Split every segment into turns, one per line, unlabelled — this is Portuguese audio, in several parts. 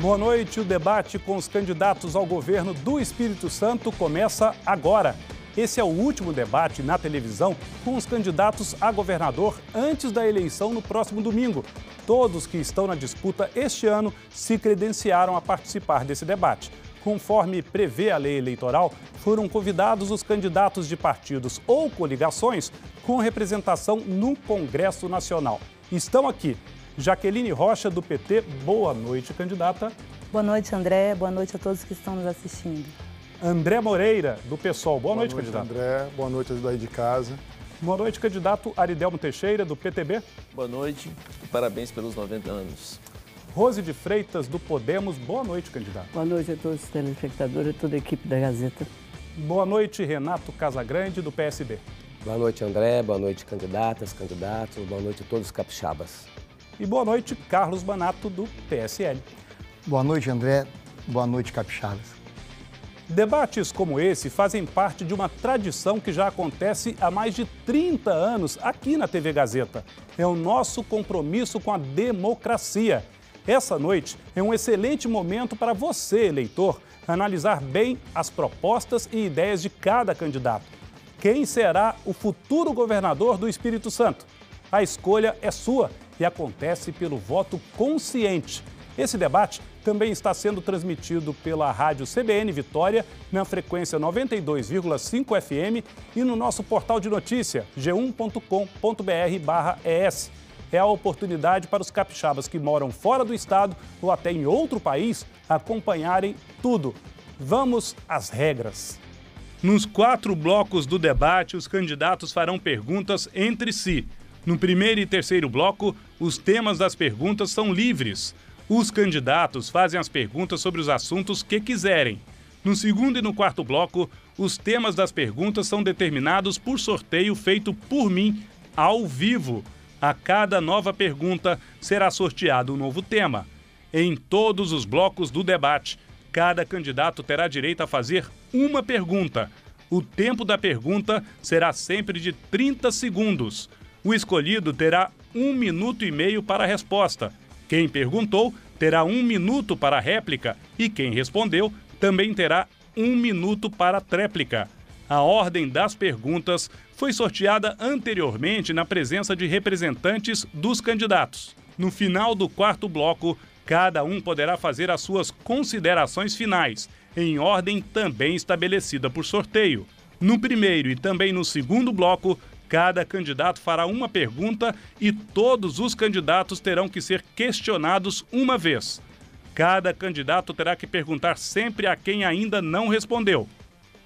Boa noite. O debate com os candidatos ao governo do Espírito Santo começa agora. Esse é o último debate na televisão com os candidatos a governador antes da eleição no próximo domingo. Todos que estão na disputa este ano se credenciaram a participar desse debate. Conforme prevê a lei eleitoral, foram convidados os candidatos de partidos ou coligações com representação no Congresso Nacional. Estão aqui Jaqueline Rocha, do PT, boa noite, candidata.
Boa noite, André. Boa noite a todos que estão nos
assistindo. André
Moreira, do PSOL. Boa, boa noite, noite, candidato. André. Boa noite, daí de casa. Boa noite, candidato Aridelmo Teixeira, do PTB. Boa noite
e parabéns pelos
90 anos. Rose de Freitas, do Podemos. Boa noite, candidato.
Boa noite a todos os telespectadores e toda a equipe da Gazeta.
Boa noite, Renato Casagrande, do PSB. Boa
noite, André. Boa noite, candidatas, candidatos. Boa noite a todos os capixabas.
E boa noite,
Carlos Banato, do PSL.
Boa noite, André. Boa noite, Capixabas.
Debates como esse fazem parte de uma tradição que já acontece há mais de 30 anos aqui na TV Gazeta. É o nosso compromisso com a democracia. Essa noite é um excelente momento para você, eleitor, analisar bem as propostas e ideias de cada candidato. Quem será o futuro governador do Espírito Santo? A escolha é sua e acontece pelo voto consciente. Esse debate também está sendo transmitido pela rádio CBN Vitória, na frequência 92,5 FM e no nosso portal de notícia, g1.com.br/es. É a oportunidade para os capixabas que moram fora do estado ou até em outro país acompanharem tudo. Vamos às regras. Nos quatro blocos do debate, os candidatos farão perguntas entre si. No primeiro e terceiro bloco, os temas das perguntas são livres. Os candidatos fazem as perguntas sobre os assuntos que quiserem. No segundo e no quarto bloco, os temas das perguntas são determinados por sorteio feito por mim ao vivo. A cada nova pergunta será sorteado um novo tema. Em todos os blocos do debate, cada candidato terá direito a fazer uma pergunta. O tempo da pergunta será sempre de 30 segundos. O escolhido terá um minuto e meio para a resposta. Quem perguntou terá um minuto para a réplica e quem respondeu também terá um minuto para a tréplica. A ordem das perguntas foi sorteada anteriormente na presença de representantes dos candidatos. No final do quarto bloco, cada um poderá fazer as suas considerações finais, em ordem também estabelecida por sorteio. No primeiro e também no segundo bloco, Cada candidato fará uma pergunta e todos os candidatos terão que ser questionados uma vez. Cada candidato terá que perguntar sempre a quem ainda não respondeu.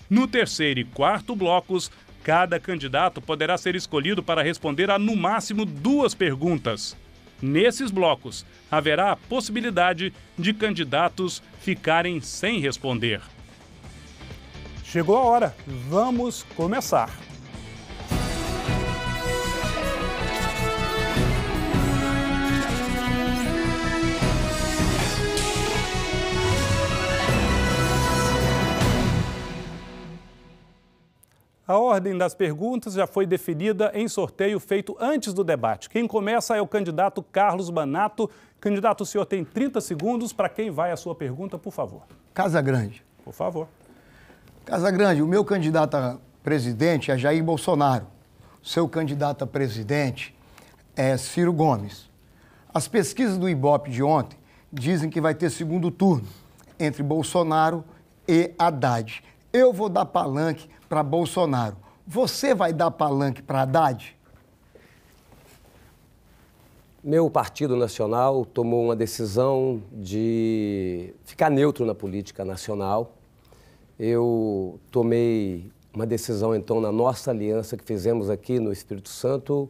No terceiro e quarto blocos, cada candidato poderá ser escolhido para responder a no máximo duas perguntas. Nesses blocos, haverá a possibilidade de candidatos ficarem sem responder. Chegou a hora, vamos começar. A ordem das perguntas já foi definida em sorteio feito antes do debate. Quem começa é o candidato Carlos Banato. Candidato, o senhor tem 30 segundos para quem vai a sua pergunta, por favor.
Casa Grande. Por favor. Casa Grande, o meu candidato a presidente é Jair Bolsonaro. O seu candidato a presidente é Ciro Gomes. As pesquisas do Ibope de ontem dizem que vai ter segundo turno entre Bolsonaro e Haddad eu vou dar palanque para Bolsonaro. Você vai dar palanque para Haddad? Meu Partido Nacional
tomou uma decisão de ficar neutro na política nacional. Eu tomei uma decisão, então, na nossa aliança que fizemos aqui no Espírito Santo,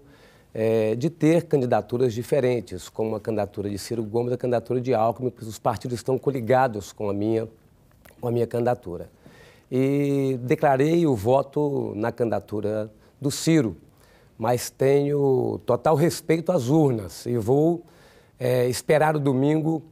é, de ter candidaturas diferentes, como a candidatura de Ciro Gomes e a candidatura de Alckmin, porque os partidos estão coligados com a minha, com a minha candidatura e declarei o voto na candidatura do Ciro, mas tenho total respeito às urnas e vou é, esperar o domingo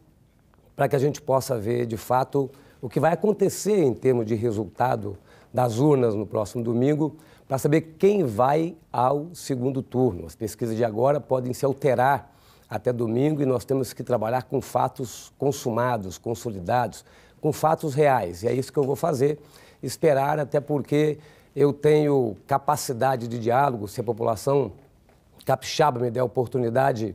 para que a gente possa ver de fato o que vai acontecer em termos de resultado das urnas no próximo domingo, para saber quem vai ao segundo turno. As pesquisas de agora podem se alterar até domingo e nós temos que trabalhar com fatos consumados, consolidados, com fatos reais. E é isso que eu vou fazer esperar, até porque eu tenho capacidade de diálogo, se a população capixaba me der a oportunidade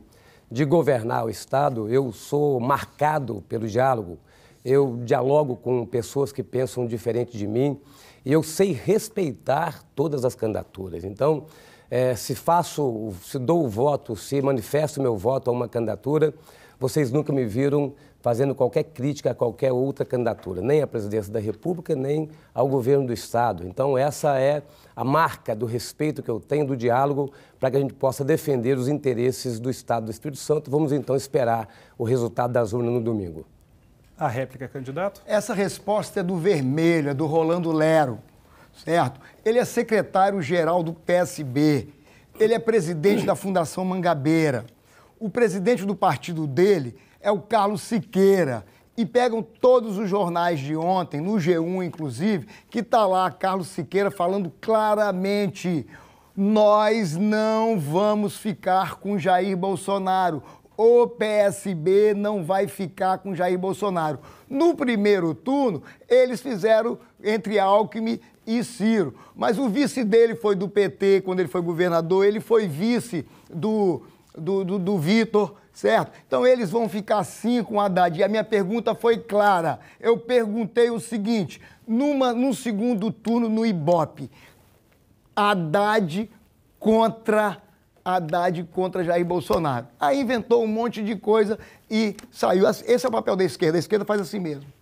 de governar o Estado, eu sou marcado pelo diálogo. Eu dialogo com pessoas que pensam diferente de mim e eu sei respeitar todas as candidaturas. Então, é, se faço, se dou o voto, se manifesto meu voto a uma candidatura, vocês nunca me viram fazendo qualquer crítica a qualquer outra candidatura, nem à presidência da República, nem ao governo do Estado. Então, essa é a marca do respeito que eu tenho do diálogo para que a gente possa defender os interesses do Estado do Espírito Santo. Vamos então esperar o resultado das urnas no domingo.
A réplica, candidato? Essa resposta é do Vermelho, é do Rolando Lero, certo? Ele é secretário-geral do PSB, ele é presidente da Fundação Mangabeira. O presidente do partido dele é o Carlos Siqueira. E pegam todos os jornais de ontem, no G1 inclusive, que está lá Carlos Siqueira falando claramente: nós não vamos ficar com Jair Bolsonaro. O PSB não vai ficar com Jair Bolsonaro. No primeiro turno, eles fizeram entre Alckmin e Ciro. Mas o vice dele foi do PT quando ele foi governador, ele foi vice do, do, do, do Vitor certo? Então eles vão ficar assim com Haddad. E a minha pergunta foi clara. Eu perguntei o seguinte: numa, num segundo turno no Ibope, Haddad contra Haddad contra Jair Bolsonaro. Aí inventou um monte de coisa e saiu. Esse é o papel da esquerda. A esquerda faz assim mesmo.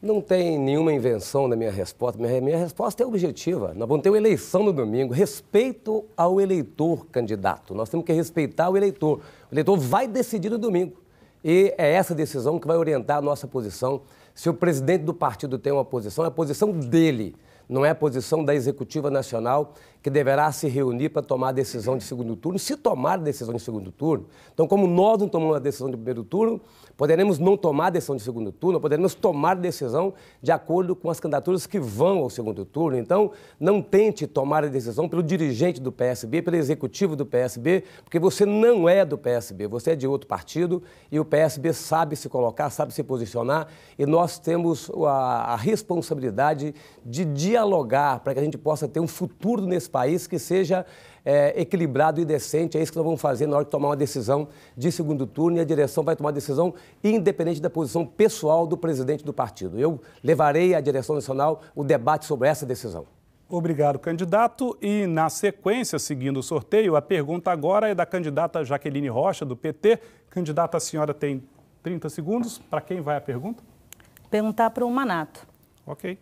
Não tem nenhuma invenção na minha resposta. Minha, minha resposta é objetiva. Nós vamos ter uma eleição no domingo. Respeito ao eleitor candidato. Nós temos que respeitar o eleitor. O eleitor vai decidir no domingo. E é essa decisão que vai orientar a nossa posição. Se o presidente do partido tem uma posição, é a posição dele, não é a posição da Executiva Nacional que deverá se reunir para tomar a decisão de segundo turno, se tomar a decisão de segundo turno. Então, como nós não tomamos a decisão de primeiro turno, poderemos não tomar a decisão de segundo turno, poderemos tomar decisão de acordo com as candidaturas que vão ao segundo turno. Então, não tente tomar a decisão pelo dirigente do PSB, pelo executivo do PSB, porque você não é do PSB, você é de outro partido e o PSB sabe se colocar, sabe se posicionar e nós temos a, a responsabilidade de dialogar para que a gente possa ter um futuro nesse país que seja é, equilibrado e decente. É isso que nós vamos fazer na hora de tomar uma decisão de segundo turno e a direção vai tomar decisão independente da posição pessoal do presidente do partido. Eu levarei à direção nacional o debate sobre essa decisão.
Obrigado, candidato. E na sequência, seguindo o sorteio, a pergunta agora é da candidata Jaqueline Rocha, do PT. Candidata, a senhora tem 30 segundos. Para quem vai a pergunta?
Perguntar para o Manato. Ok.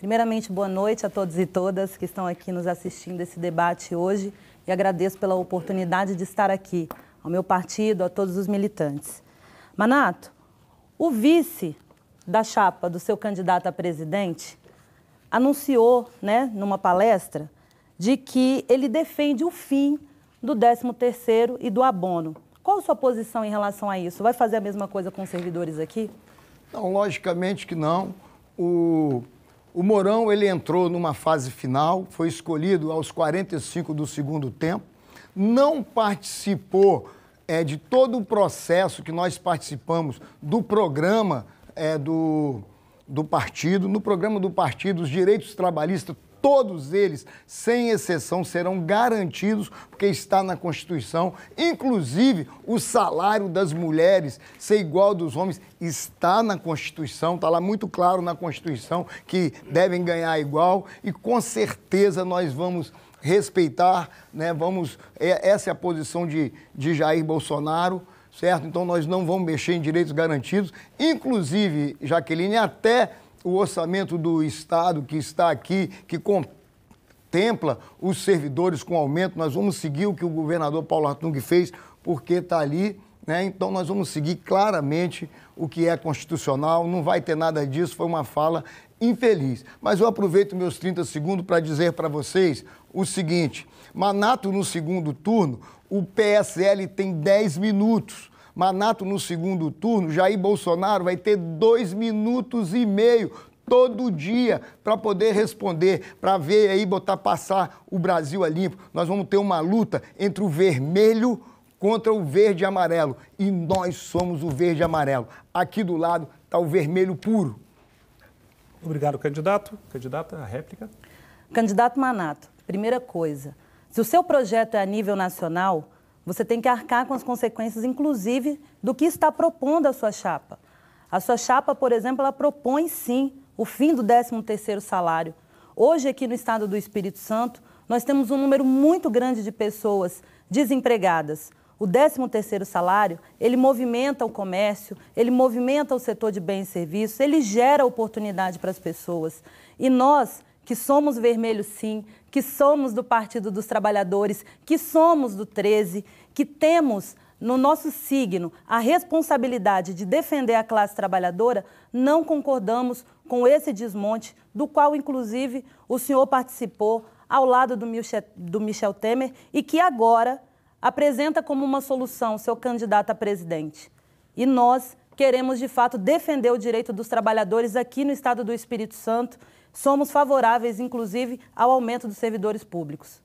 Primeiramente, boa noite a todos e todas que estão aqui nos assistindo esse debate hoje e agradeço pela oportunidade de estar aqui, ao meu partido, a todos os militantes. Manato, o vice da chapa do seu candidato a presidente anunciou, né, numa palestra, de que ele defende o fim do 13º e do abono. Qual a sua posição em relação a isso? Vai fazer a mesma coisa com os servidores aqui?
Não, logicamente que não. O o Mourão ele entrou numa fase final, foi escolhido aos 45 do segundo tempo, não participou é, de todo o processo que nós participamos do programa é, do, do partido, no programa do partido, os direitos trabalhistas, todos eles, sem exceção, serão garantidos, porque está na Constituição, inclusive o salário das mulheres ser igual ao dos homens, está na Constituição, está lá muito claro na Constituição que devem ganhar igual e com certeza nós vamos respeitar, né? Vamos, é, essa é a posição de, de Jair Bolsonaro certo? Então nós não vamos mexer em direitos garantidos, inclusive, Jaqueline, até o orçamento do Estado que está aqui, que contempla os servidores com aumento. Nós vamos seguir o que o governador Paulo Artung fez, porque está ali. Né? Então, nós vamos seguir claramente o que é constitucional, não vai ter nada disso. Foi uma fala infeliz. Mas eu aproveito meus 30 segundos para dizer para vocês o seguinte: Manato, no segundo turno, o PSL tem 10 minutos Manato no segundo turno, Jair Bolsonaro vai ter dois minutos e meio todo dia para poder responder, para ver aí, botar passar o Brasil a limpo. Nós vamos ter uma luta entre o vermelho contra o verde e amarelo. E nós somos o verde e amarelo. Aqui do lado está o vermelho puro. Obrigado, candidato. Candidata, a réplica. Candidato Manato,
primeira coisa, se o seu projeto é a nível nacional, você tem que arcar com as consequências, inclusive, do que está propondo a sua chapa. A sua chapa, por exemplo, ela propõe sim o fim do 13º salário. Hoje, aqui no estado do Espírito Santo, nós temos um número muito grande de pessoas desempregadas. O 13º salário, ele movimenta o comércio, ele movimenta o setor de bens e serviços, ele gera oportunidade para as pessoas. E nós, que somos vermelhos sim, que somos do Partido dos Trabalhadores, que somos do 13, que temos no nosso signo a responsabilidade de defender a classe trabalhadora, não concordamos com esse desmonte, do qual, inclusive, o senhor participou ao lado do Michel Temer e que agora apresenta como uma solução seu candidato a presidente. E nós queremos, de fato, defender o direito dos trabalhadores aqui no estado do Espírito Santo Somos favoráveis, inclusive, ao aumento dos servidores
públicos.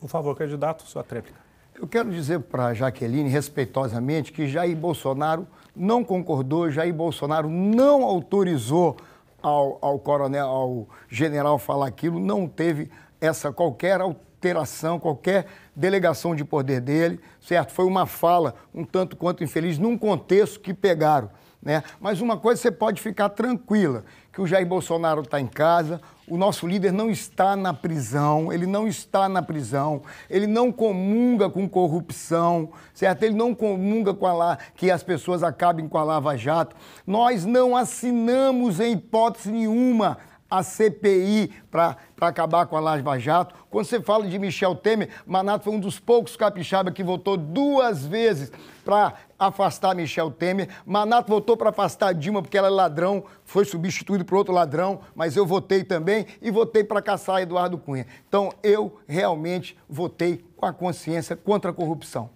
Por favor, candidato, sua tréplica. Eu quero dizer para a Jaqueline, respeitosamente, que Jair Bolsonaro não concordou, Jair Bolsonaro não autorizou ao, ao coronel, ao general falar aquilo, não teve essa qualquer alteração, qualquer delegação de poder dele, certo? Foi uma fala um tanto quanto infeliz num contexto que pegaram né? Mas uma coisa você pode ficar tranquila, que o Jair Bolsonaro está em casa, o nosso líder não está na prisão, ele não está na prisão, ele não comunga com corrupção, certo? Ele não comunga com a lá, que as pessoas acabem com a Lava Jato. Nós não assinamos em hipótese nenhuma a CPI para acabar com a Lava Jato. Quando você fala de Michel Temer, Manato foi um dos poucos capixaba que votou duas vezes para afastar Michel Temer. Manato votou para afastar Dilma porque ela é ladrão, foi substituído por outro ladrão, mas eu votei também e votei para caçar Eduardo Cunha. Então eu realmente votei com a consciência contra a corrupção.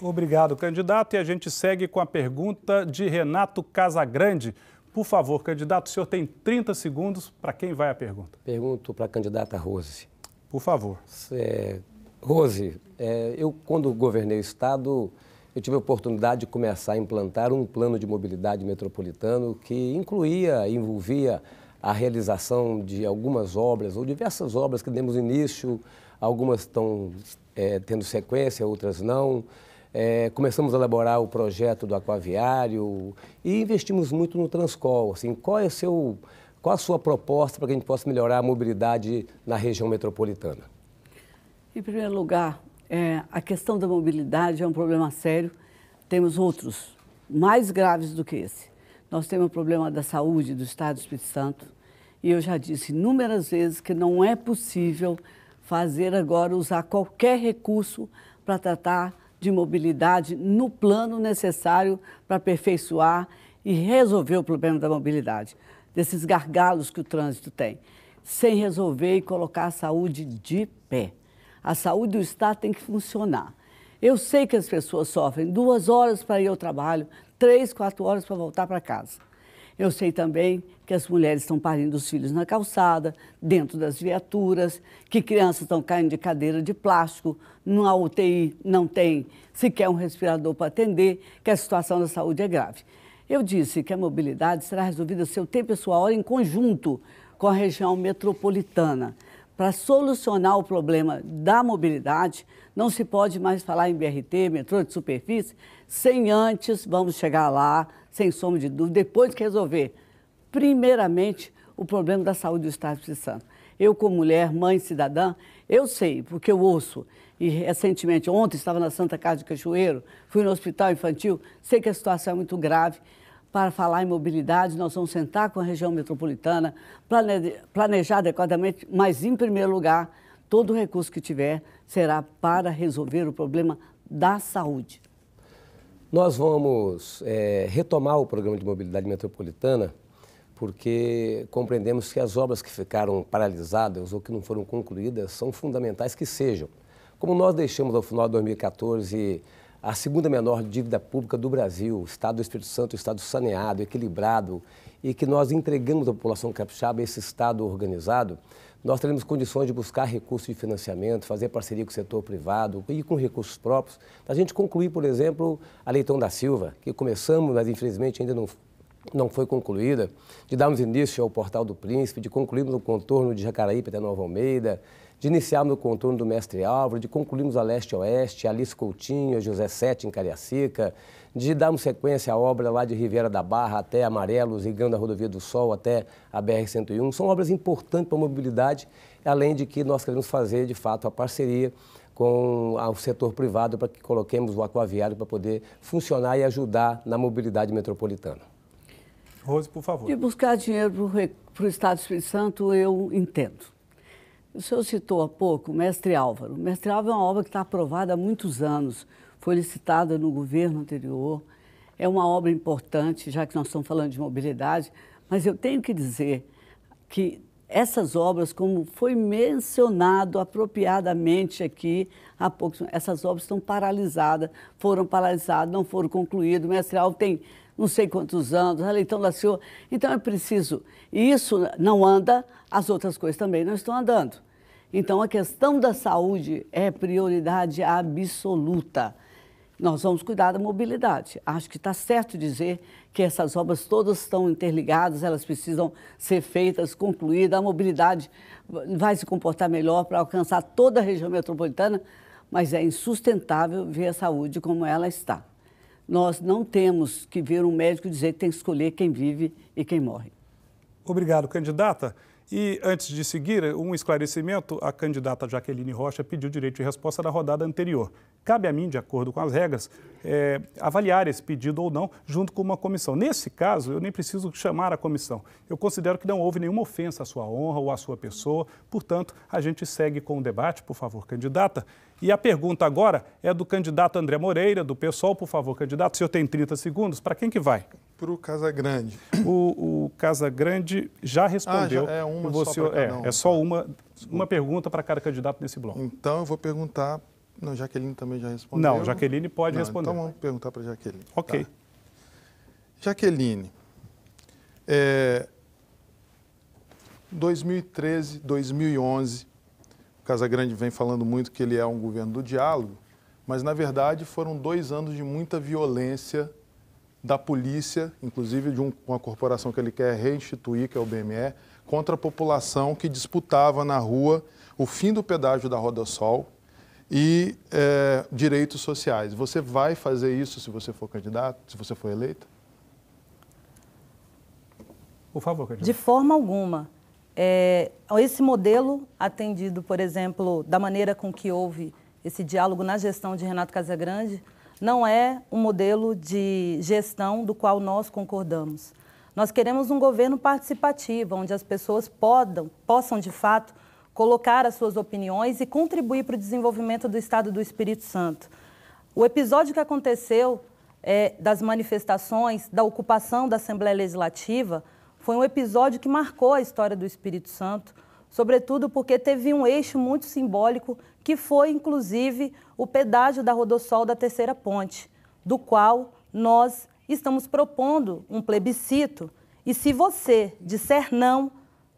Obrigado,
candidato. E a gente segue com a pergunta de Renato Casagrande. Por favor, candidato, o senhor tem 30
segundos para quem vai a pergunta. Pergunto para a candidata Rose. Por favor. É, Rose, é, eu, quando governei o Estado, eu tive a oportunidade de começar a implantar um plano de mobilidade metropolitano que incluía, envolvia a realização de algumas obras ou diversas obras que demos início, algumas estão é, tendo sequência, outras não. É, começamos a elaborar o projeto do aquaviário e investimos muito no Transcol. Assim, qual é seu, qual a sua proposta para que a gente possa melhorar a mobilidade na região metropolitana?
Em primeiro lugar, é, a questão da mobilidade é um problema sério. Temos outros mais graves do que esse. Nós temos o problema da saúde do Estado do Espírito Santo. E eu já disse inúmeras vezes que não é possível fazer agora usar qualquer recurso para tratar de mobilidade no plano necessário para aperfeiçoar e resolver o problema da mobilidade, desses gargalos que o trânsito tem, sem resolver e colocar a saúde de pé. A saúde do Estado tem que funcionar. Eu sei que as pessoas sofrem duas horas para ir ao trabalho, três, quatro horas para voltar para casa. Eu sei também que as mulheres estão parindo os filhos na calçada, dentro das viaturas, que crianças estão caindo de cadeira de plástico, na UTI não tem sequer um respirador para atender, que a situação da saúde é grave. Eu disse que a mobilidade será resolvida seu tempo e sua hora em conjunto com a região metropolitana para solucionar o problema da mobilidade, não se pode mais falar em BRT, metrô de superfície, sem antes, vamos chegar lá, sem sombra de dúvida, depois que resolver, primeiramente, o problema da saúde do Estado de Santo. Eu, como mulher, mãe, cidadã, eu sei, porque eu ouço. E recentemente, ontem estava na Santa Casa de Cachoeiro, fui no hospital infantil, sei que a situação é muito grave para falar em mobilidade, nós vamos sentar com a região metropolitana, planejar adequadamente, mas, em primeiro lugar, todo o recurso que tiver será para resolver o problema da saúde.
Nós vamos é, retomar o programa de mobilidade metropolitana, porque compreendemos que as obras que ficaram paralisadas ou que não foram concluídas são fundamentais que sejam. Como nós deixamos ao final de 2014 a segunda menor dívida pública do Brasil, o Estado do Espírito Santo, o Estado saneado, equilibrado, e que nós entregamos à população capixaba esse Estado organizado, nós teremos condições de buscar recursos de financiamento, fazer parceria com o setor privado e com recursos próprios. A gente concluir, por exemplo, a Leitão da Silva, que começamos, mas infelizmente ainda não não foi concluída, de darmos início ao Portal do Príncipe, de concluirmos o contorno de Jacaraípe até Nova Almeida, de iniciarmos o contorno do Mestre Álvaro, de concluirmos a Leste Oeste, a Alice Coutinho, a José Sete em Cariacica, de darmos sequência à obra lá de Riviera da Barra até Amarelos, ligando a Rodovia do Sol até a BR-101. São obras importantes para a mobilidade, além de que nós queremos fazer, de fato, a parceria com o setor privado para que coloquemos o aquaviário para poder funcionar e ajudar na mobilidade metropolitana.
Rose, por favor. De buscar dinheiro para o Estado do Espírito Santo, eu entendo. O senhor citou há pouco o Mestre Álvaro. O Mestre Álvaro é uma obra que está aprovada há muitos anos, foi licitada no governo anterior. É uma obra importante, já que nós estamos falando de mobilidade, mas eu tenho que dizer que essas obras, como foi mencionado apropriadamente aqui há pouco, essas obras estão paralisadas, foram paralisadas, não foram concluídas. O mestre Álvaro tem não sei quantos anos, a Leitão da Silva. Então é preciso. E isso não anda, as outras coisas também não estão andando. Então, a questão da saúde é prioridade absoluta. Nós vamos cuidar da mobilidade. Acho que está certo dizer que essas obras todas estão interligadas, elas precisam ser feitas, concluídas. A mobilidade vai se comportar melhor para alcançar toda a região metropolitana, mas é insustentável ver a saúde como ela está. Nós não temos que ver um médico dizer que tem que escolher quem vive e quem morre.
Obrigado, candidata. E antes de seguir, um esclarecimento: a candidata Jaqueline Rocha pediu direito de resposta da rodada anterior cabe a mim, de acordo com as regras, é, avaliar esse pedido ou não, junto com uma comissão. Nesse caso, eu nem preciso chamar a comissão. Eu considero que não houve nenhuma ofensa à sua honra ou à sua pessoa, portanto, a gente segue com o debate, por favor, candidata. E a pergunta agora é do candidato André Moreira, do PSOL, por favor, candidato. O senhor tem 30 segundos, para quem que vai? Para o Casagrande. O, o Casagrande já respondeu. Ah, já é uma você, só é, um, é, só tá. uma, uma pergunta para cada candidato nesse
bloco. Então, eu vou perguntar não, Jaqueline também já respondeu. Não, Jaqueline pode Não, responder. Então vamos perguntar para Jaqueline. Tá? Ok. Tá. Jaqueline, é, 2013, 2011, o Casa Grande vem falando muito que ele é um governo do diálogo, mas na verdade foram dois anos de muita violência da polícia, inclusive de um, uma corporação que ele quer reinstituir, que é o BME, contra a população que disputava na rua o fim do pedágio da Roda Sol e é, direitos sociais. Você vai fazer isso se você for candidato, se você for eleita?
Por favor, candidato.
De forma alguma. É, esse modelo atendido, por exemplo, da maneira com que houve esse diálogo na gestão de Renato Casagrande, não é um modelo de gestão do qual nós concordamos. Nós queremos um governo participativo, onde as pessoas podam, possam, de fato, colocar as suas opiniões e contribuir para o desenvolvimento do Estado do Espírito Santo. O episódio que aconteceu é, das manifestações, da ocupação da Assembleia Legislativa, foi um episódio que marcou a história do Espírito Santo, sobretudo porque teve um eixo muito simbólico, que foi, inclusive, o pedágio da Rodossol da Terceira Ponte, do qual nós estamos propondo um plebiscito. E se você disser não,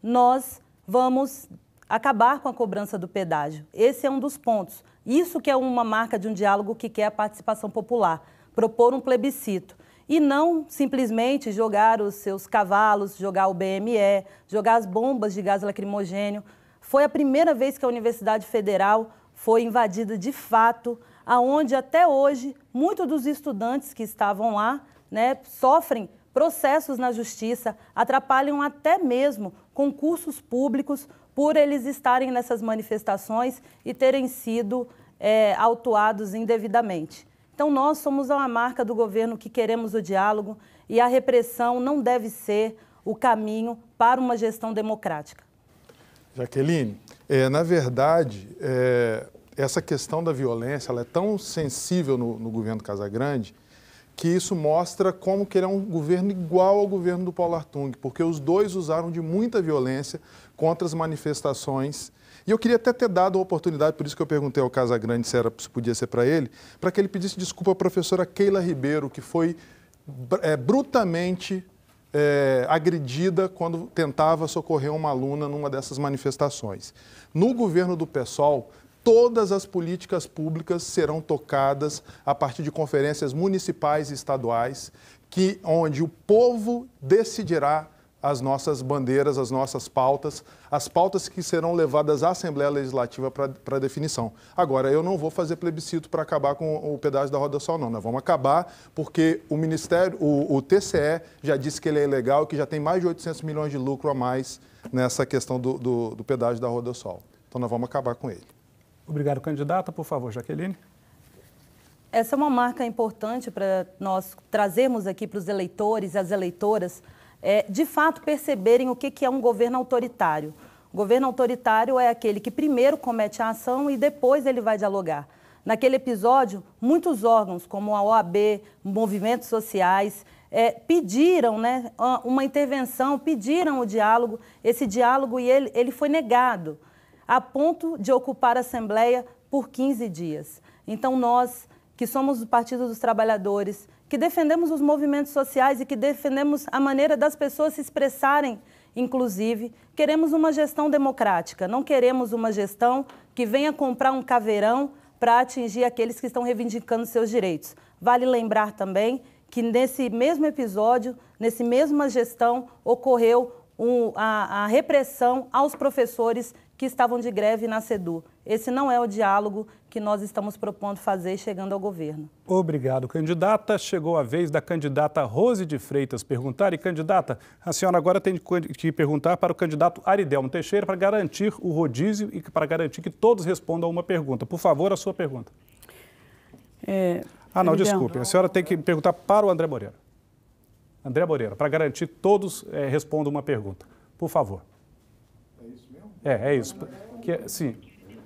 nós vamos acabar com a cobrança do pedágio. Esse é um dos pontos. Isso que é uma marca de um diálogo que quer a participação popular, propor um plebiscito. E não simplesmente jogar os seus cavalos, jogar o BME, jogar as bombas de gás lacrimogênio. Foi a primeira vez que a Universidade Federal foi invadida de fato, aonde até hoje muitos dos estudantes que estavam lá né, sofrem processos na justiça, atrapalham até mesmo concursos públicos por eles estarem nessas manifestações e terem sido é, autuados indevidamente. Então, nós somos uma marca do governo que queremos o diálogo e a repressão não deve ser o caminho para uma gestão democrática.
Jaqueline, é, na verdade, é, essa questão da violência é tão sensível no, no governo Casagrande que isso mostra como que ele é um governo igual ao governo do Paulo Artung, porque os dois usaram de muita violência contra as manifestações. E eu queria até ter dado a oportunidade, por isso que eu perguntei ao Casagrande se, era, se podia ser para ele, para que ele pedisse desculpa à professora Keila Ribeiro, que foi é, brutamente é, agredida quando tentava socorrer uma aluna numa dessas manifestações. No governo do PSOL, todas as políticas públicas serão tocadas a partir de conferências municipais e estaduais, que, onde o povo decidirá as nossas bandeiras, as nossas pautas, as pautas que serão levadas à Assembleia Legislativa para definição. Agora, eu não vou fazer plebiscito para acabar com o pedágio da Roda Sol, não. Nós vamos acabar porque o Ministério, o, o TCE já disse que ele é ilegal e que já tem mais de 800 milhões de lucro a mais nessa questão do, do, do pedágio da Roda Sol. Então, nós vamos acabar com ele.
Obrigado, candidata. Por favor, Jaqueline.
Essa é uma marca importante para nós trazermos aqui para os eleitores e as eleitoras é, de fato perceberem o que, que é um governo autoritário. O governo autoritário é aquele que primeiro comete a ação e depois ele vai dialogar. Naquele episódio, muitos órgãos, como a OAB, movimentos sociais, é, pediram né, uma intervenção, pediram o diálogo. Esse diálogo e ele, ele foi negado, a ponto de ocupar a Assembleia por 15 dias. Então, nós, que somos o Partido dos Trabalhadores, que defendemos os movimentos sociais e que defendemos a maneira das pessoas se expressarem, inclusive. Queremos uma gestão democrática, não queremos uma gestão que venha comprar um caveirão para atingir aqueles que estão reivindicando seus direitos. Vale lembrar também que nesse mesmo episódio, nesse mesma gestão, ocorreu um, a, a repressão aos professores que estavam de greve na SEDU. Esse não é o diálogo que nós estamos propondo fazer chegando ao governo.
Obrigado, candidata. Chegou a vez da candidata Rose de Freitas perguntar. E, candidata, a senhora agora tem que perguntar para o candidato Aridelmo Teixeira para garantir o rodízio e para garantir que todos respondam a uma pergunta. Por favor, a sua pergunta. É... Ah, não, Aridelmo. desculpe. A senhora tem que perguntar para o André Moreira. André Moreira, para garantir todos é, respondam uma pergunta. Por favor. É, é isso. Que é, sim.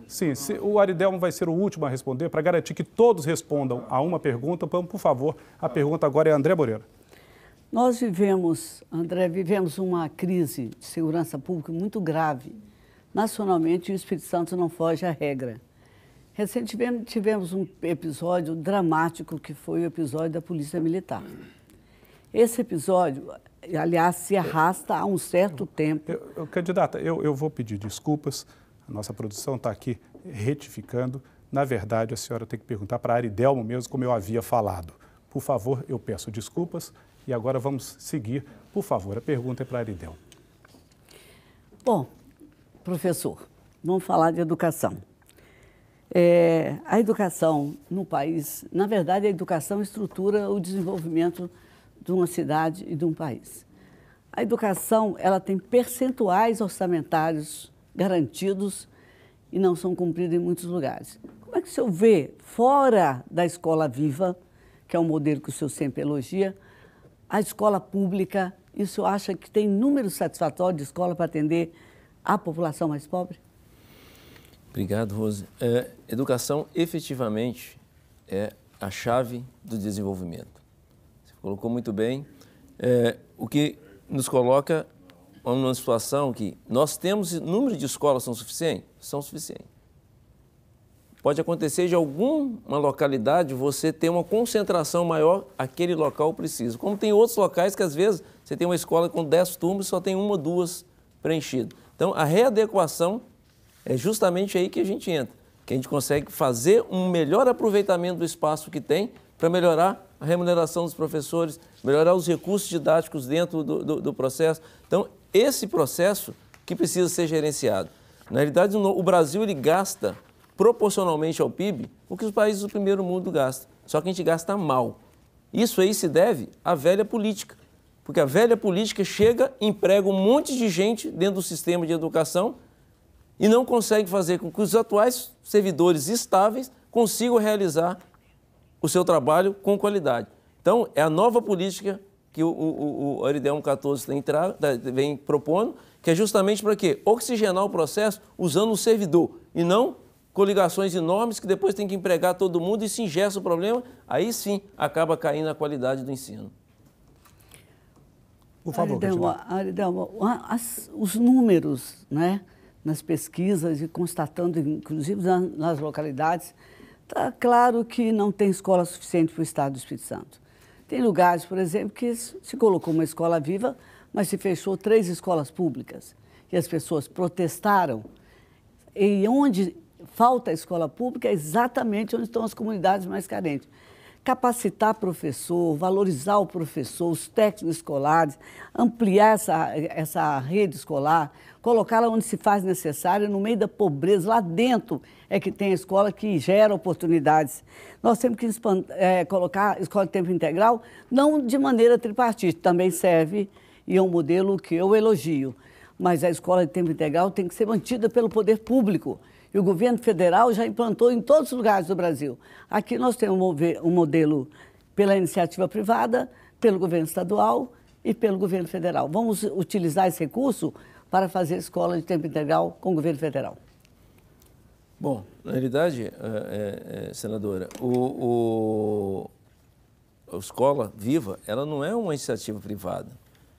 Sim, se, o Aridelmo vai ser o último a responder para garantir que todos respondam a uma pergunta. vamos por favor, a pergunta agora é André Moreira.
Nós vivemos, André, vivemos uma crise de segurança pública muito grave. Nacionalmente, o Espírito Santo não foge à regra. Recentemente tivemos um episódio dramático que foi o episódio da Polícia Militar. Esse episódio aliás, se arrasta há um certo tempo. Eu,
eu, candidata, eu, eu vou pedir desculpas, a nossa produção está aqui retificando. Na verdade, a senhora tem que perguntar para a Aridelmo mesmo, como eu havia falado. Por favor, eu peço desculpas e agora vamos seguir. Por favor, a pergunta é para a Aridelmo.
Bom, professor, vamos falar de educação. É, a educação no país, na verdade, a educação estrutura o desenvolvimento de uma cidade e de um país. A educação ela tem percentuais orçamentários garantidos e não são cumpridos em muitos lugares. Como é que o senhor vê, fora da escola viva, que é um modelo que o senhor sempre elogia, a escola pública, e o senhor acha que tem número satisfatório de escola para atender a população mais pobre?
Obrigado, Rose. É, educação efetivamente é a chave do desenvolvimento colocou muito bem, é, o que nos coloca numa situação que nós temos número de escolas são suficientes? São suficientes. Pode acontecer de alguma localidade você ter uma concentração maior, aquele local precisa. Como tem outros locais que às vezes você tem uma escola com 10 turmas e só tem uma ou duas preenchidas. Então a readequação é justamente aí que a gente entra, que a gente consegue fazer um melhor aproveitamento do espaço que tem para melhorar a remuneração dos professores, melhorar os recursos didáticos dentro do, do, do processo. Então, esse processo que precisa ser gerenciado. Na realidade, o Brasil ele gasta proporcionalmente ao PIB o que os países do primeiro mundo gastam. Só que a gente gasta mal. Isso aí se deve à velha política. Porque a velha política chega, emprega um monte de gente dentro do sistema de educação e não consegue fazer com que os atuais servidores estáveis consigam realizar o seu trabalho com qualidade. Então, é a nova política que o, o, o 14 tem tra... Tá, vem propondo, que é justamente para quê? Oxigenar o processo usando o servidor e não coligações enormes que depois tem que empregar todo mundo e se ingessa o problema, aí sim acaba caindo a qualidade do ensino.
Por favor, Aridelma, Aridelma, as, os números né, nas pesquisas e constatando, inclusive nas localidades, Está claro que não tem escola suficiente para o Estado do Espírito Santo. Tem lugares, por exemplo, que se colocou uma escola viva, mas se fechou três escolas públicas. E as pessoas protestaram. E onde falta a escola pública é exatamente onde estão as comunidades mais carentes capacitar professor, valorizar o professor, os técnicos escolares, ampliar essa, essa rede escolar, colocá-la onde se faz necessário, no meio da pobreza, lá dentro é que tem a escola que gera oportunidades. Nós temos que é, colocar a escola de tempo integral, não de maneira tripartite, também serve e é um modelo que eu elogio. Mas a escola de tempo integral tem que ser mantida pelo poder público e o governo federal já implantou em todos os lugares do Brasil. Aqui nós temos um modelo pela iniciativa privada, pelo governo estadual e pelo governo federal. Vamos utilizar esse recurso para fazer escola de tempo integral com o governo federal.
Bom, na realidade, é, é, senadora, o, o, a Escola Viva, ela não é uma iniciativa privada.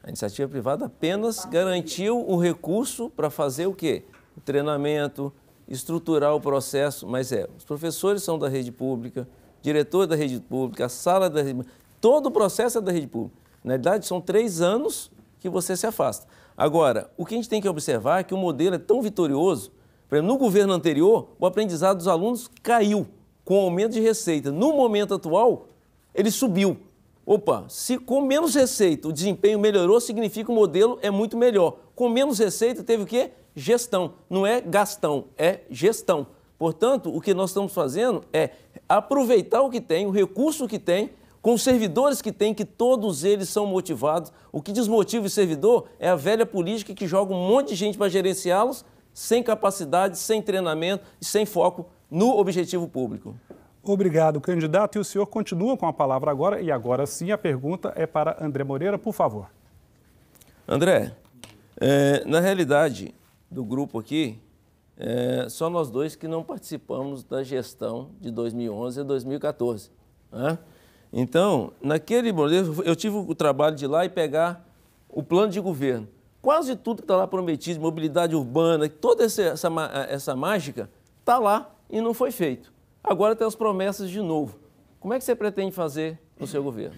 A iniciativa privada apenas garantiu o recurso para fazer o quê? O treinamento, estruturar o processo, mas é, os professores são da rede pública, diretor da rede pública, a sala da rede todo o processo é da rede pública. Na verdade, são três anos que você se afasta. Agora, o que a gente tem que observar é que o modelo é tão vitorioso, por exemplo, no governo anterior, o aprendizado dos alunos caiu com o aumento de receita. No momento atual, ele subiu. Opa, se com menos receita o desempenho melhorou, significa que o modelo é muito melhor. Com menos receita, teve o quê? gestão, não é gastão, é gestão. Portanto, o que nós estamos fazendo é aproveitar o que tem, o recurso que tem, com os servidores que tem, que todos eles são motivados. O que desmotiva o servidor é a velha política que joga um monte de gente para gerenciá-los, sem capacidade, sem treinamento e sem foco no objetivo público.
Obrigado, candidato. E o senhor continua com a palavra agora. E agora sim, a pergunta é para André Moreira, por favor.
André, é, na realidade, do grupo aqui, é, só nós dois que não participamos da gestão de 2011 a 2014. Né? Então, naquele modelo, eu tive o trabalho de ir lá e pegar o plano de governo. Quase tudo que está lá prometido, mobilidade urbana, toda essa, essa, essa mágica, está lá e não foi feito. Agora tem as promessas de novo. Como é que você pretende fazer no seu governo?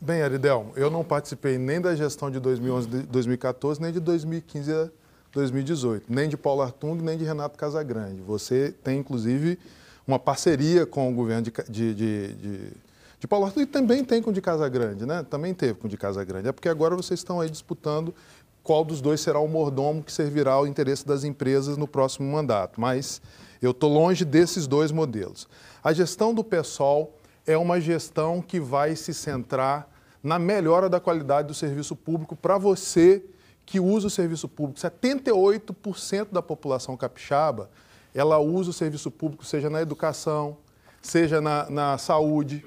Bem, Aridel, eu não participei nem da gestão de 2011, 2014, nem de 2015 2018, nem de Paulo Artung, nem de Renato Casagrande. Você tem, inclusive, uma parceria com o governo de, de, de, de, de Paulo Artung e também tem com o de Casagrande, né? Também teve com o de Casagrande. É porque agora vocês estão aí disputando qual dos dois será o mordomo que servirá ao interesse das empresas no próximo mandato. Mas eu estou longe desses dois modelos. A gestão do PSOL é uma gestão que vai se centrar na melhora da qualidade do serviço público para você que usa o serviço público. 78% da população capixaba ela usa o serviço público, seja na educação, seja na, na saúde.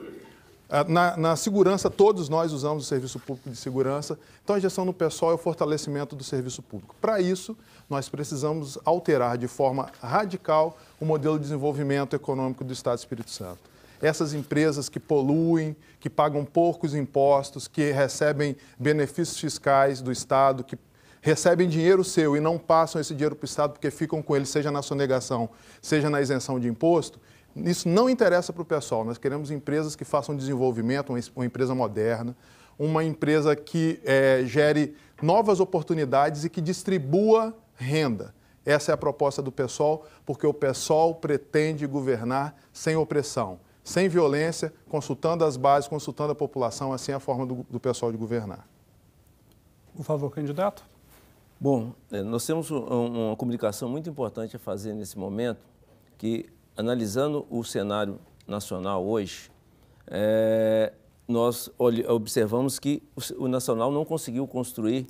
Ah, na, na, segurança, todos nós usamos o serviço público de segurança. Então, a gestão no pessoal é o fortalecimento do serviço público. Para isso, nós precisamos alterar de forma radical o modelo de desenvolvimento econômico do Estado do Espírito Santo essas empresas que poluem, que pagam poucos impostos, que recebem benefícios fiscais do Estado, que recebem dinheiro seu e não passam esse dinheiro para o Estado porque ficam com ele, seja na sonegação, seja na isenção de imposto, isso não interessa para o pessoal. Nós queremos empresas que façam desenvolvimento, uma empresa moderna, uma empresa que é, gere novas oportunidades e que distribua renda. Essa é a proposta do PSOL, porque o PSOL pretende governar sem opressão sem violência, consultando as bases, consultando a população, assim é a forma do, do pessoal de governar.
Por favor, candidato.
Bom, eh, nós temos uma comunicação muito importante a fazer nesse momento, que analisando o cenário nacional hoje, é, nós observamos que o Nacional não conseguiu construir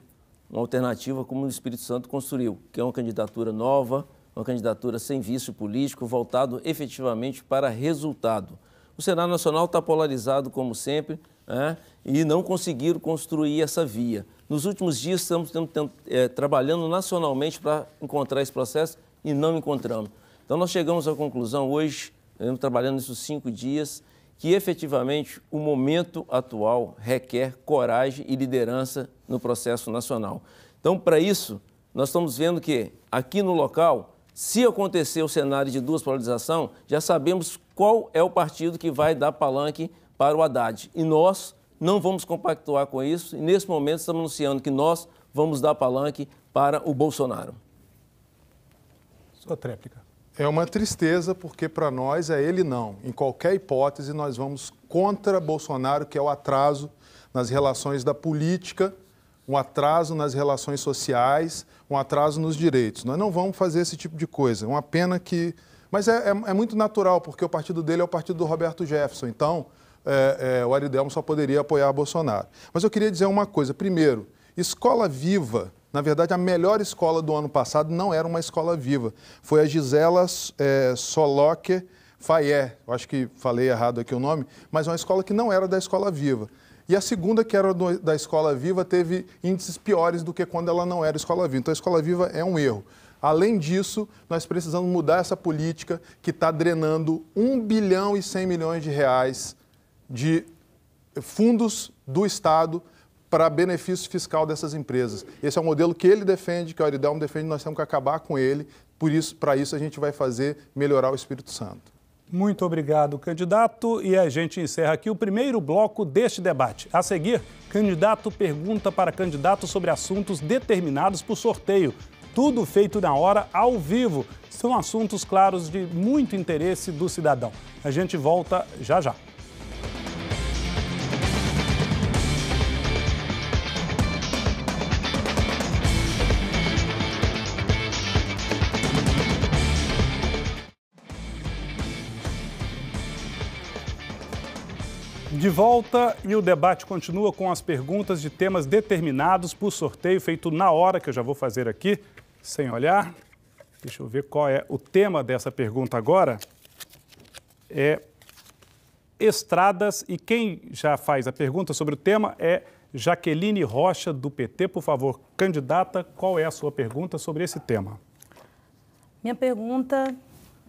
uma alternativa como o Espírito Santo construiu, que é uma candidatura nova, uma candidatura sem vício político, voltado efetivamente para resultado o Senado Nacional está polarizado, como sempre, né? e não conseguiram construir essa via. Nos últimos dias, estamos tendo, tendo, é, trabalhando nacionalmente para encontrar esse processo e não encontramos. Então, nós chegamos à conclusão hoje, estamos trabalhando isso cinco dias, que efetivamente o momento atual requer coragem e liderança no processo nacional. Então, para isso, nós estamos vendo que aqui no local se acontecer o cenário de duas polarização, já sabemos qual é o partido que vai dar palanque para o Haddad. E nós não vamos compactuar com isso. E nesse momento estamos anunciando que nós vamos dar palanque para o Bolsonaro.
Sua tréplica. É uma tristeza porque para nós é ele não. Em qualquer hipótese nós vamos contra Bolsonaro, que é o atraso nas relações da política um atraso nas relações sociais, um atraso nos direitos. Nós não vamos fazer esse tipo de coisa. É uma pena que. Mas é, é, é muito natural, porque o partido dele é o partido do Roberto Jefferson. Então, é, é, o Aridelmo só poderia apoiar Bolsonaro. Mas eu queria dizer uma coisa. Primeiro, escola viva. Na verdade, a melhor escola do ano passado não era uma escola viva. Foi a Gisela é, Soloque Fayé. Eu acho que falei errado aqui o nome, mas é uma escola que não era da escola viva. E a segunda, que era do, da Escola Viva, teve índices piores do que quando ela não era Escola Viva. Então, a Escola Viva é um erro. Além disso, nós precisamos mudar essa política que está drenando 1 bilhão e 100 milhões de reais de fundos do Estado para benefício fiscal dessas empresas. Esse é o modelo que ele defende, que a Oridelmo defende, nós temos que acabar com ele. Por isso, para isso a gente vai fazer melhorar o Espírito
Santo. Muito obrigado, candidato. E a gente encerra aqui o primeiro bloco deste debate. A seguir, candidato pergunta para candidato sobre assuntos determinados por sorteio. Tudo feito na hora, ao vivo. São assuntos claros de muito interesse do cidadão. A gente volta já já. volta e o debate continua com as perguntas de temas determinados por sorteio feito na hora que eu já vou fazer aqui, sem olhar. Deixa eu ver qual é o tema dessa pergunta agora. É estradas e quem já faz a pergunta sobre o tema é Jaqueline Rocha do PT, por favor, candidata, qual é a sua pergunta sobre esse tema?
Minha pergunta,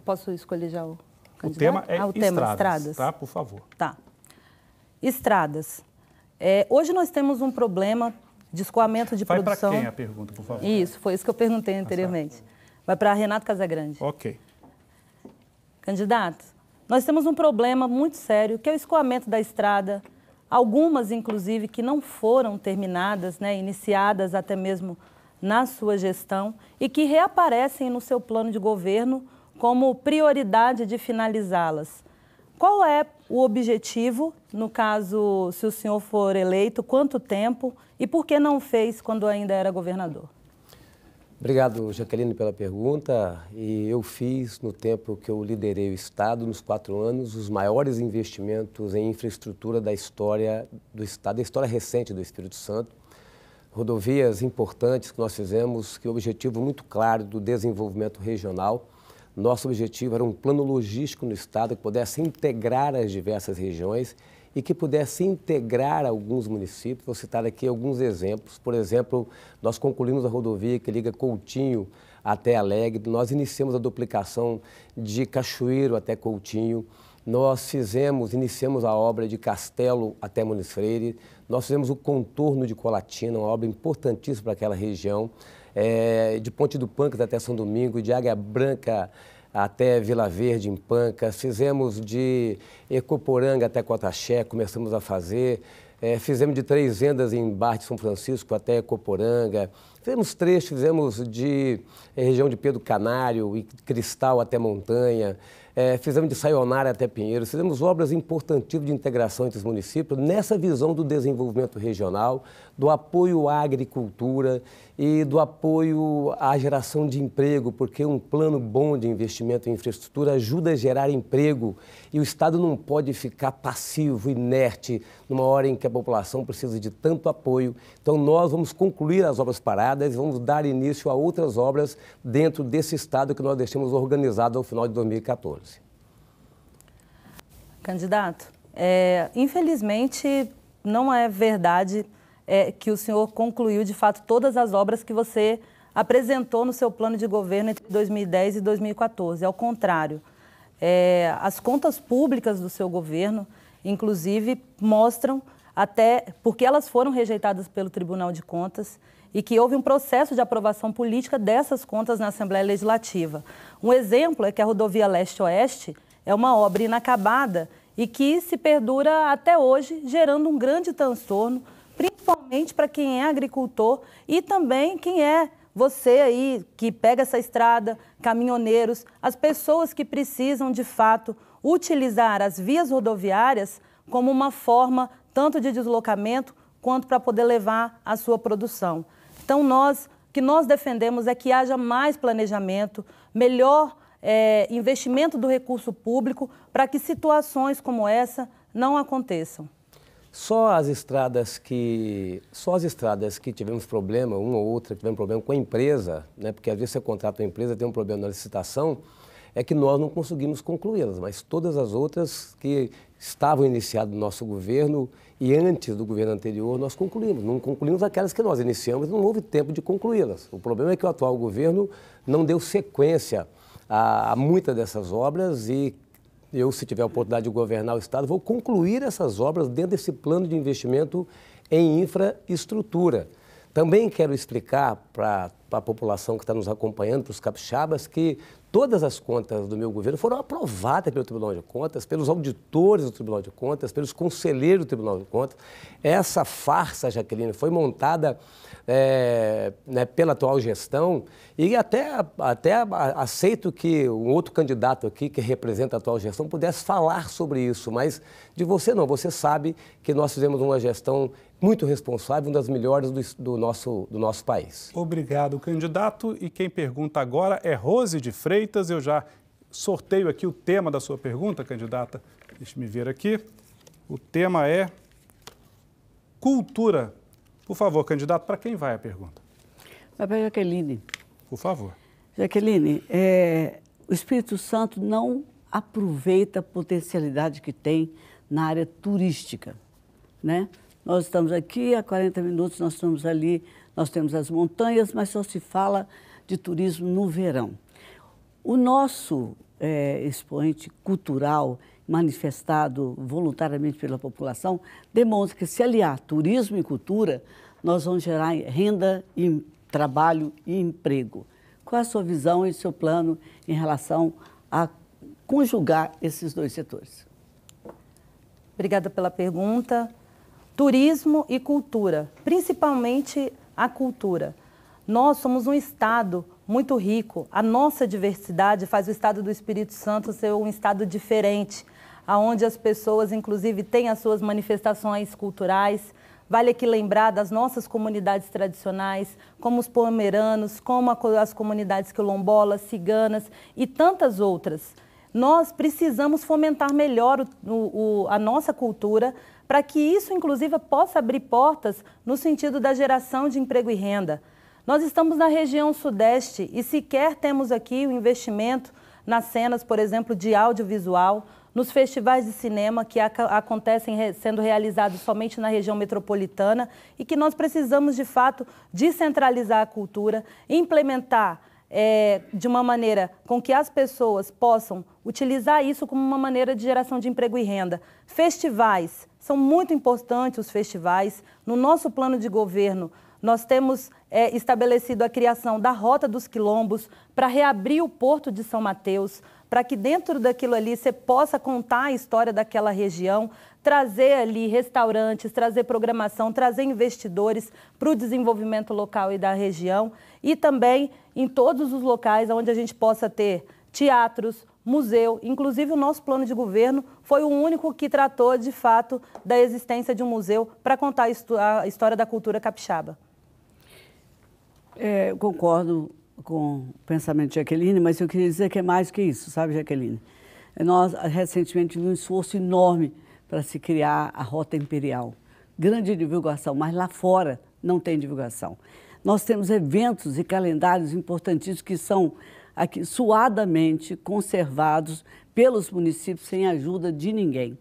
posso escolher já o
candidato? O tema é ah, o estradas, tema, estradas, tá? Por favor.
Tá. Estradas. É, hoje nós temos um problema de escoamento de Vai produção. Vai para
quem a pergunta, por favor?
Isso, foi isso que eu perguntei tá anteriormente. Vai para Renato Casagrande. Ok. Candidato, nós temos um problema muito sério, que é o escoamento da estrada, algumas, inclusive, que não foram terminadas, né, iniciadas até mesmo na sua gestão, e que reaparecem no seu plano de governo como prioridade de finalizá-las. Qual é o objetivo, no caso, se o senhor for eleito, quanto tempo e por que não fez quando ainda era governador?
Obrigado, Jaqueline, pela pergunta. E eu fiz, no tempo que eu liderei o Estado, nos quatro anos, os maiores investimentos em infraestrutura da história do Estado, da história recente do Espírito Santo. Rodovias importantes que nós fizemos, que o objetivo muito claro do desenvolvimento regional nosso objetivo era um plano logístico no Estado que pudesse integrar as diversas regiões e que pudesse integrar alguns municípios. Vou citar aqui alguns exemplos. Por exemplo, nós concluímos a rodovia que liga Coutinho até Alegre, nós iniciamos a duplicação de Cachoeiro até Coutinho, nós fizemos, iniciamos a obra de Castelo até Muniz Freire, nós fizemos o contorno de Colatina, uma obra importantíssima para aquela região é, de Ponte do Pancas até São Domingo, de Águia Branca até Vila Verde, em Pancas. Fizemos de Ecoporanga até Cotaxé, começamos a fazer. É, fizemos de Três Vendas em Bar de São Francisco até Ecoporanga. Fizemos trechos, fizemos de é, região de Pedro Canário e Cristal até Montanha. É, fizemos de Sayonara até Pinheiro, fizemos obras importantíssimas de integração entre os municípios nessa visão do desenvolvimento regional, do apoio à agricultura e do apoio à geração de emprego, porque um plano bom de investimento em infraestrutura ajuda a gerar emprego e o Estado não pode ficar passivo, inerte, numa hora em que a população precisa de tanto apoio. Então, nós vamos concluir as obras paradas e vamos dar início a outras obras dentro desse Estado que nós deixamos organizado ao final de 2014.
Candidato, é, infelizmente não é verdade é, que o senhor concluiu, de fato, todas as obras que você apresentou no seu plano de governo entre 2010 e 2014. Ao contrário, é, as contas públicas do seu governo, inclusive, mostram até porque elas foram rejeitadas pelo Tribunal de Contas e que houve um processo de aprovação política dessas contas na Assembleia Legislativa. Um exemplo é que a rodovia Leste-Oeste é uma obra inacabada e que se perdura até hoje, gerando um grande transtorno principalmente para quem é agricultor e também quem é você aí que pega essa estrada, caminhoneiros, as pessoas que precisam de fato utilizar as vias rodoviárias como uma forma tanto de deslocamento quanto para poder levar a sua produção. Então nós que nós defendemos é que haja mais planejamento, melhor é, investimento do recurso público para que situações como essa não aconteçam.
Só as estradas que só as estradas que tivemos problema, uma ou outra, que tivemos problema com a empresa, né? porque às vezes você contrata uma empresa, tem um problema na licitação, é que nós não conseguimos concluí-las, mas todas as outras que estavam iniciadas no nosso governo e antes do governo anterior, nós concluímos. Não concluímos aquelas que nós iniciamos, não houve tempo de concluí-las. O problema é que o atual governo não deu sequência a, a muitas dessas obras e eu, se tiver a oportunidade de governar o Estado, vou concluir essas obras dentro desse plano de investimento em infraestrutura. Também quero explicar para a população que está nos acompanhando, para os capixabas, que todas as contas do meu governo foram aprovadas pelo Tribunal de Contas, pelos auditores do Tribunal de Contas, pelos conselheiros do Tribunal de Contas. Essa farsa, Jaqueline, foi montada é, né, pela atual gestão e até, até aceito que um outro candidato aqui que representa a atual gestão pudesse falar sobre isso, mas de você não, você sabe que nós fizemos uma gestão muito responsável, uma das melhores do, do, nosso, do nosso país.
Obrigado, candidato. E quem pergunta agora é Rose de Freitas. Eu já sorteio aqui o tema da sua pergunta, candidata. Deixe-me ver aqui. O tema é cultura por favor, candidato, para quem vai a pergunta?
Vai para a Jaqueline. Por favor. Jaqueline, é, o Espírito Santo não aproveita a potencialidade que tem na área turística, né? Nós estamos aqui, há 40 minutos nós estamos ali, nós temos as montanhas, mas só se fala de turismo no verão. O nosso é, expoente cultural manifestado voluntariamente pela população, demonstra que se aliar turismo e cultura, nós vamos gerar renda, e trabalho e emprego. Qual é a sua visão e seu plano em relação a conjugar esses dois setores? Obrigada pela pergunta.
Turismo e cultura, principalmente a cultura. Nós somos um estado muito rico. A nossa diversidade faz o estado do Espírito Santo ser um estado diferente aonde as pessoas, inclusive, têm as suas manifestações culturais. Vale aqui lembrar das nossas comunidades tradicionais, como os pomeranos, como as comunidades quilombolas, ciganas e tantas outras. Nós precisamos fomentar melhor o, o, a nossa cultura para que isso, inclusive, possa abrir portas no sentido da geração de emprego e renda. Nós estamos na região sudeste e sequer temos aqui o investimento nas cenas, por exemplo, de audiovisual nos festivais de cinema que acontecem sendo realizados somente na região metropolitana e que nós precisamos, de fato, descentralizar a cultura, implementar é, de uma maneira com que as pessoas possam utilizar isso como uma maneira de geração de emprego e renda. Festivais, são muito importantes os festivais. No nosso plano de governo, nós temos é, estabelecido a criação da Rota dos Quilombos para reabrir o Porto de São Mateus para que dentro daquilo ali você possa contar a história daquela região, trazer ali restaurantes, trazer programação, trazer investidores para o desenvolvimento local e da região e também em todos os locais onde a gente possa ter teatros, museu, inclusive o nosso plano de governo foi o único que tratou de fato da existência de um museu para contar a história da cultura capixaba.
É, concordo com o pensamento de Jaqueline, mas eu queria dizer que é mais que isso, sabe, Jaqueline? Nós, recentemente, um esforço enorme para se criar a Rota Imperial. Grande divulgação, mas lá fora não tem divulgação. Nós temos eventos e calendários importantíssimos que são aqui suadamente conservados pelos municípios sem ajuda de ninguém.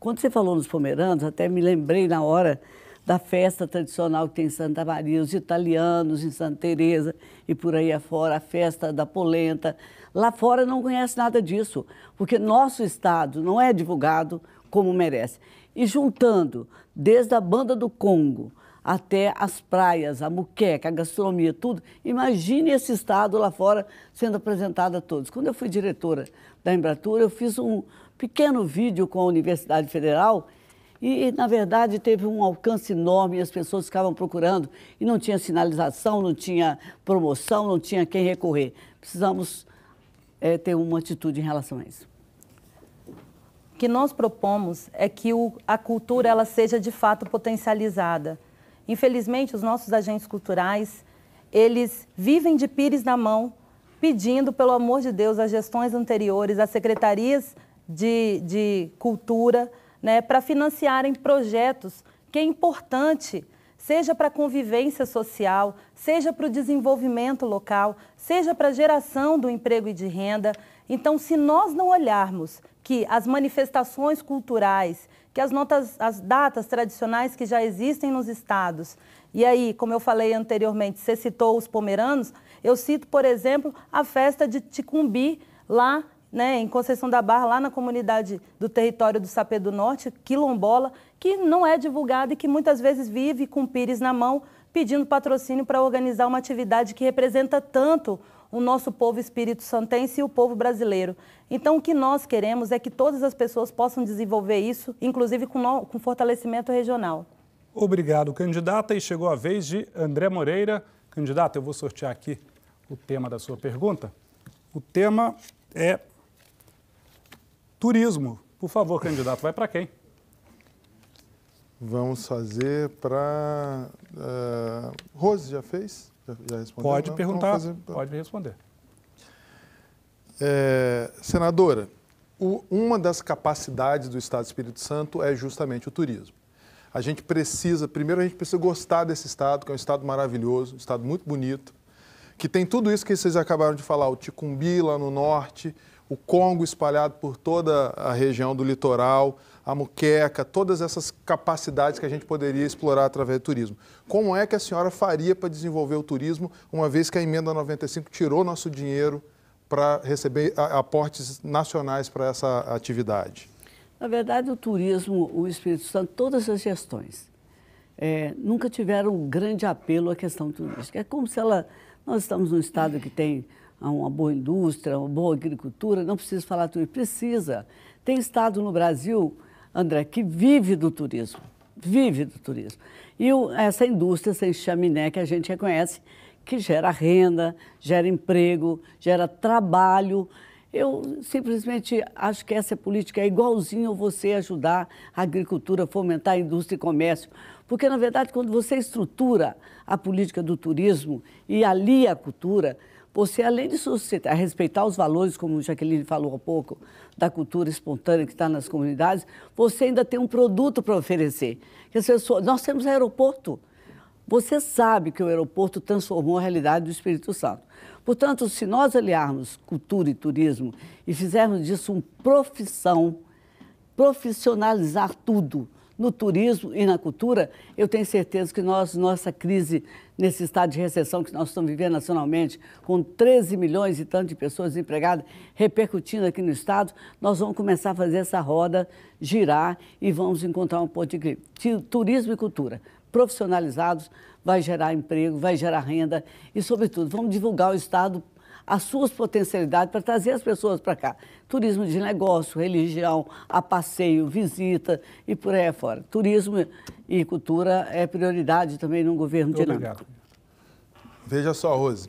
Quando você falou nos pomeranos, até me lembrei na hora da festa tradicional que tem em Santa Maria, os italianos em Santa Teresa e por aí afora, a festa da polenta. Lá fora não conhece nada disso, porque nosso estado não é divulgado como merece. E juntando desde a banda do Congo até as praias, a muqueca, a gastronomia, tudo. Imagine esse estado lá fora sendo apresentado a todos. Quando eu fui diretora da Embratura, eu fiz um pequeno vídeo com a Universidade Federal e, na verdade, teve um alcance enorme e as pessoas ficavam procurando e não tinha sinalização, não tinha promoção, não tinha quem recorrer. Precisamos é, ter uma atitude em relação a isso. O que nós propomos é que o, a cultura ela seja de fato
potencializada. Infelizmente, os nossos agentes culturais, eles vivem de pires na mão, pedindo, pelo amor de Deus, às gestões anteriores, às secretarias de, de cultura, né, para financiarem projetos que é importante, seja para a convivência social, seja para o desenvolvimento local, seja para a geração do emprego e de renda. Então, se nós não olharmos que as manifestações culturais, que as, notas, as datas tradicionais que já existem nos estados, e aí, como eu falei anteriormente, você citou os pomeranos, eu cito, por exemplo, a festa de Ticumbi, lá né, em Conceição da Barra, lá na comunidade do território do Sapê do Norte, quilombola, que não é divulgada e que muitas vezes vive com pires na mão, pedindo patrocínio para organizar uma atividade que representa tanto o nosso povo espírito santense e o povo brasileiro. Então, o que nós queremos é que todas as pessoas possam desenvolver isso, inclusive com, no, com fortalecimento regional.
Obrigado, candidata. E chegou a vez de André Moreira. Candidata, eu vou sortear aqui o tema da sua pergunta. O tema é Turismo. Por favor, candidato, vai para quem?
Vamos fazer para. Uh, eh, Rose já fez? Já, já respondeu? Pode Não, perguntar, fazer... pode responder. É, senadora, o, uma das capacidades do Estado do Espírito Santo é justamente o turismo. A gente precisa, primeiro, a gente precisa gostar desse Estado, que é um Estado maravilhoso, um Estado muito bonito, que tem tudo isso que vocês acabaram de falar: o Ticumbi lá no norte, o Congo espalhado por toda a região do litoral, a muqueca, todas essas capacidades que a gente poderia explorar através do turismo. Como é que a senhora faria para desenvolver o turismo, uma vez que a emenda 95 tirou nosso dinheiro para receber aportes nacionais para essa atividade?
Na verdade, o turismo, o Espírito Santo, todas as gestões é, nunca tiveram um grande apelo à questão turística. É como se ela. Nós estamos num estado que tem a uma boa indústria, uma boa agricultura, não precisa falar tudo, precisa. Tem estado no Brasil, André, que vive do turismo, vive do turismo. E essa indústria, sem chaminé que a gente reconhece, que gera renda, gera emprego, gera trabalho. Eu simplesmente acho que essa política é igualzinho você ajudar a agricultura, fomentar a indústria e comércio. Porque, na verdade, quando você estrutura a política do turismo e alia a cultura, você, além de suscitar, respeitar os valores, como Jaqueline falou há pouco, da cultura espontânea que está nas comunidades, você ainda tem um produto para oferecer. Pessoas, nós temos aeroporto. Você sabe que o aeroporto transformou a realidade do Espírito Santo. Portanto, se nós aliarmos cultura e turismo e fizermos disso uma profissão, profissionalizar tudo, no turismo e na cultura, eu tenho certeza que nós, nossa crise nesse estado de recessão que nós estamos vivendo nacionalmente, com 13 milhões e tanto de pessoas desempregadas repercutindo aqui no estado, nós vamos começar a fazer essa roda girar e vamos encontrar um ponto de equilíbrio. Turismo e cultura profissionalizados vai gerar emprego, vai gerar renda e, sobretudo, vamos divulgar o estado as suas potencialidades para trazer as pessoas para cá. Turismo de negócio, religião, a passeio, visita e por aí fora. Turismo e cultura é prioridade também num governo Obrigado. dinâmico.
Veja só, Rose.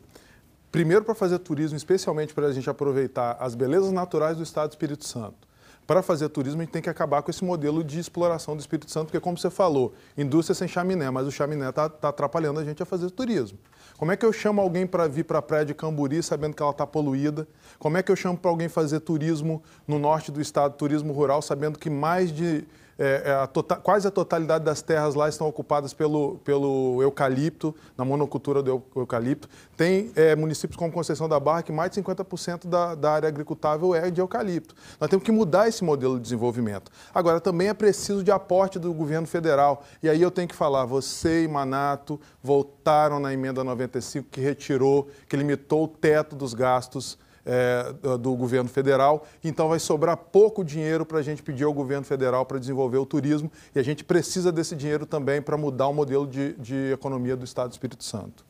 Primeiro, para fazer turismo, especialmente para a gente aproveitar as belezas naturais do estado do Espírito Santo para fazer turismo, a gente tem que acabar com esse modelo de exploração do Espírito Santo, porque, é como você falou, indústria sem chaminé, mas o chaminé está tá atrapalhando a gente a fazer turismo. Como é que eu chamo alguém para vir para a praia de Camburi sabendo que ela está poluída? Como é que eu chamo para alguém fazer turismo no norte do estado, turismo rural, sabendo que mais de é, é, a total, quase a totalidade das terras lá estão ocupadas pelo, pelo eucalipto, na monocultura do eucalipto. Tem é, municípios como Conceição da Barra que mais de 50% da, da área agricultável é de eucalipto. Nós temos que mudar esse modelo de desenvolvimento. Agora, também é preciso de aporte do governo federal. E aí eu tenho que falar, você e Manato voltaram na emenda 95 que retirou, que limitou o teto dos gastos é, do governo federal. Então vai sobrar pouco dinheiro para a gente pedir ao governo federal para desenvolver o turismo e a gente precisa desse dinheiro também para mudar o modelo de, de economia do Estado do Espírito Santo.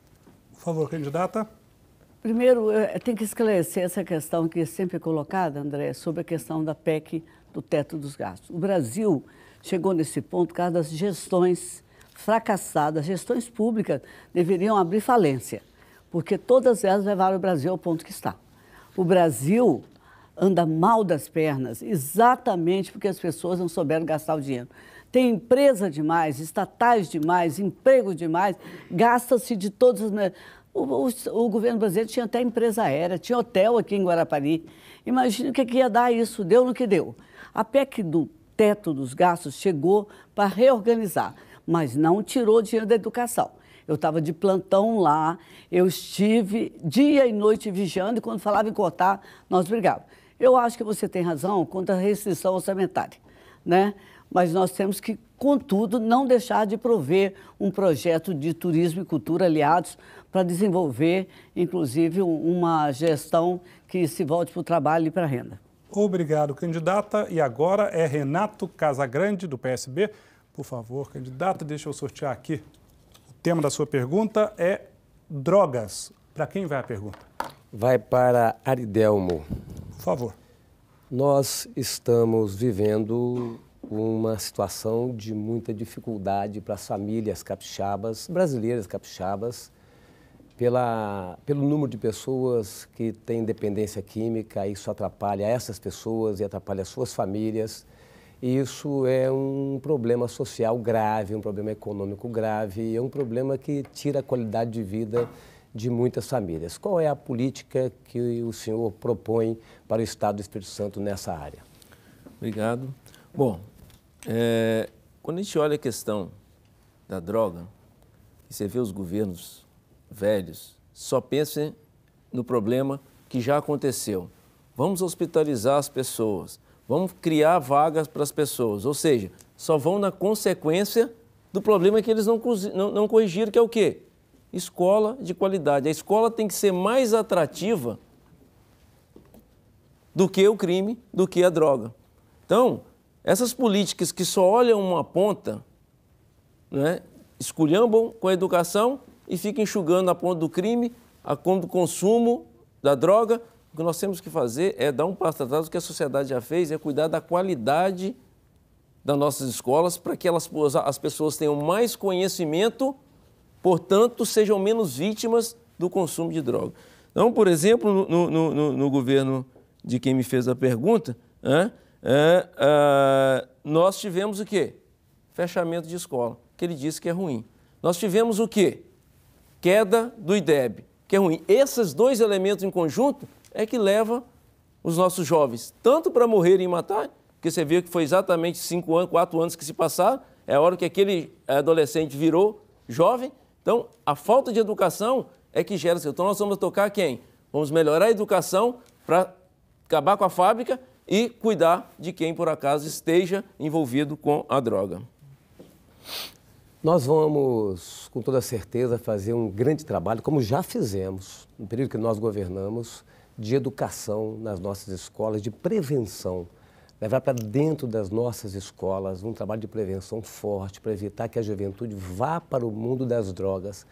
Por favor, candidata. Primeiro, é, tem que esclarecer essa questão que é sempre colocada, André, sobre a questão da PEC do teto dos gastos. O Brasil chegou nesse ponto por causa das gestões fracassadas, gestões públicas deveriam abrir falência, porque todas elas levaram o Brasil ao ponto que está. O Brasil anda mal das pernas, exatamente porque as pessoas não souberam gastar o dinheiro. Tem empresa demais, estatais demais, emprego demais, gasta-se de todas as O, o, o, governo brasileiro tinha até empresa aérea, tinha hotel aqui em Guarapari. Imagina o que, que ia dar isso, deu no que deu. A PEC do teto dos gastos chegou para reorganizar, mas não tirou dinheiro da educação. Eu estava de plantão lá, eu estive dia e noite vigiando e quando falava em cortar, nós brigávamos. Eu acho que você tem razão quanto à restrição orçamentária, né? Mas nós temos que, contudo, não deixar de prover um projeto de turismo e cultura aliados para desenvolver, inclusive, uma gestão que se volte para o trabalho e para a renda.
Obrigado, candidata. E agora é Renato Casagrande, do PSB. Por favor, candidata, deixa eu sortear aqui tema da sua pergunta é drogas. Para quem vai a
pergunta? Vai para Aridelmo. Por favor. Nós estamos vivendo uma situação de muita dificuldade para as famílias capixabas, brasileiras capixabas, pela, pelo número de pessoas que têm dependência química, isso atrapalha essas pessoas e atrapalha suas famílias isso é um problema social grave, um problema econômico grave, é um problema que tira a qualidade de vida de muitas famílias. Qual é a política que o senhor propõe para o Estado do Espírito Santo nessa área?
Obrigado. Bom, é, quando a gente olha a questão da droga, e você vê os governos velhos, só pensem no problema que já aconteceu. Vamos hospitalizar as pessoas vamos criar vagas para as pessoas. Ou seja, só vão na consequência do problema que eles não, não, não corrigiram, que é o quê? Escola de qualidade. A escola tem que ser mais atrativa do que o crime, do que a droga. Então, essas políticas que só olham uma ponta, né, esculhambam com a educação e ficam enxugando a ponta do crime, a ponta do consumo da droga o que nós temos que fazer é dar um passo atrás, o que a sociedade já fez é cuidar da qualidade das nossas escolas para que elas, as pessoas tenham mais conhecimento, portanto, sejam menos vítimas do consumo de droga. Então, por exemplo, no, no, no, no governo de quem me fez a pergunta, é, é, é, nós tivemos o quê? Fechamento de escola, que ele disse que é ruim. Nós tivemos o quê? Queda do IDEB, que é ruim. Esses dois elementos em conjunto é que leva os nossos jovens tanto para morrer e matar, porque você vê que foi exatamente cinco anos, quatro anos que se passaram, é a hora que aquele adolescente virou jovem. Então, a falta de educação é que gera isso. Então, nós vamos tocar quem? Vamos melhorar a educação para acabar com a fábrica e cuidar de quem, por acaso, esteja envolvido com a droga.
Nós vamos, com toda certeza, fazer um grande trabalho, como já fizemos no período que nós governamos, de educação nas nossas escolas, de prevenção. Levar para dentro das nossas escolas um trabalho de prevenção forte para evitar que a juventude vá para o mundo das drogas.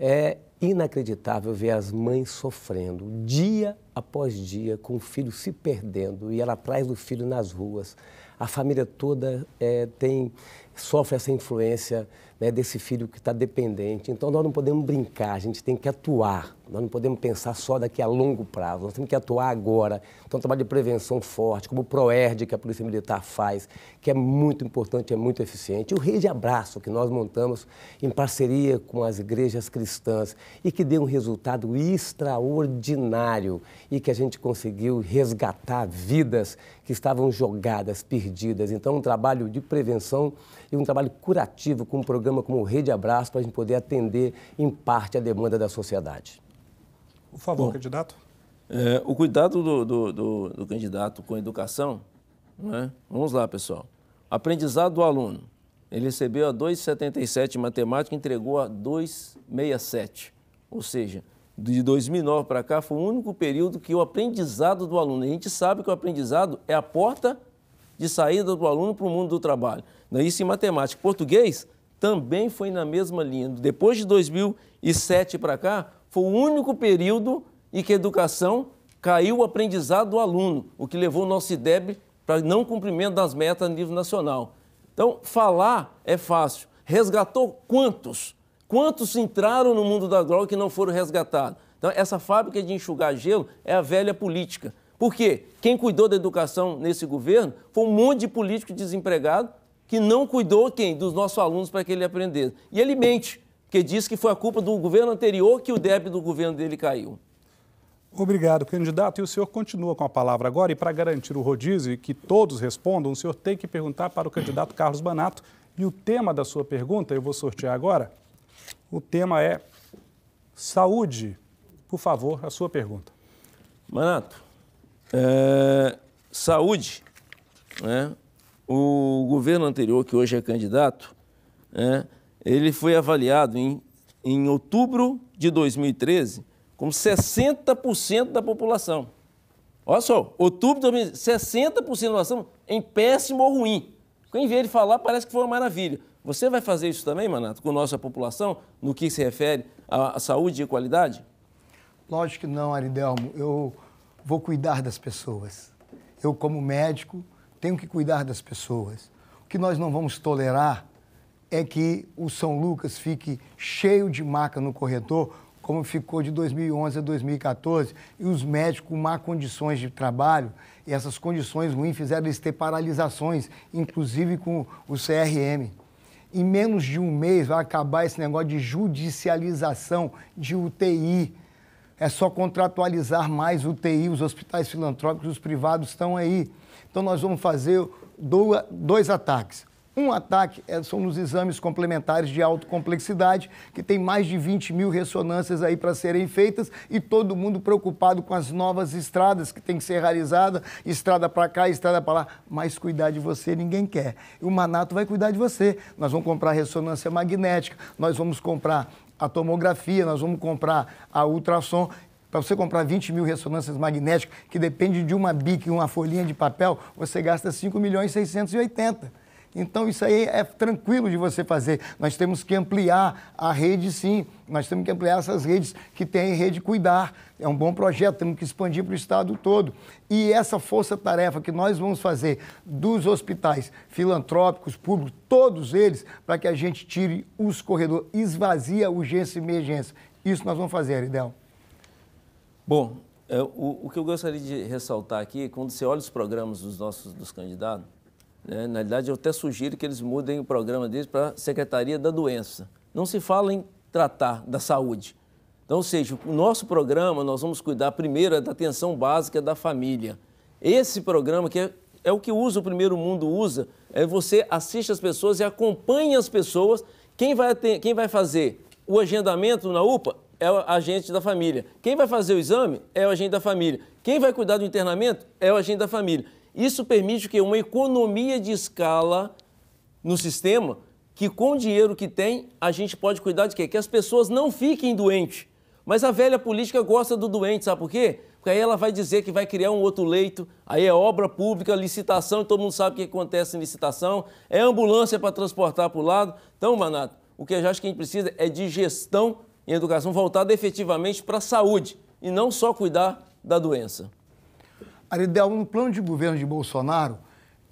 É inacreditável ver as mães sofrendo dia após dia, com o filho se perdendo e ela traz o filho nas ruas. A família toda é, tem sofre essa influência né, desse filho que está dependente. Então nós não podemos brincar, a gente tem que atuar. Nós não podemos pensar só daqui a longo prazo, nós temos que atuar agora. Então, é um trabalho de prevenção forte, como o PROERD, que a Polícia Militar faz, que é muito importante, é muito eficiente. E o Rede Abraço, que nós montamos em parceria com as igrejas cristãs e que deu um resultado extraordinário e que a gente conseguiu resgatar vidas que estavam jogadas, perdidas. Então, um trabalho de prevenção e um trabalho curativo com um programa como o Rede Abraço para a gente poder atender, em parte, a demanda da sociedade. Por favor, Bom, candidato.
É, o cuidado do, do, do, do, candidato com a educação, né? vamos lá, pessoal. Aprendizado do aluno. Ele recebeu a 2,77 em matemática e entregou a 2,67. Ou seja, de 2009 para cá foi o único período que o aprendizado do aluno, a gente sabe que o aprendizado é a porta de saída do aluno para o mundo do trabalho. É isso em matemática. Português também foi na mesma linha. Depois de 2007 para cá, foi o único período em que a educação caiu o aprendizado do aluno, o que levou o nosso IDEB para não cumprimento das metas a nível nacional. Então, falar é fácil. Resgatou quantos? Quantos entraram no mundo da droga que não foram resgatados? Então, essa fábrica de enxugar gelo é a velha política. Por quê? Quem cuidou da educação nesse governo foi um monte de político desempregado que não cuidou quem? Dos nossos alunos para que ele aprendesse. E ele mente que diz que foi a culpa do governo anterior que o débito do governo dele caiu.
Obrigado, candidato. E o senhor continua com a palavra agora. E para garantir o rodízio e que todos respondam, o senhor tem que perguntar para o candidato Carlos Banato. E o tema da sua pergunta, eu vou sortear agora. O tema é saúde. Por favor, a sua pergunta.
Banato, é, saúde. Né? O governo anterior, que hoje é candidato, né? ele foi avaliado em, em outubro de 2013 como 60% da população. Olha só, outubro de 2013, 60% da população em péssimo ou ruim. Quem vê ele falar parece que foi uma maravilha. Você vai fazer isso também, Manato, com nossa população, no que se refere à saúde e qualidade?
Lógico que não, Aridelmo. Eu vou cuidar das pessoas. Eu, como médico, tenho que cuidar das pessoas. O que nós não vamos tolerar é que o São Lucas fique cheio de maca no corredor, como ficou de 2011 a 2014, e os médicos com má condições de trabalho, e essas condições ruins fizeram eles ter paralisações, inclusive com o CRM. Em menos de um mês vai acabar esse negócio de judicialização de UTI. É só contratualizar mais UTI, os hospitais filantrópicos, os privados estão aí. Então nós vamos fazer dois ataques. Um ataque é, são nos exames complementares de alta complexidade que tem mais de 20 mil ressonâncias aí para serem feitas e todo mundo preocupado com as novas estradas que tem que ser realizada, estrada para cá, estrada para lá. Mas cuidar de você ninguém quer. O Manato vai cuidar de você. Nós vamos comprar ressonância magnética, nós vamos comprar a tomografia, nós vamos comprar a ultrassom para você comprar 20 mil ressonâncias magnéticas, que depende de uma bica e uma folhinha de papel, você gasta 5 milhões e 680. Então, isso aí é tranquilo de você fazer. Nós temos que ampliar a rede, sim. Nós temos que ampliar essas redes que tem Rede Cuidar. É um bom projeto, temos que expandir para o estado todo. E essa força-tarefa que nós vamos fazer dos hospitais filantrópicos, públicos, todos eles, para que a gente tire os corredores, esvazia urgência e emergência. Isso nós vamos fazer, Aridel.
Bom, é, o, o que eu gostaria de ressaltar aqui, é quando você olha os programas dos nossos dos candidatos, né? Na verdade, eu até sugiro que eles mudem o programa deles para Secretaria da Doença. Não se fala em tratar da saúde. Então, ou seja, o nosso programa, nós vamos cuidar primeiro é da atenção básica da família. Esse programa, que é, é o que usa, o primeiro mundo usa, é você assiste as pessoas e acompanha as pessoas. Quem vai, quem vai fazer o agendamento na UPA é o agente da família. Quem vai fazer o exame é o agente da família. Quem vai cuidar do internamento é o agente da família. Isso permite que uma economia de escala no sistema, que com o dinheiro que tem, a gente pode cuidar de quê? Que as pessoas não fiquem doentes. Mas a velha política gosta do doente, sabe por quê? Porque aí ela vai dizer que vai criar um outro leito, aí é obra pública, licitação, todo mundo sabe o que acontece em licitação, é ambulância para transportar para o lado. Então, Manato, o que eu acho que a gente precisa é de gestão em educação voltada efetivamente para a saúde e não só cuidar da doença.
Aridel, no plano de governo de Bolsonaro,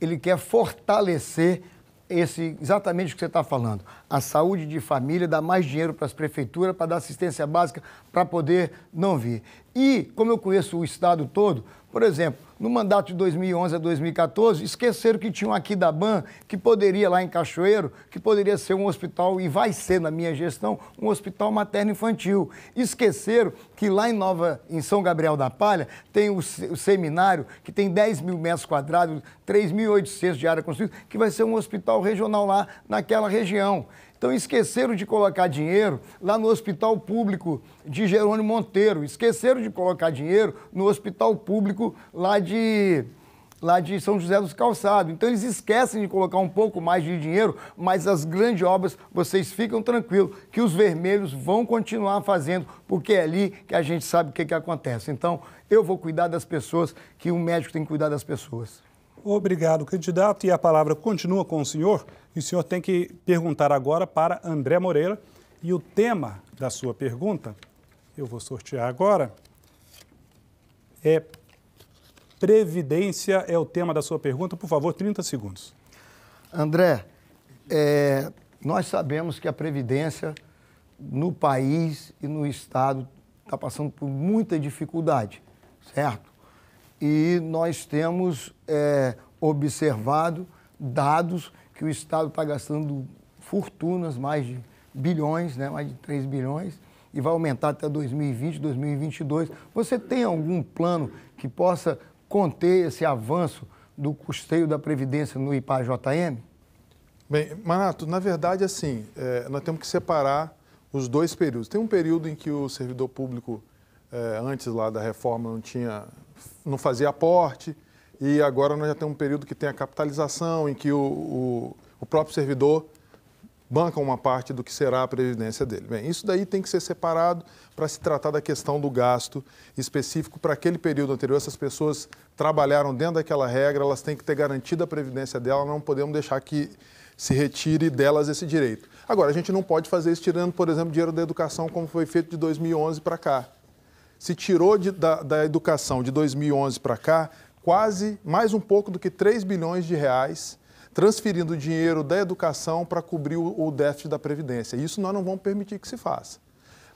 ele quer fortalecer esse, exatamente o que você está falando. A saúde de família, dar mais dinheiro para as prefeituras, para dar assistência básica, para poder não vir. E, como eu conheço o Estado todo, por exemplo, no mandato de 2011 a 2014, esqueceram que tinha um Aquidaban, que poderia lá em Cachoeiro, que poderia ser um hospital, e vai ser na minha gestão, um hospital materno-infantil. Esqueceram que lá em Nova, em São Gabriel da Palha, tem o, o seminário, que tem 10 mil metros quadrados, 3.800 de área construída, que vai ser um hospital regional lá naquela região. Então esqueceram de colocar dinheiro lá no hospital público de Jerônimo Monteiro, esqueceram de colocar dinheiro no hospital público lá de lá de São José dos Calçados. Então eles esquecem de colocar um pouco mais de dinheiro, mas as grandes obras, vocês ficam tranquilos que os vermelhos vão continuar fazendo, porque é ali que a gente sabe o que, que acontece. Então eu vou cuidar das pessoas, que o médico tem que cuidar das pessoas. Obrigado,
candidato. E a palavra continua com o senhor. E o senhor tem que perguntar agora para André Moreira. E o tema da sua pergunta, eu vou sortear agora, é Previdência é o tema da sua pergunta. Por
favor, 30 segundos. André, é, nós sabemos que a Previdência no país e no Estado está passando por muita dificuldade, certo? e nós temos é, observado dados que o Estado está gastando fortunas, mais de bilhões, né, mais de 3 bilhões, e vai aumentar até 2020, 2022. Você tem algum plano que possa conter esse avanço do custeio da Previdência no IPAJM? Bem, Manato, na verdade, assim, é, nós
temos que separar os dois períodos. Tem um período em que o servidor público, é, antes lá da reforma, não tinha não fazia aporte, e agora nós já temos um período que tem a capitalização, em que o, o, o próprio servidor banca uma parte do que será a previdência dele. Bem, isso daí tem que ser separado para se tratar da questão do gasto específico para aquele período anterior. Essas pessoas trabalharam dentro daquela regra, elas têm que ter garantida a previdência dela, não podemos deixar que se retire delas esse direito. Agora, a gente não pode fazer isso tirando, por exemplo, dinheiro da educação, como foi feito de 2011 para cá se tirou de, da, da educação de 2011 para cá quase mais um pouco do que 3 bilhões de reais transferindo dinheiro da educação para cobrir o, o déficit da Previdência. Isso nós não vamos permitir que se faça.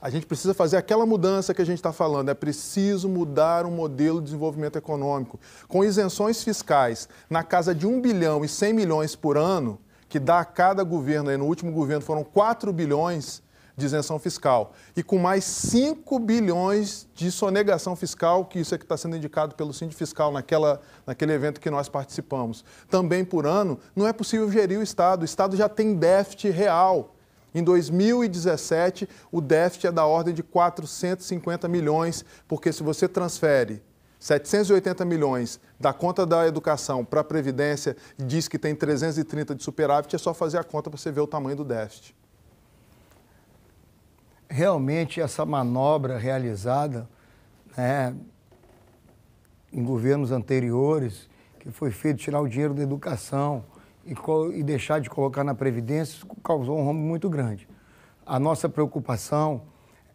A gente precisa fazer aquela mudança que a gente está falando. É preciso mudar o modelo de desenvolvimento econômico. Com isenções fiscais na casa de 1 bilhão e 100 milhões por ano, que dá a cada governo, aí no último governo foram 4 bilhões, de isenção fiscal e com mais 5 bilhões de sonegação fiscal, que isso é que está sendo indicado pelo Cinde Fiscal naquela, naquele evento que nós participamos. Também por ano, não é possível gerir o Estado. O Estado já tem déficit real. Em 2017, o déficit é da ordem de 450 milhões, porque se você transfere 780 milhões da conta da educação para a Previdência e diz que tem 330 de superávit, é só fazer a conta para você ver o tamanho do déficit
realmente essa manobra realizada né, em governos anteriores, que foi feito tirar o dinheiro da educação e, e deixar de colocar na Previdência, causou um rombo muito grande. A nossa preocupação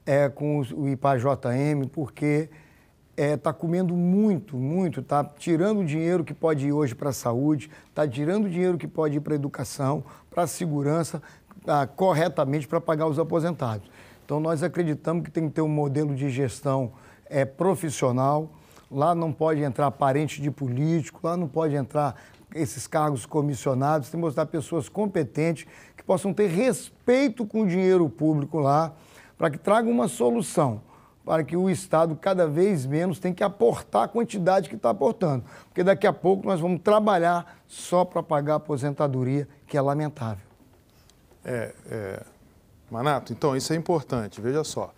é com o IPAJM, porque está é, tá comendo muito, muito, está tirando o dinheiro que pode ir hoje para a saúde, está tirando o dinheiro que pode ir para a educação, para a segurança, tá, corretamente para pagar os aposentados. Então, nós acreditamos que tem que ter um modelo de gestão é, profissional. Lá não pode entrar parente de político, lá não pode entrar esses cargos comissionados. Tem que mostrar pessoas competentes que possam ter respeito com o dinheiro público lá, para que traga uma solução para que o Estado cada vez menos tem que aportar a quantidade que está aportando. Porque daqui a pouco nós vamos trabalhar só para pagar a aposentadoria, que é lamentável. É, é,
Manato, então isso é importante, veja só.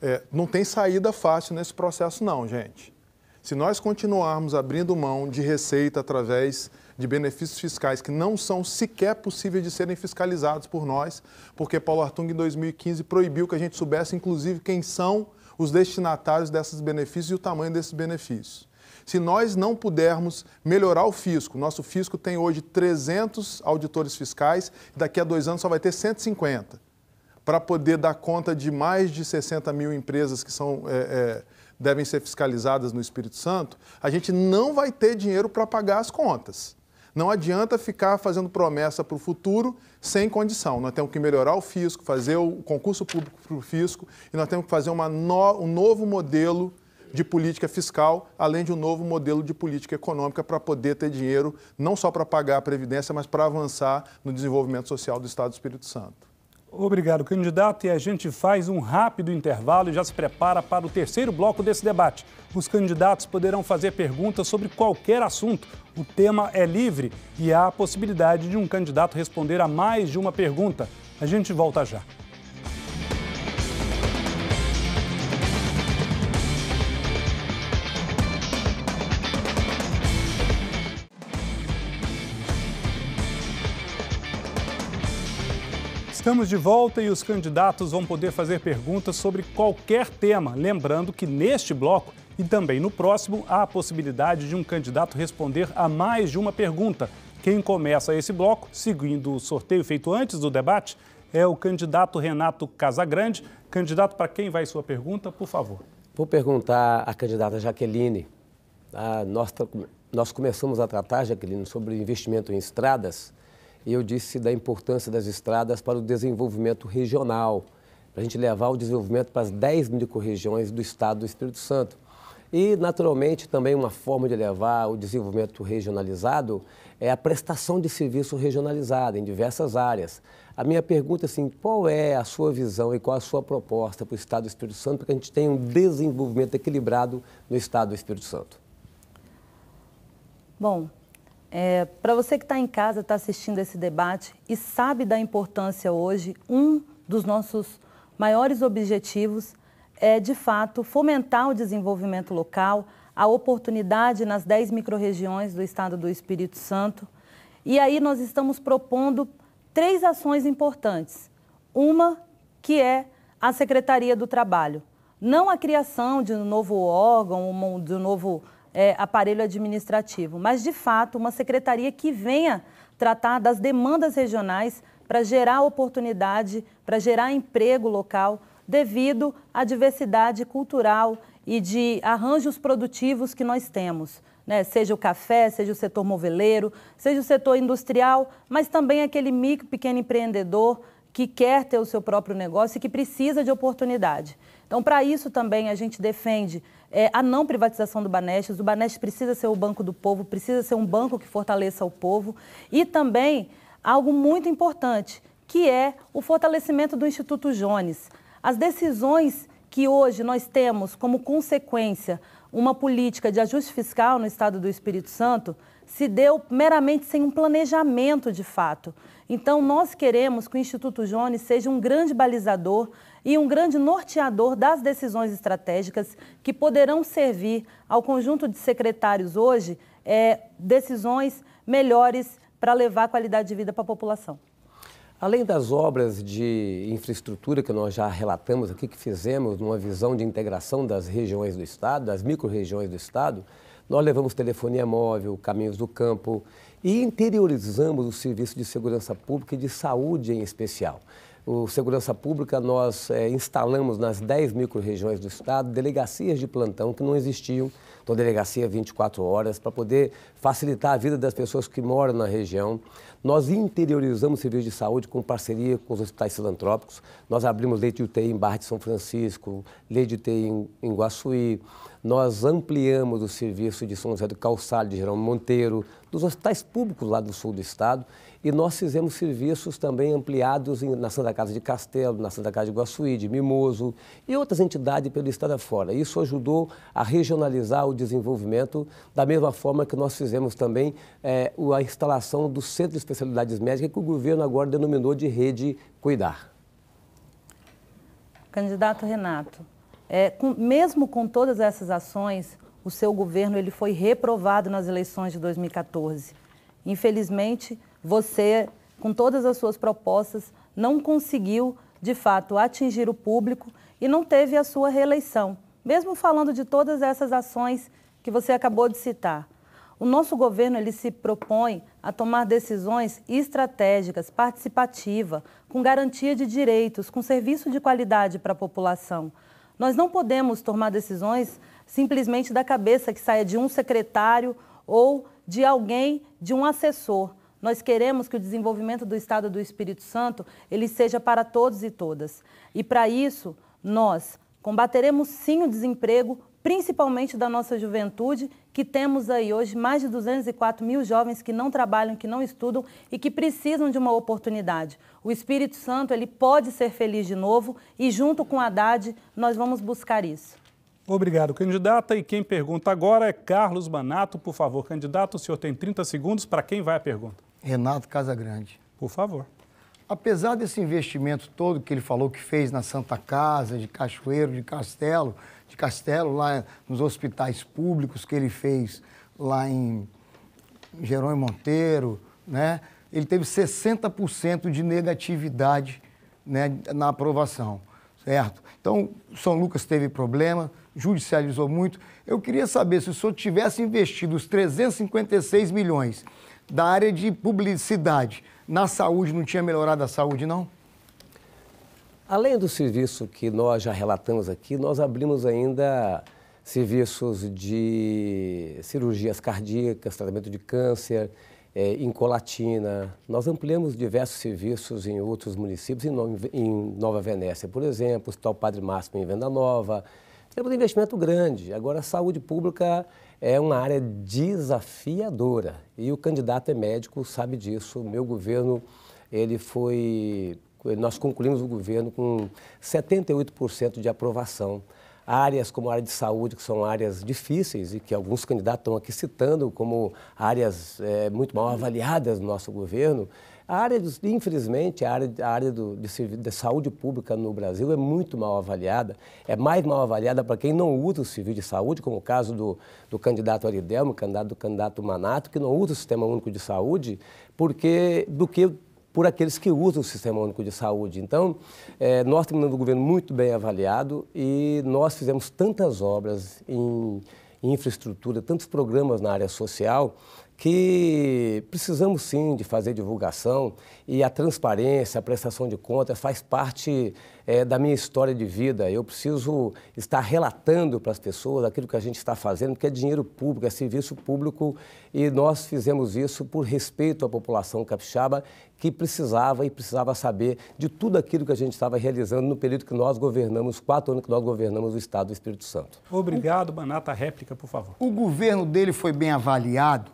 É, não tem saída fácil nesse processo, não, gente. Se nós continuarmos abrindo mão de receita através de benefícios fiscais que não são sequer possíveis de serem fiscalizados por nós, porque Paulo Artung, em 2015, proibiu que a gente soubesse, inclusive, quem são os destinatários desses benefícios e o tamanho desses benefícios. Se nós não pudermos melhorar o fisco, nosso fisco tem hoje 300 auditores fiscais, daqui a dois anos só vai ter 150 para poder dar conta de mais de 60 mil empresas que são, é, é, devem ser fiscalizadas no Espírito Santo, a gente não vai ter dinheiro para pagar as contas. Não adianta ficar fazendo promessa para o futuro sem condição. Nós temos que melhorar o fisco, fazer o concurso público para o fisco e nós temos que fazer no, um novo modelo de política fiscal, além de um novo modelo de política econômica para poder ter dinheiro não só para pagar a Previdência, mas para avançar no desenvolvimento social do Estado do Espírito Santo.
Obrigado, candidato. E a gente faz um rápido intervalo e já se prepara para o terceiro bloco desse debate. Os candidatos poderão fazer perguntas sobre qualquer assunto. O tema é livre e há a possibilidade de um candidato responder a mais de uma pergunta. A gente volta já. Estamos de volta e os candidatos vão poder fazer perguntas sobre qualquer tema. Lembrando que neste bloco e também no próximo há a possibilidade de um candidato responder a mais de uma pergunta. Quem começa esse bloco, seguindo o sorteio feito antes do debate, é o candidato Renato Casagrande. Candidato, para quem vai sua pergunta, por favor.
Vou perguntar à candidata Jaqueline. Ah, tá nós começamos a tratar, Jaqueline, sobre investimento em estradas e eu disse da importância das estradas para o desenvolvimento regional, para a gente levar o desenvolvimento para as 10 regiões do estado do Espírito Santo. E, naturalmente, também uma forma de levar o desenvolvimento regionalizado é a prestação de serviço regionalizado em diversas áreas. A minha pergunta é assim, qual é a sua visão e qual a sua proposta para o Estado do Espírito Santo para que a gente tenha um desenvolvimento equilibrado no Estado do Espírito Santo?
Bom, é, Para você que está em casa, está assistindo esse debate e sabe da importância hoje, um dos nossos maiores objetivos é, de fato, fomentar o desenvolvimento local, a oportunidade nas 10 microrregiões do estado do Espírito Santo. E aí nós estamos propondo três ações importantes. Uma que é a Secretaria do Trabalho. Não a criação de um novo órgão, de um novo é, aparelho administrativo, mas de fato uma secretaria que venha tratar das demandas regionais para gerar oportunidade, para gerar emprego local, devido à diversidade cultural e de arranjos produtivos que nós temos. Né? seja o café, seja o setor moveleiro, seja o setor industrial, mas também aquele micro pequeno empreendedor que quer ter o seu próprio negócio e que precisa de oportunidade. Então, para isso também a gente defende é, a não privatização do Banestes. O Banestes precisa ser o banco do povo, precisa ser um banco que fortaleça o povo. E também algo muito importante, que é o fortalecimento do Instituto Jones. As decisões que hoje nós temos como consequência uma política de ajuste fiscal no estado do Espírito Santo se deu meramente sem um planejamento de fato. Então, nós queremos que o Instituto Jones seja um grande balizador e um grande norteador das decisões estratégicas que poderão servir ao conjunto de secretários hoje é, decisões melhores para levar qualidade de vida para a população.
Além das obras de infraestrutura que nós já relatamos aqui, que fizemos numa visão de integração das regiões do Estado, das micro-regiões do Estado, nós levamos telefonia móvel, caminhos do campo e interiorizamos o serviço de segurança pública e de saúde em especial. O Segurança Pública, nós é, instalamos nas 10 micro-regiões do Estado delegacias de plantão que não existiam então, delegacia 24 horas, para poder facilitar a vida das pessoas que moram na região. Nós interiorizamos serviços de saúde com parceria com os hospitais filantrópicos. Nós abrimos leite de UTI em Barra de São Francisco, leite de UTI em, Guaçuí. Nós ampliamos o serviço de São José do Calçado, de Geraldo Monteiro, dos hospitais públicos lá do sul do estado. E nós fizemos serviços também ampliados em, na Santa Casa de Castelo, na Santa Casa de Guaçuí, de Mimoso e outras entidades pelo estado afora. Isso ajudou a regionalizar o desenvolvimento, da mesma forma que nós fizemos também é, a instalação do Centro de Especialidades Médicas, que o governo agora denominou de Rede Cuidar.
Candidato Renato, é, com, mesmo com todas essas ações, o seu governo ele foi reprovado nas eleições de 2014. Infelizmente, você, com todas as suas propostas, não conseguiu, de fato, atingir o público e não teve a sua reeleição mesmo falando de todas essas ações que você acabou de citar. O nosso governo ele se propõe a tomar decisões estratégicas, participativa, com garantia de direitos, com serviço de qualidade para a população. Nós não podemos tomar decisões simplesmente da cabeça que saia de um secretário ou de alguém, de um assessor. Nós queremos que o desenvolvimento do Estado do Espírito Santo ele seja para todos e todas. E para isso, nós Combateremos sim o desemprego, principalmente da nossa juventude, que temos aí hoje mais de 204 mil jovens que não trabalham, que não estudam e que precisam de uma oportunidade. O Espírito Santo, ele pode ser feliz de novo e junto com a Haddad nós vamos buscar isso.
Obrigado, candidata. E quem pergunta agora é Carlos Manato. Por favor, candidato, o senhor tem 30 segundos para quem vai a
pergunta. Renato Casagrande. Por favor. Apesar desse investimento todo que ele falou que fez na Santa Casa, de Cachoeiro, de Castelo, de Castelo, lá nos hospitais públicos que ele fez lá em Jerônimo Monteiro, né? Ele teve 60% de negatividade né, na aprovação, certo? Então, São Lucas teve problema, judicializou muito. Eu queria saber se o senhor tivesse investido os 356 milhões da área de publicidade na saúde não tinha melhorado a saúde, não?
Além do serviço que nós já relatamos aqui, nós abrimos ainda serviços de cirurgias cardíacas, tratamento de câncer, é, eh, em Colatina. Nós ampliamos diversos serviços em outros municípios, em, Nova Venécia, por exemplo, Hospital Padre Máximo em Venda Nova. Temos um investimento grande. Agora, a saúde pública é uma área desafiadora e o candidato é médico, sabe disso. O meu governo, ele foi, nós concluímos o governo com 78% de aprovação. Áreas como a área de saúde, que são áreas difíceis e que alguns candidatos estão aqui citando como áreas é, muito mal avaliadas no nosso governo, a área, dos, infelizmente, a área, a área do, de, de, saúde pública no Brasil é muito mal avaliada, é mais mal avaliada para quem não usa o serviço de saúde, como o caso do, do candidato Aridelmo, candidato do candidato Manato, que não usa o Sistema Único de Saúde, porque do que por aqueles que usam o Sistema Único de Saúde. Então, é, nós temos um governo muito bem avaliado e nós fizemos tantas obras em, em infraestrutura, tantos programas na área social, que precisamos sim de fazer divulgação e a transparência, a prestação de contas faz parte é, da minha história de vida. Eu preciso estar relatando para as pessoas aquilo que a gente está fazendo, porque é dinheiro público, é serviço público e nós fizemos isso por respeito à população capixaba que precisava e precisava saber de tudo aquilo que a gente estava realizando no período que nós governamos, quatro anos que nós governamos o Estado do Espírito Santo.
Obrigado, Banata.
Réplica, por favor. O governo dele foi bem avaliado?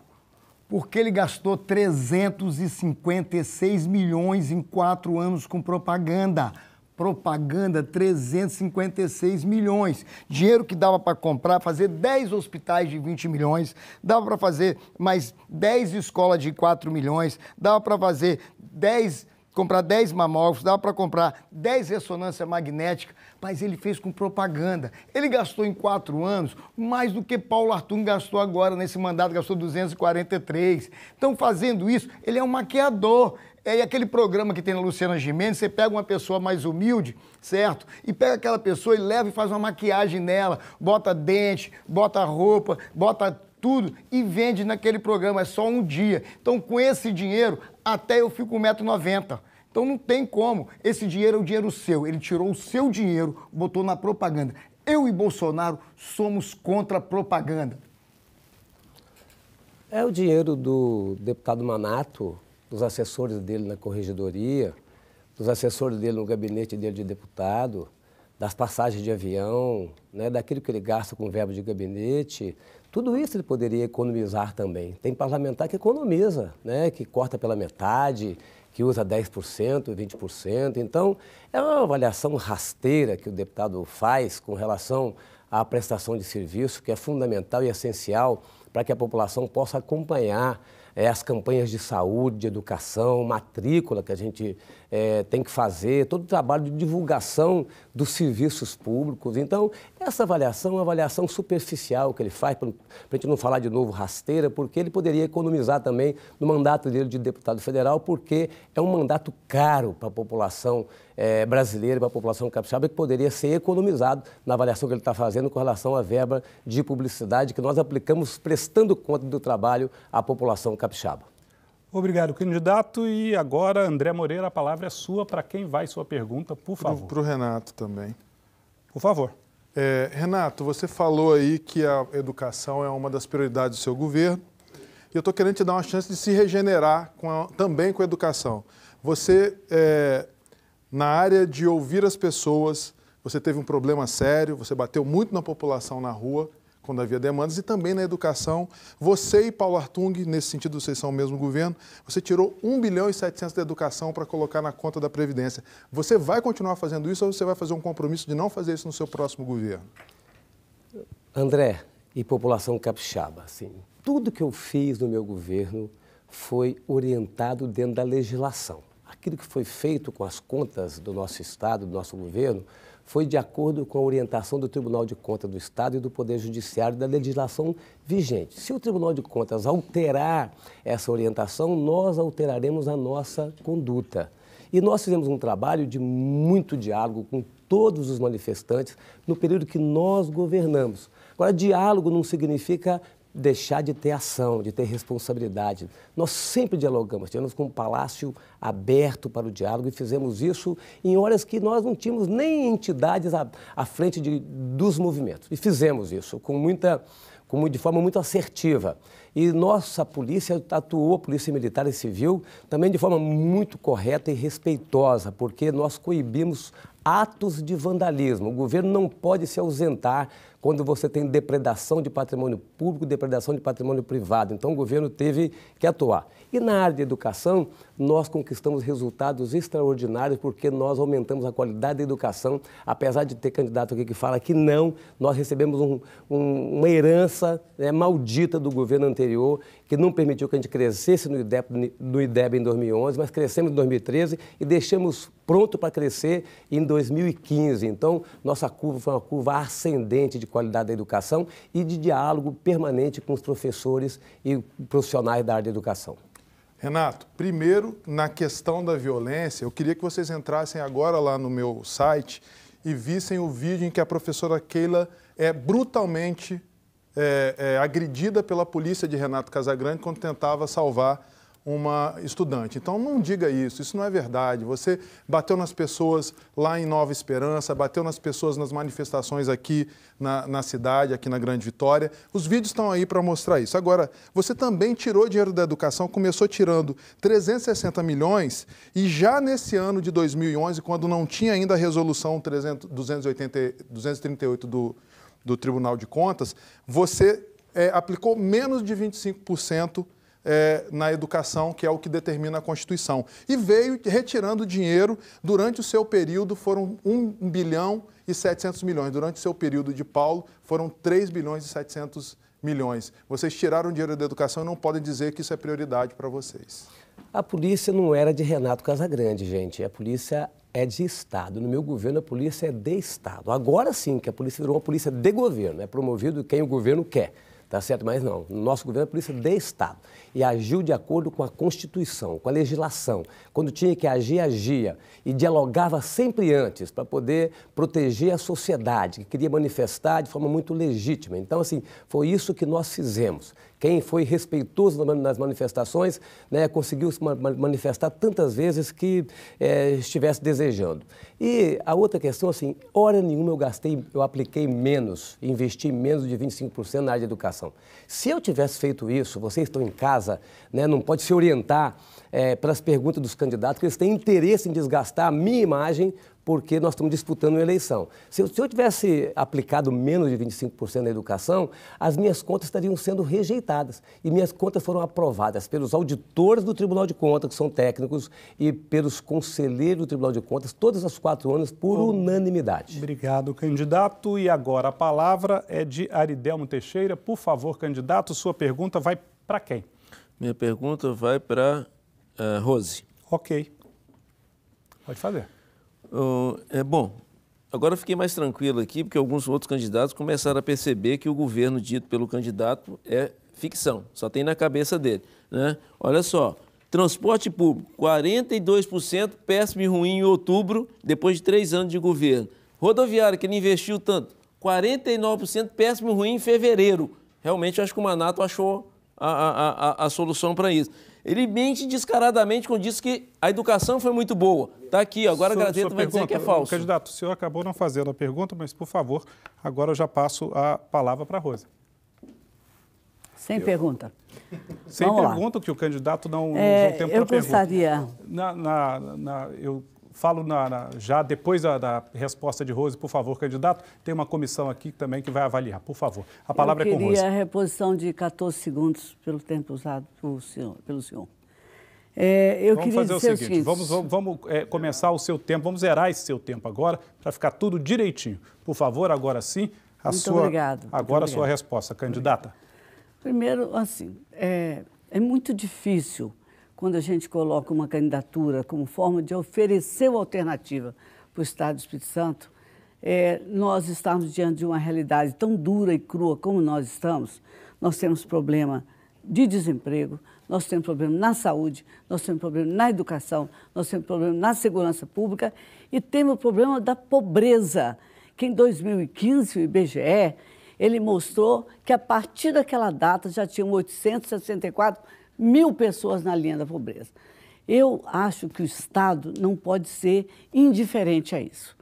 porque ele gastou 356 milhões em quatro anos com propaganda. Propaganda, 356 milhões. Dinheiro que dava para comprar, fazer 10 hospitais de 20 milhões, dava para fazer mais 10 escolas de 4 milhões, dava para fazer 10 comprar 10 mamógrafos, dava para comprar 10 ressonância magnética, mas ele fez com propaganda. Ele gastou em quatro anos mais do que Paulo Artur gastou agora nesse mandato, gastou 243. Então, fazendo isso, ele é um maquiador. É aquele programa que tem na Luciana Gimenez, você pega uma pessoa mais humilde, certo? E pega aquela pessoa e leva e faz uma maquiagem nela, bota dente, bota roupa, bota tudo e vende naquele programa, é só um dia. Então, com esse dinheiro, até eu fico 1,90m. Então não tem como. Esse dinheiro é o dinheiro seu. Ele tirou o seu dinheiro, botou na propaganda. Eu e Bolsonaro somos contra a propaganda.
É o dinheiro do deputado Manato, dos assessores dele na corregedoria, dos assessores dele no gabinete dele de deputado, das passagens de avião, né, daquilo que ele gasta com verba de gabinete, tudo isso ele poderia economizar também. Tem parlamentar que economiza, né? que corta pela metade, que usa 10%, 20%. Então, é uma avaliação rasteira que o deputado faz com relação à prestação de serviço, que é fundamental e essencial para que a população possa acompanhar é, as campanhas de saúde, de educação, matrícula que a gente é, tem que fazer, todo o trabalho de divulgação dos serviços públicos. Então, essa avaliação é uma avaliação superficial que ele faz, para a gente não falar de novo rasteira, porque ele poderia economizar também no mandato dele de deputado federal, porque é um mandato caro para a população é, brasileira, para a população capixaba, que poderia ser economizado na avaliação que ele está fazendo com relação à verba de publicidade que nós aplicamos prestando conta do trabalho à população capixaba.
Obrigado, candidato. E agora, André Moreira, a palavra é sua para quem vai sua pergunta, por favor. Para o Renato também. Por favor. É, Renato, você falou aí que
a educação é uma das prioridades do seu governo e eu estou querendo te dar uma chance de se regenerar com a, também com a educação. Você, é, na área de ouvir as pessoas, você teve um problema sério, você bateu muito na população na rua, quando havia demandas, e também na educação. Você e Paulo Artung, nesse sentido, vocês são o mesmo governo, você tirou 1 bilhão e 700 da educação para colocar na conta da Previdência. Você vai continuar
fazendo isso ou você vai fazer um compromisso de não fazer isso no seu próximo governo? André e população capixaba, sim. tudo que eu fiz no meu governo foi orientado dentro da legislação. Aquilo que foi feito com as contas do nosso Estado, do nosso governo, foi de acordo com a orientação do Tribunal de Contas do Estado e do Poder Judiciário da legislação vigente. Se o Tribunal de Contas alterar essa orientação, nós alteraremos a nossa conduta. E nós fizemos um trabalho de muito diálogo com todos os manifestantes no período que nós governamos. Agora, diálogo não significa deixar de ter ação, de ter responsabilidade. Nós sempre dialogamos, tivemos um palácio aberto para o diálogo e fizemos isso em horas que nós não tínhamos nem entidades à, à frente de, dos movimentos. E fizemos isso com muita, com, de forma muito assertiva. E nossa polícia atuou, a polícia militar e civil, também de forma muito correta e respeitosa, porque nós coibimos atos de vandalismo. O governo não pode se ausentar quando você tem depredação de patrimônio público, depredação de patrimônio privado. Então, o governo teve que atuar. E na área de educação, nós conquistamos resultados extraordinários porque nós aumentamos a qualidade da educação. Apesar de ter candidato aqui que fala que não, nós recebemos um, um, uma herança né, maldita do governo anterior que não permitiu que a gente crescesse no IDEB, no IDEB em 2011, mas crescemos em 2013 e deixamos pronto para crescer em 2015. Então, nossa curva foi uma curva ascendente de qualidade da educação e de diálogo permanente com os professores e profissionais da área da educação.
Renato, primeiro, na questão da violência, eu queria que vocês entrassem agora lá no meu site e vissem o vídeo em que a professora Keila é brutalmente é, é, agredida pela polícia de Renato Casagrande quando tentava salvar uma estudante. Então não diga isso, isso não é verdade. Você bateu nas pessoas lá em Nova Esperança, bateu nas pessoas nas manifestações aqui na, na cidade, aqui na Grande Vitória. Os vídeos estão aí para mostrar isso. Agora, você também tirou dinheiro da educação, começou tirando 360 milhões e já nesse ano de 2011, quando não tinha ainda a resolução 300, 280, 238 do, do Tribunal de Contas, você é, aplicou menos de 25% é, na educação, que é o que determina a Constituição. E veio retirando dinheiro durante o seu período, foram 1 bilhão e 700 milhões. Durante o seu período de Paulo, foram 3 bilhões e 700 milhões. Vocês tiraram dinheiro da educação e não podem dizer que isso é prioridade para vocês.
A polícia não era de Renato Casagrande, gente. A polícia é de Estado. No meu governo, a polícia é de Estado. Agora sim que a polícia virou uma polícia de governo. É promovido quem o governo quer. Tá certo? Mas não, nosso governo é polícia de Estado e agiu de acordo com a Constituição, com a legislação. Quando tinha que agir, agia e dialogava sempre antes para poder proteger a sociedade que queria manifestar de forma muito legítima. Então, assim, foi isso que nós fizemos quem foi respeitoso nas manifestações, né, conseguiu se manifestar tantas vezes que é, estivesse desejando. E a outra questão, assim, hora nenhuma eu gastei, eu apliquei menos, investi menos de 25% na área de educação. Se eu tivesse feito isso, vocês estão em casa, né, não pode se orientar é, eh, para as perguntas dos candidatos, que eles têm interesse em desgastar a minha imagem porque nós estamos disputando uma eleição. Se eu, se eu tivesse aplicado menos de 25% na educação, as minhas contas estariam sendo rejeitadas. E minhas contas foram aprovadas pelos auditores do Tribunal de Contas, que são técnicos, e pelos conselheiros do Tribunal de Contas, todos os quatro anos, por Bom, unanimidade. Obrigado, candidato. E agora
a palavra é de Aridelmo Teixeira. Por favor, candidato, sua pergunta vai para quem?
Minha pergunta vai para uh, eh, Rose.
Ok. Pode fazer
é bom. Agora fiquei mais tranquilo aqui, porque alguns outros candidatos começaram a perceber que o governo dito pelo candidato é ficção, só tem na cabeça dele. Né? Olha só, transporte público, 42% péssimo e ruim em outubro, depois de três anos de governo. Rodoviária, que ele investiu tanto, 49% péssimo e ruim em fevereiro. Realmente, acho que o Manato achou a, a, a, a solução para isso. Ele mente descaradamente quando diz que a educação foi muito boa. Está aqui, agora sua, Gradeta vai pergunta, dizer que é falso. Candidato,
o senhor acabou não fazendo a pergunta, mas, por favor, agora eu já passo a palavra para a Rosa.
Sem eu... pergunta. Sem Vamos pergunta,
lá. que o candidato não, é, não tem para pergunta. Eu gostaria... Na, na, na, eu falo na, na, já depois da, da, resposta de Rose, por favor, candidato, tem uma comissão aqui também que vai avaliar, por favor. A palavra é com Rose. Eu queria a
reposição de 14 segundos pelo tempo usado pelo senhor. Pelo senhor. É, eu vamos fazer o seguinte, seguinte, vamos, vamos, vamos
é, começar o seu tempo, vamos zerar esse seu tempo agora, para ficar tudo direitinho. Por favor, agora sim, a muito sua, obrigado, agora a sua resposta, candidata.
Primeiro, assim, é, é muito difícil quando a gente coloca uma candidatura como forma de oferecer uma alternativa para o Estado do Espírito Santo, é, nós estamos diante de uma realidade tão dura e crua como nós estamos, nós temos problema de desemprego, nós temos problema na saúde, nós temos problema na educação, nós temos problema na segurança pública e temos o problema da pobreza, que em 2015 o IBGE ele mostrou que a partir daquela data já tinham 864 mil pessoas na linha da pobreza. Eu acho que o Estado não pode ser indiferente a isso.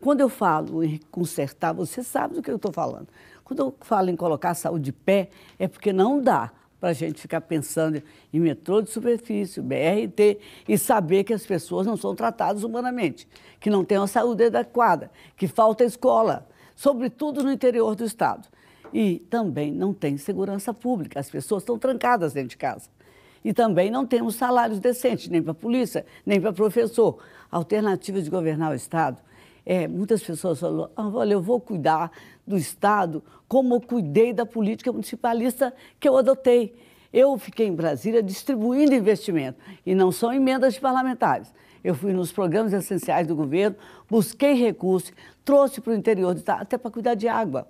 Quando eu falo em consertar, você sabe do que eu estou falando. Quando eu falo em colocar a saúde de pé, é porque não dá para a gente ficar pensando em metrô de superfície, BRT, e saber que as pessoas não são tratadas humanamente, que não têm uma saúde adequada, que falta escola, sobretudo no interior do Estado. E também não tem segurança pública, as pessoas estão trancadas dentro de casa. E também não temos salários decentes, nem para a polícia, nem para professor. A alternativa de governar o Estado, é, muitas pessoas falam, ah, olha, eu vou cuidar do Estado como eu cuidei da política municipalista que eu adotei. Eu fiquei em Brasília distribuindo investimento, e não são emendas de parlamentares. Eu fui nos programas essenciais do governo, busquei recursos, trouxe para o interior do Estado, até para cuidar de água.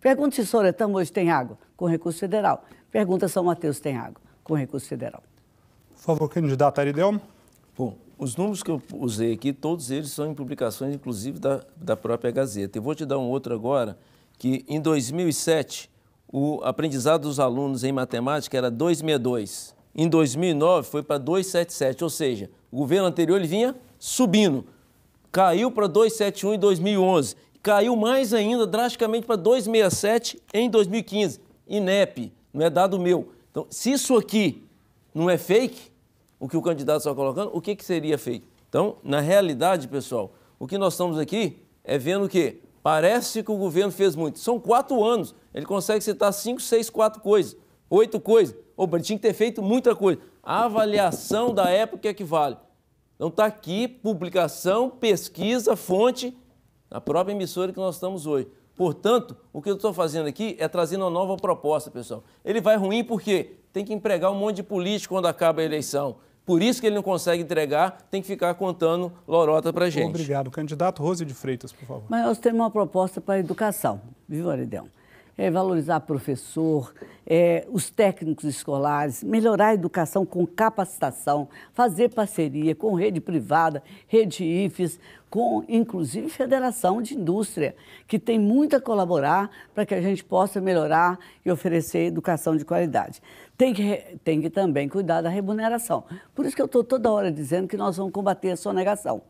Pergunta se Soretama hoje tem água, com recurso federal. Pergunta se São Mateus tem água com recurso federal.
Por favor, candidato Arideu. Bom, os números que eu usei aqui, todos eles são em publicações, inclusive, da, da própria Gazeta. Eu vou te dar um outro agora, que em 2007, o aprendizado dos alunos em matemática era 262. Em 2009, foi para 277, ou seja, o governo anterior ele vinha subindo. Caiu para 271 em 2011. Caiu mais ainda, drasticamente, para 267 em 2015. INEP, não é dado meu. Então, se isso aqui não é fake, o que o candidato está colocando, o que, que seria fake? Então, na realidade, pessoal, o que nós estamos aqui é vendo que parece que o governo fez muito. São quatro anos, ele consegue citar cinco, seis, quatro coisas, oito coisas. Ô, ele tinha que ter feito muita coisa. A avaliação da época é que vale. Então está aqui publicação, pesquisa, fonte, na própria emissora que nós estamos hoje. Portanto, o que eu estou fazendo aqui é trazendo uma nova proposta, pessoal. Ele vai ruim porque tem que empregar um monte de político quando acaba a eleição. Por isso que ele não consegue entregar, tem que ficar contando lorota para gente.
Obrigado. Candidato Rose de Freitas, por favor. Mas nós temos uma proposta para a educação, viu, Aridão? é valorizar professor, é, os técnicos escolares, melhorar a educação com capacitação, fazer parceria com rede privada, rede IFES, com inclusive Federação de Indústria, que tem muito a colaborar para que a gente possa melhorar e oferecer educação de qualidade. Tem que, tem que também cuidar da remuneração. Por isso que eu estou toda hora dizendo que nós vamos combater a sonegação.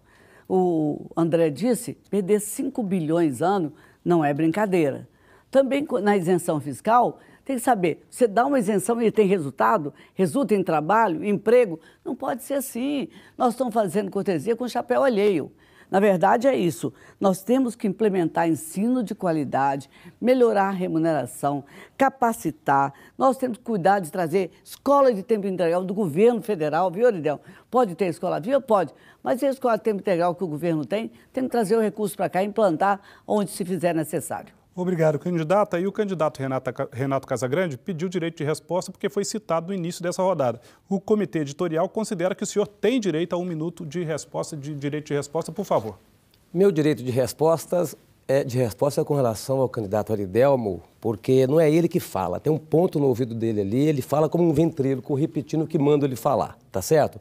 O André disse, perder 5 bilhões ano não é brincadeira. Também na isenção fiscal, tem que saber, você dá uma isenção e tem resultado, resulta em trabalho, emprego. Não pode ser assim. Nós estamos fazendo cortesia com chapéu alheio. Na verdade, é isso. Nós temos que implementar ensino de qualidade, melhorar a remuneração, capacitar. Nós temos que cuidar de trazer escola de tempo integral do governo federal, viu, Lidel? Pode ter escola viva? Pode. Mas a escola de tempo integral que o governo tem, tem que trazer o recurso para cá e implantar onde se fizer necessário.
Obrigado, candidata. E o candidato Renata, Renato Casagrande pediu direito de resposta porque foi citado no início dessa rodada. O comitê editorial considera que o senhor tem direito a um minuto de resposta, de direito de resposta, por favor.
Meu direito de respostas é de resposta com relação ao candidato Aridelmo, porque não é ele que fala. Tem um ponto no ouvido dele ali, ele fala como um ventríloco, repetindo o que manda ele falar, tá certo?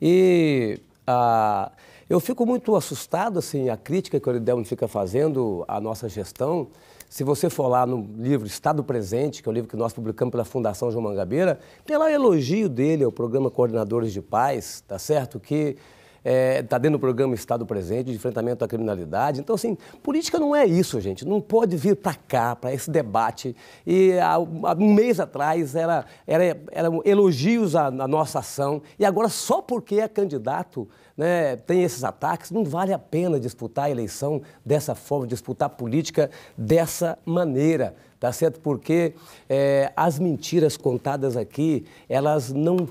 E a. Ah, eu fico muito assustado, assim, a crítica que o Edelmo fica fazendo à nossa gestão. Se você for lá no livro Estado Presente, que é o um livro que nós publicamos pela Fundação João Mangabeira, tem lá o elogio dele ao programa Coordenadores de Paz, tá certo? Que está é, tá dentro do programa Estado Presente, de enfrentamento à criminalidade. Então, assim, política não é isso, gente. Não pode vir para cá, para esse debate. E há, há, um mês atrás era, era, eram elogios à, à nossa ação, e agora só porque é candidato. Né, tem esses ataques, não vale a pena disputar a eleição dessa forma, disputar a política dessa maneira, tá certo? Porque é, as mentiras contadas aqui, elas não,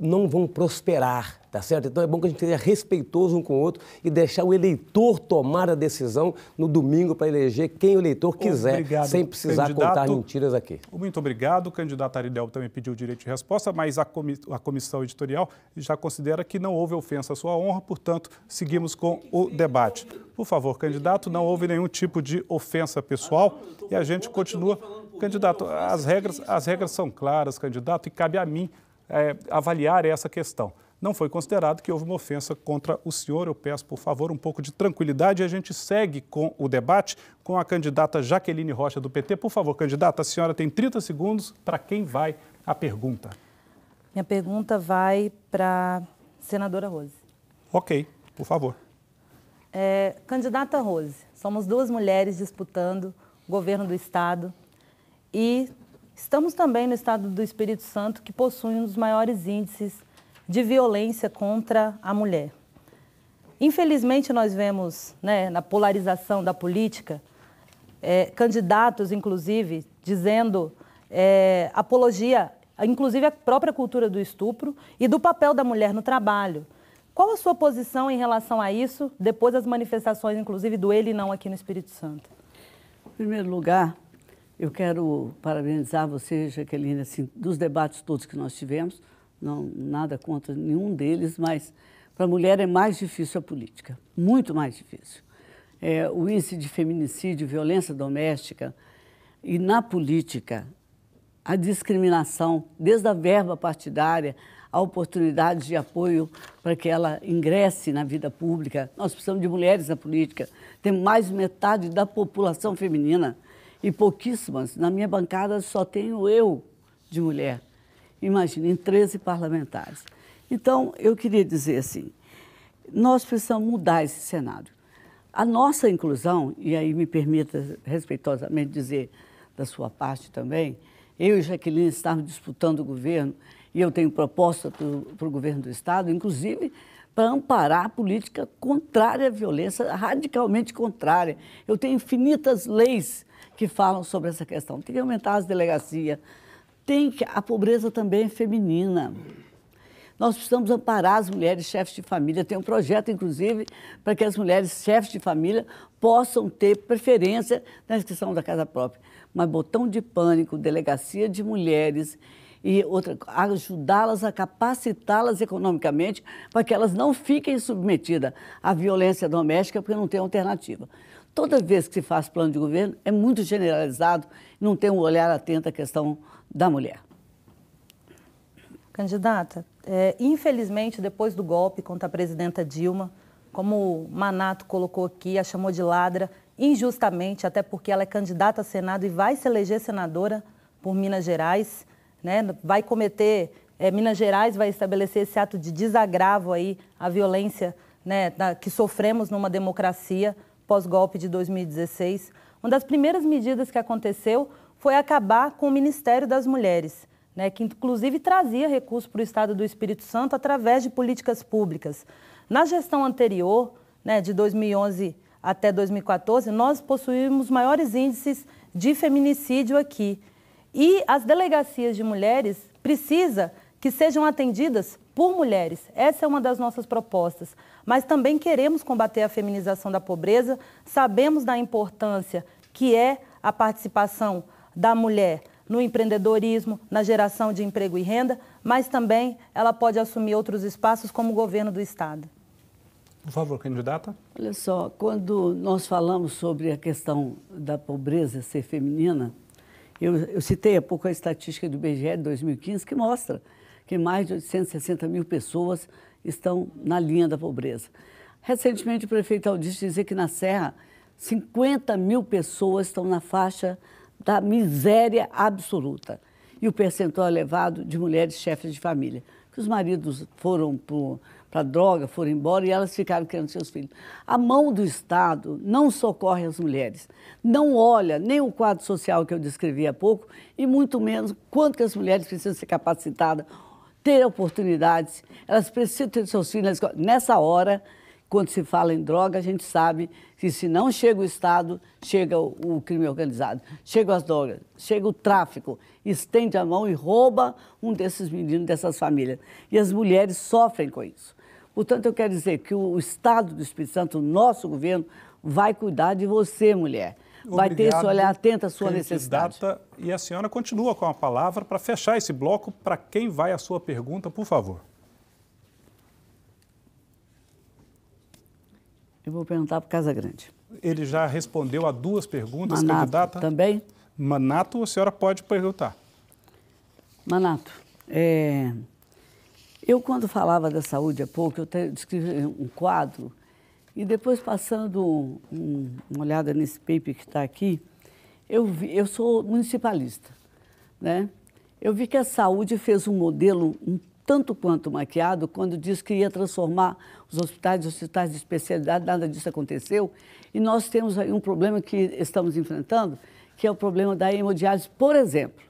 não vão prosperar. Tá certo? Então é bom que a gente seja respeitoso um com o outro e deixar o eleitor tomar a decisão no domingo para eleger quem o eleitor quiser, obrigado, sem precisar candidato. contar mentiras aqui.
Muito obrigado. O candidato Aridel também pediu o direito de resposta, mas a, comissão editorial já considera que não houve ofensa à sua honra, portanto, seguimos com o debate. Por favor, candidato, não houve nenhum tipo de ofensa pessoal e a gente continua. Candidato, as regras, as regras são claras, candidato, e cabe a mim é, avaliar essa questão não foi considerado que houve uma ofensa contra o senhor. Eu peço, por favor, um pouco de tranquilidade e a gente segue com o debate com a candidata Jaqueline Rocha, do PT. Por favor, candidata, a senhora tem 30 segundos para quem vai a pergunta.
Minha pergunta vai para senadora Rose.
Ok, por favor.
É, candidata Rose, somos duas mulheres disputando o governo do Estado e estamos também no Estado do Espírito Santo, que possui um dos maiores índices de violência contra a mulher. Infelizmente, nós vemos né, na polarização da política é, candidatos, inclusive, dizendo é, apologia, inclusive a própria cultura do estupro e do papel da mulher no trabalho. Qual a sua posição em relação a isso, depois das manifestações, inclusive,
do Ele Não aqui no Espírito Santo? Em primeiro lugar, eu quero parabenizar você, Jaqueline, assim, dos debates todos que nós tivemos, não nada contra nenhum deles, mas para a mulher é mais difícil a política, muito mais difícil. É, o índice de feminicídio, violência doméstica e na política a discriminação, desde a verba partidária, a oportunidade de apoio para que ela ingresse na vida pública. Nós precisamos de mulheres na política. Tem mais metade da população feminina e pouquíssimas. Na minha bancada só tenho eu de mulher. Imagina, em 13 parlamentares. Então, eu queria dizer assim, nós precisamos mudar esse cenário. A nossa inclusão, e aí me permita respeitosamente dizer da sua parte também, eu e Jaqueline estamos disputando o governo e eu tenho proposta para o governo do Estado, inclusive para amparar a política contrária à violência, radicalmente contrária. Eu tenho infinitas leis que falam sobre essa questão. Tem que aumentar as delegacias, tem que, a pobreza também é feminina. Nós precisamos amparar as mulheres chefes de família. Tem um projeto, inclusive, para que as mulheres chefes de família possam ter preferência na inscrição da casa própria. Mas botão de pânico, delegacia de mulheres e outra, ajudá-las a capacitá-las economicamente para que elas não fiquem submetidas à violência doméstica porque não tem alternativa toda vez que se faz plano de governo, é muito generalizado, não tem um olhar atento à questão da mulher.
Candidata, é, infelizmente, depois do golpe contra a presidenta Dilma, como o Manato colocou aqui, a chamou de ladra, injustamente, até porque ela é candidata a Senado e vai se eleger senadora por Minas Gerais, né? vai cometer, é, Minas Gerais vai estabelecer esse ato de desagravo aí à violência né, da, que sofremos numa democracia pós-golpe de 2016, uma das primeiras medidas que aconteceu foi acabar com o Ministério das Mulheres, né, que inclusive trazia recursos para o Estado do Espírito Santo através de políticas públicas. Na gestão anterior, né, de 2011 até 2014, nós possuímos maiores índices de feminicídio aqui. E as delegacias de mulheres precisa que sejam atendidas por mulheres. Essa é uma das nossas propostas. Mas também queremos combater a feminização da pobreza, sabemos da importância que é a participação da mulher no empreendedorismo, na geração de emprego e renda, mas também ela pode assumir outros espaços como governo do Estado.
Por favor, candidata. Olha só, quando nós falamos sobre a questão da pobreza ser feminina, eu, eu citei há pouco a estatística do IBGE de 2015 que mostra que mais de 860 mil pessoas estão na linha da pobreza. Recentemente, o prefeito Aldir dizia que na Serra, 50 mil pessoas estão na faixa da miséria absoluta e o percentual é elevado de mulheres chefes de família, que os maridos foram para droga, foram embora e elas ficaram criando seus filhos. A mão do Estado não socorre as mulheres, não olha nem o quadro social que eu descrevi há pouco e muito menos quanto que as mulheres precisam ser capacitadas ter oportunidades, elas precisam ter seus filhos. Nessa hora, quando se fala em droga, a gente sabe que se não chega o Estado, chega o crime organizado, chega as drogas, chega o tráfico, estende a mão e rouba um desses meninos, dessas famílias. E as mulheres sofrem com isso. Portanto, eu quero dizer que o Estado do Espírito Santo, o nosso governo, vai cuidar de você, mulher vai ter esse olhar atento à sua candidata. necessidade.
E a senhora continua com a palavra para fechar esse bloco. Para quem vai a sua pergunta, por favor. Eu vou perguntar para Casa Grande. Ele já respondeu a duas perguntas, Manato, candidata. Também? Manato, a senhora pode perguntar.
Manato, é... eu quando falava da saúde há pouco, eu descrevi um quadro e depois, passando um, uma olhada nesse paper que está aqui, eu, vi, eu sou municipalista, né? Eu vi que a saúde fez um modelo um tanto quanto maquiado quando disse que ia transformar os hospitais, os hospitais de especialidade, nada disso aconteceu. E nós temos aí um problema que estamos enfrentando, que é o problema da hemodiálise, por exemplo,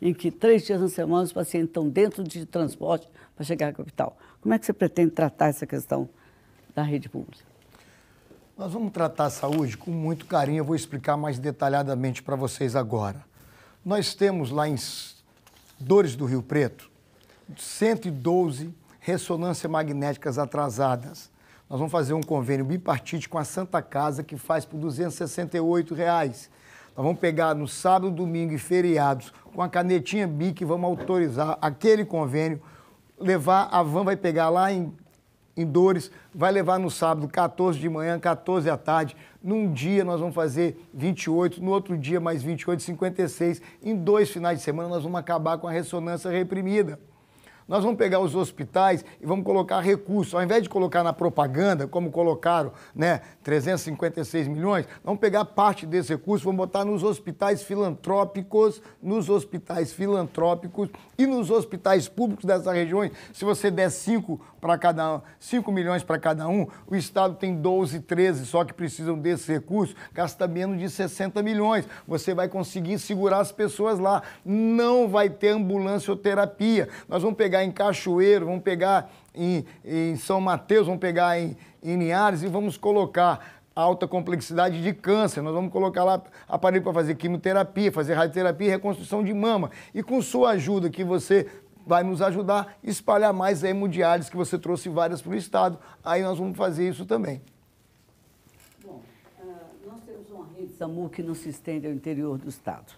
em que três dias na semana os pacientes estão dentro de transporte para chegar à capital. Como é que você pretende tratar essa questão da rede pública?
Nós vamos tratar a saúde com muito carinho, eu vou explicar mais detalhadamente para vocês agora. Nós temos lá em Dores do Rio Preto 112 ressonâncias magnéticas atrasadas. Nós vamos fazer um convênio bipartite com a Santa Casa, que faz por R$ 268. Reais. Nós vamos pegar no sábado, domingo e feriados, com a canetinha BIC, vamos autorizar aquele convênio, levar, a van vai pegar lá em em Dores, vai levar no sábado 14 de manhã, 14 à tarde. Num dia nós vamos fazer 28, no outro dia mais 28, 56. Em dois finais de semana nós vamos acabar com a ressonância reprimida. Nós vamos pegar os hospitais e vamos colocar recursos. Ao invés de colocar na propaganda, como colocaram, né, 356 milhões, vamos pegar parte desse recurso, vamos botar nos hospitais filantrópicos, nos hospitais filantrópicos e nos hospitais públicos dessas regiões. Se você der 5 para cada 5 milhões para cada um, o estado tem 12, 13 só que precisam desse recurso, gasta menos de 60 milhões. Você vai conseguir segurar as pessoas lá. Não vai ter ambulância ou terapia. Nós vamos pegar pegar em Cachoeiro, vamos pegar em, em São Mateus, vamos pegar em, em Linhares e vamos colocar alta complexidade de câncer. Nós vamos colocar lá aparelho para fazer quimioterapia, fazer radioterapia, reconstrução de mama. E com sua ajuda, que você vai nos ajudar a espalhar mais a hemodiálise, que você
trouxe várias para o Estado. Aí nós vamos fazer isso também. Bom, ah, nós temos uma rede SAMU que não se estende ao interior do Estado.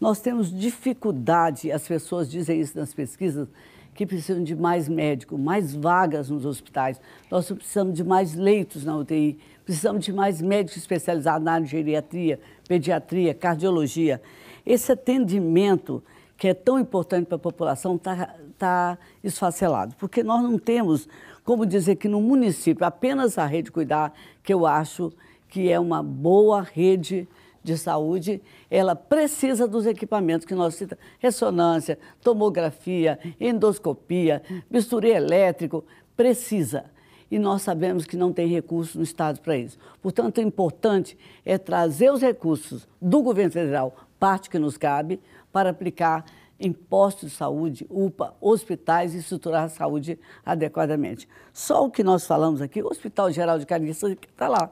Nós temos dificuldade, as pessoas dizem isso nas pesquisas, que precisam de mais médico, mais vagas nos hospitais. Nós precisamos de mais leitos na UTI, precisamos de mais médicos especializados na área de geriatria, pediatria, cardiologia. Esse atendimento que é tão importante para a população está tá esfacelado, porque nós não temos como dizer que no município apenas a rede cuidar, que eu acho que é uma boa rede de saúde, ela precisa dos equipamentos que nós citamos: ressonância, tomografia, endoscopia, bisturi elétrico, precisa. E nós sabemos que não tem recursos no Estado para isso. Portanto, o é importante é trazer os recursos do governo federal, parte que nos cabe, para aplicar em postos de saúde, UPA, hospitais e estruturar a saúde adequadamente. Só o que nós falamos aqui, o Hospital Geral de Carniça está lá.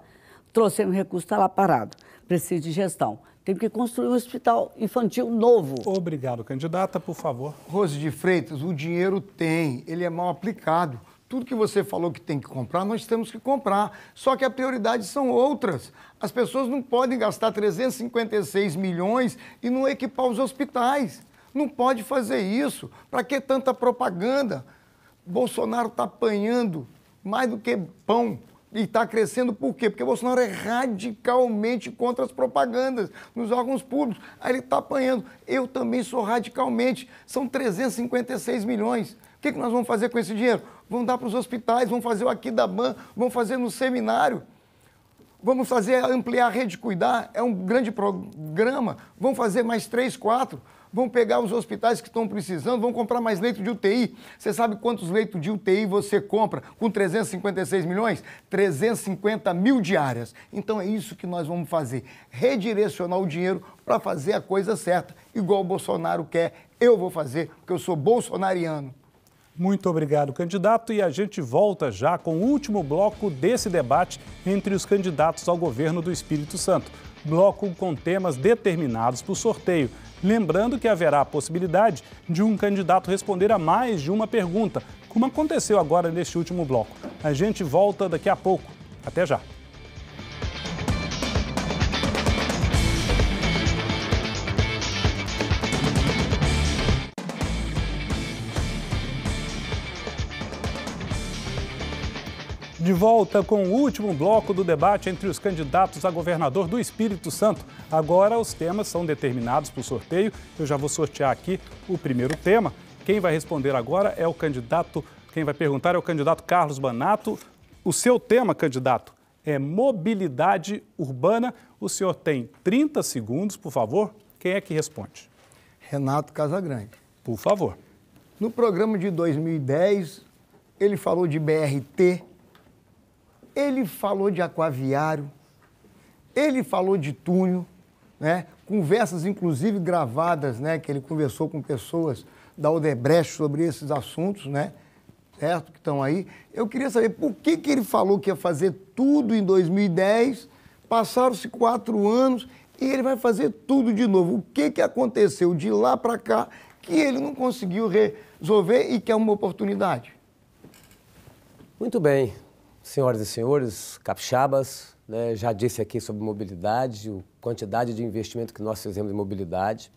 Trouxemos recurso, está lá parado precisa de gestão. Tem que construir um hospital infantil novo. Obrigado, candidata, por favor. Rose de Freitas, o dinheiro tem, ele é mal aplicado. Tudo
que você falou que tem que comprar, nós temos que comprar. Só que a prioridade são outras. As pessoas não podem gastar 356 milhões e não equipar os hospitais. Não pode fazer isso. Para que tanta propaganda? Bolsonaro está apanhando mais do que pão e está crescendo por quê? Porque Bolsonaro é radicalmente contra as propagandas nos órgãos públicos. Aí ele está apanhando. Eu também sou radicalmente. São 356 milhões. O que, que nós vamos fazer com esse dinheiro? Vamos dar para os hospitais, vamos fazer o aqui da ban, vamos fazer no seminário. Vamos fazer ampliar a rede cuidar, é um grande programa. Vamos fazer mais três, quatro vão pegar os hospitais que estão precisando, vão comprar mais leito de UTI. Você sabe quantos leitos de UTI você compra com 356 milhões? 350 mil diárias. Então é isso que nós vamos fazer: redirecionar o dinheiro para fazer a coisa certa, igual o Bolsonaro quer. Eu vou fazer, porque eu sou bolsonariano. Muito obrigado, candidato. E a gente
volta já com o último bloco desse debate entre os candidatos ao governo do Espírito Santo. Bloco com temas determinados por sorteio. Lembrando que haverá a possibilidade de um candidato responder a mais de uma pergunta, como aconteceu agora neste último bloco. A gente volta daqui a pouco. Até já! De volta com o último bloco do debate entre os candidatos a governador do Espírito Santo. Agora os temas são determinados o sorteio. Eu já vou sortear aqui o primeiro tema. Quem vai responder agora é o candidato, quem vai perguntar é o candidato Carlos Banato. O seu tema, candidato, é mobilidade urbana. O senhor tem 30 segundos, por favor. Quem é que responde? Renato
Casagrande. Por favor. No programa de 2010, ele falou de BRT, ele falou de aquaviário, ele falou de túnel, né? Conversas, inclusive, gravadas, né? Que ele conversou com pessoas da Odebrecht sobre esses assuntos, né? Certo? Que estão aí. Eu queria saber por que, que ele falou que ia fazer tudo em 2010, passaram-se quatro anos e ele vai fazer tudo de novo. O que, que aconteceu de lá para cá que ele não conseguiu resolver e que é uma oportunidade?
Muito bem. Senhoras e senhores, capixabas, né, já disse aqui sobre mobilidade, a quantidade de investimento que nós fizemos em mobilidade.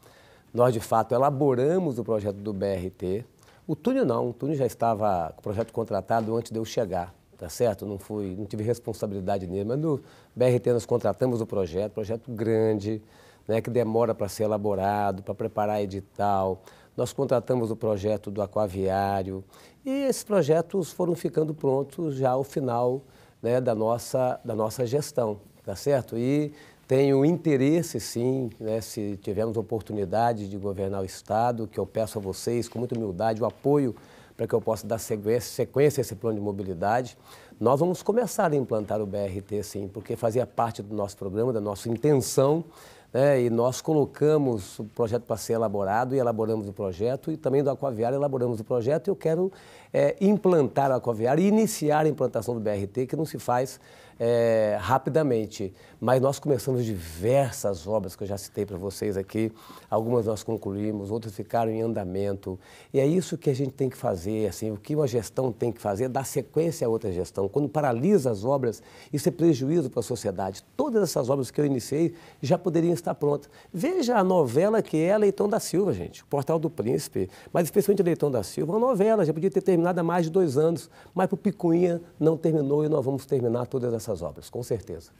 Nós, de fato, elaboramos o projeto do BRT. O túnel não, o túnel já estava com o projeto contratado antes de eu chegar, tá certo? Não, fui, não tive responsabilidade nele, mas no BRT nós contratamos o projeto, projeto grande, né, que demora para ser elaborado, para preparar edital, nós contratamos o projeto do aquaviário e esses projetos foram ficando prontos já ao final né, da, nossa, da nossa gestão, tá certo? E tenho interesse, sim, né, se tivermos oportunidade de governar o Estado, que eu peço a vocês, com muita humildade, o apoio para que eu possa dar sequência, a esse plano de mobilidade. Nós vamos começar a implantar o BRT, sim, porque fazia parte do nosso programa, da nossa intenção né? E nós colocamos o projeto para ser elaborado e elaboramos o projeto, e também do Aquaviário elaboramos o projeto. E eu quero é, implantar o Aquaviário, iniciar a implantação do BRT, que não se faz é, rapidamente. Mas nós começamos diversas obras que eu já citei para vocês aqui. Algumas nós concluímos, outras ficaram em andamento. E é isso que a gente tem que fazer. Assim, o que uma gestão tem que fazer é dar sequência a outra gestão. Quando paralisa as obras, isso é prejuízo para a sociedade. Todas essas obras que eu iniciei já poderiam estar prontas. Veja a novela que é Leitão da Silva, gente. O Portal do Príncipe, mas especialmente Leitão da Silva, uma novela, já podia ter terminado há mais de dois anos, mas para o Picuinha não terminou e nós vamos terminar todas essas essas obras, com certeza.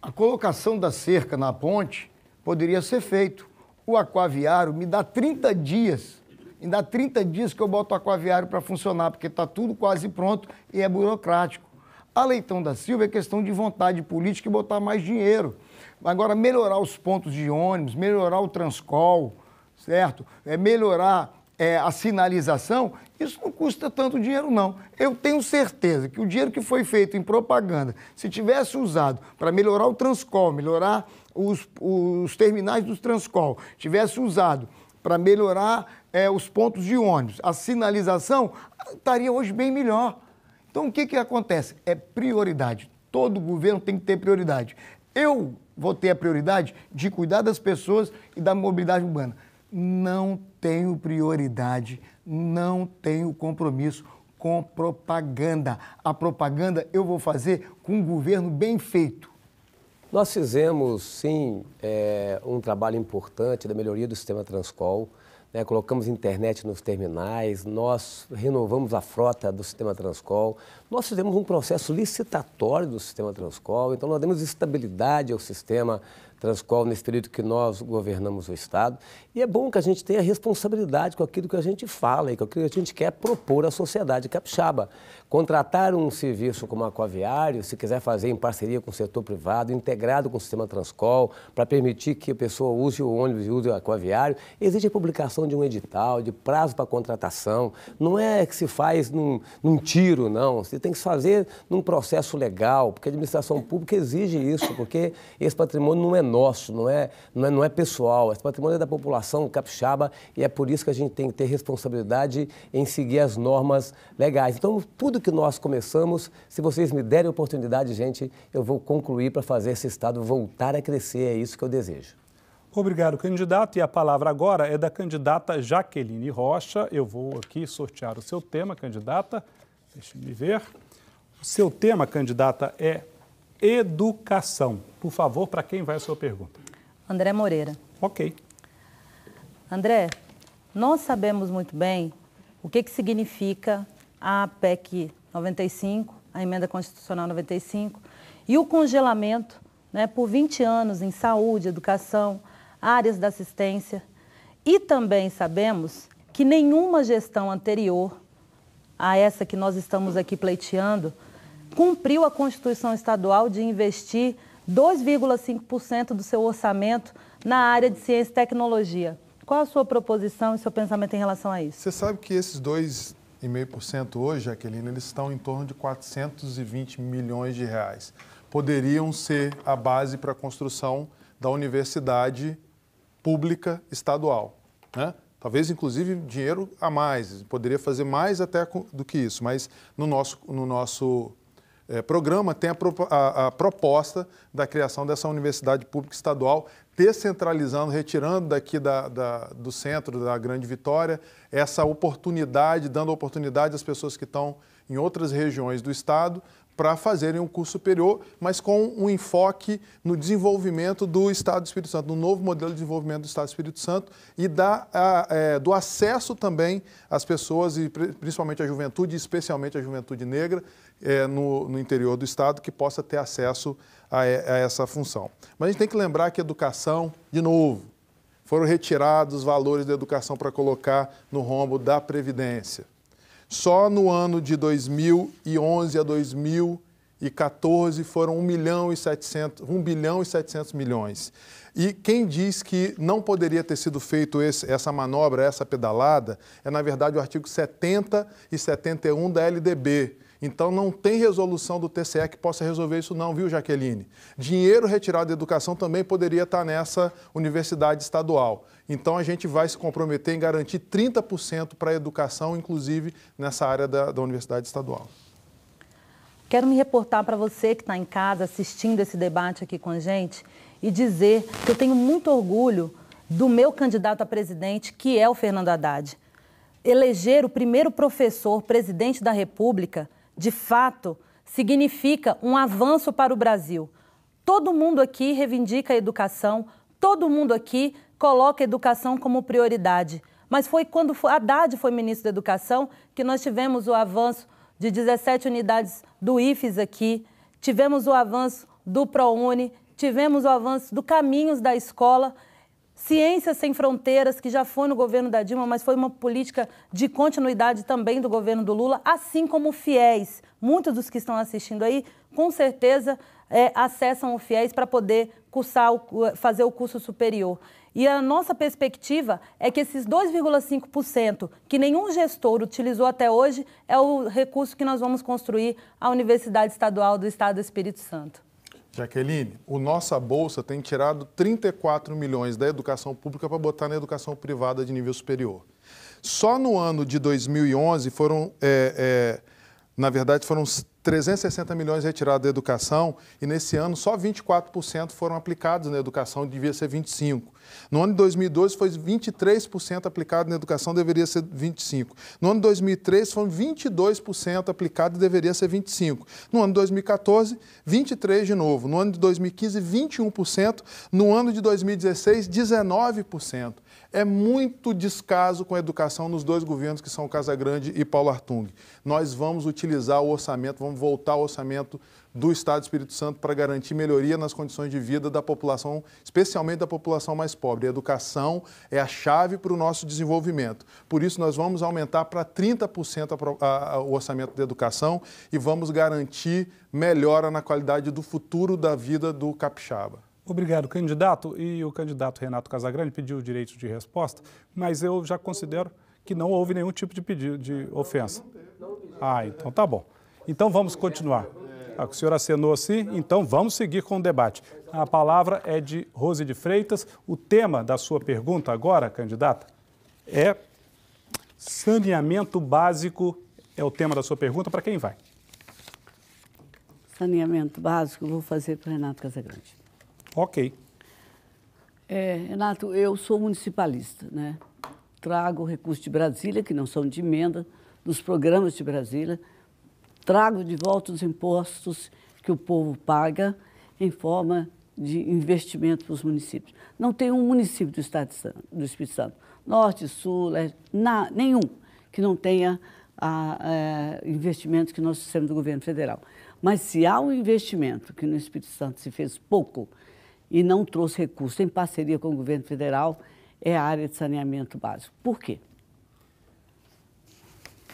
A colocação da cerca na ponte poderia ser feito. O aquaviário me dá 30 dias. Me dá 30 dias que eu boto o aquaviário para funcionar, porque está tudo quase pronto e é burocrático. A Leitão da Silva é questão de vontade política e botar mais dinheiro. Agora, melhorar os pontos de ônibus, melhorar o Transcol, certo? É melhorar é, a sinalização, isso não custa tanto dinheiro, não. Eu tenho certeza que o dinheiro que foi feito em propaganda, se tivesse usado para melhorar o Transcol, melhorar os, os terminais dos Transcol, tivesse usado para melhorar é, os pontos de ônibus, a sinalização estaria hoje bem melhor. Então, o que, que acontece? É prioridade. Todo governo tem que ter prioridade. Eu vou ter a prioridade de cuidar das pessoas e da mobilidade urbana. Não tenho prioridade, não tenho compromisso com propaganda. A propaganda eu vou fazer com um governo bem feito.
Nós fizemos, sim, é, um trabalho importante da melhoria do sistema Transcol. Né, colocamos internet nos terminais, nós renovamos a frota do sistema Transcol, nós fizemos um processo licitatório do sistema Transcol, então nós demos estabilidade ao sistema Transqual nesse período que nós governamos o Estado. E é bom que a gente tenha responsabilidade com aquilo que a gente fala e com aquilo que a gente quer propor à sociedade capixaba. Contratar um serviço como aquaviário, se quiser fazer em parceria com o setor privado, integrado com o sistema Transcol, para permitir que a pessoa use o ônibus e use o aquaviário, exige a publicação de um edital, de prazo para contratação. Não é que se faz num, num tiro, não. Você tem que fazer num processo legal, porque a administração pública exige isso, porque esse patrimônio não é nosso, não é, não é, não é pessoal, esse patrimônio é da população capixaba e é por isso que a gente tem que ter responsabilidade em seguir as normas legais. Então, tudo que nós começamos, se vocês me derem oportunidade, gente, eu vou concluir para fazer esse Estado voltar a crescer, é isso que eu desejo.
Obrigado, candidato. E a palavra agora é da candidata Jaqueline Rocha. Eu vou aqui sortear o seu tema, candidata. Deixe-me ver. O seu tema, candidata, é educação. Por favor, para quem vai a sua pergunta?
André Moreira. Ok. André, nós sabemos muito bem o que, que significa a PEC 95, a Emenda Constitucional 95, e o congelamento né, por 20 anos em saúde, educação, áreas da assistência. E também sabemos que nenhuma gestão anterior a essa que nós estamos aqui pleiteando cumpriu a Constituição Estadual de investir 2,5% do seu orçamento na área de ciência e tecnologia. Qual a sua proposição e seu pensamento em relação a
isso? Você sabe que esses 2,5% hoje, Jaqueline, eles estão em torno de 420 milhões de reais. Poderiam ser a base para a construção da universidade pública estadual. Né? Talvez, inclusive, dinheiro a mais. Poderia fazer mais até do que isso, mas no nosso, no nosso é, programa tem a, a, a, proposta da criação dessa universidade pública estadual, descentralizando, retirando daqui da, da, do centro da Grande Vitória essa oportunidade, dando oportunidade às pessoas que estão em outras regiões do estado para fazerem um curso superior, mas com um enfoque no desenvolvimento do Estado do Espírito Santo, no novo modelo de desenvolvimento do Estado do Espírito Santo e da, a, é, do acesso também às pessoas, e principalmente à juventude, especialmente à juventude negra, é, no, no, interior do Estado, que possa ter acesso a, é, a essa função. Mas a gente tem que lembrar que educação, de novo, foram retirados os valores da educação para colocar no rombo da Previdência. Só no ano de 2011 a 2014 foram 1 milhão e 700, 1 bilhão e 700 milhões. E quem diz que não poderia ter sido feito esse, essa manobra, essa pedalada, é na verdade o artigo 70 e 71 da LDB, então não tem resolução do TCE que possa resolver isso não, viu, Jaqueline? Dinheiro retirado da educação também poderia estar nessa universidade estadual. Então a gente vai se comprometer em garantir 30% para a educação, inclusive nessa área da, da universidade estadual.
Quero me reportar para você que está em casa assistindo esse debate aqui com a gente e dizer que eu tenho muito orgulho do meu candidato a presidente, que é o Fernando Haddad. Eleger o primeiro professor presidente da República de fato, significa um avanço para o Brasil. Todo mundo aqui reivindica a educação, todo mundo aqui coloca a educação como prioridade. Mas foi quando Haddad foi ministro da Educação que nós tivemos o avanço de 17 unidades do IFES aqui, tivemos o avanço do ProUni, tivemos o avanço do Caminhos da Escola Ciências Sem Fronteiras, que já foi no governo da Dilma, mas foi uma política de continuidade também do governo do Lula, assim como o FIES. Muitos dos que estão assistindo aí, com certeza, é, acessam o FIES para poder cursar o, fazer o curso superior. E a nossa perspectiva é que esses 2,5% que nenhum gestor utilizou até hoje é o recurso que nós vamos construir a Universidade Estadual do Estado do Espírito Santo.
Jaqueline, o Nossa Bolsa tem tirado 34 milhões da educação pública para botar na educação privada de nível superior. Só no ano de 2011 foram é, é, na verdade, foram 360 milhões retirados da educação e nesse ano só 24% foram aplicados na educação, devia ser 25%. No ano de 2012 foi 23% aplicado na educação, deveria ser 25%. No ano de 2003 foram 22% aplicado e deveria ser 25%. No ano de 2014, 23% de novo. No ano de 2015, 21%. No ano de 2016, 19%. É muito descaso com a educação nos dois governos, que são o Casagrande e Paulo Artung. Nós vamos utilizar o orçamento, vamos voltar ao orçamento do Estado do Espírito Santo para garantir melhoria nas condições de vida da população, especialmente da população mais pobre. A educação é a chave para o nosso desenvolvimento. Por isso, nós vamos aumentar para 30% a, a, a, o orçamento da educação e vamos garantir melhora na qualidade do futuro da vida do
capixaba. Obrigado, candidato. E o candidato Renato Casagrande pediu o direito de resposta, mas eu já considero que não houve nenhum tipo de pedido de ofensa. Ah, então tá bom. Então vamos continuar. Ah, o senhor acenou assim, então vamos seguir com o debate. A palavra é de Rose de Freitas. O tema da sua pergunta agora, candidata, é saneamento básico. É o tema da sua pergunta. Para
quem vai? Saneamento básico, vou fazer para o Renato Casagrande. Ok. É, Renato, eu sou municipalista, né? Trago recursos de Brasília, que não são de emenda, dos programas de Brasília, trago de volta os impostos que o povo paga em forma de investimento para os municípios. Não tem um município do Estado do Espírito Santo, norte, sul, leste, na, nenhum que não tenha a, a, é, que nós fizemos do governo federal. Mas se há um investimento que no Espírito Santo se fez pouco, e não trouxe recursos em parceria com o governo federal é a área de saneamento básico. Por quê?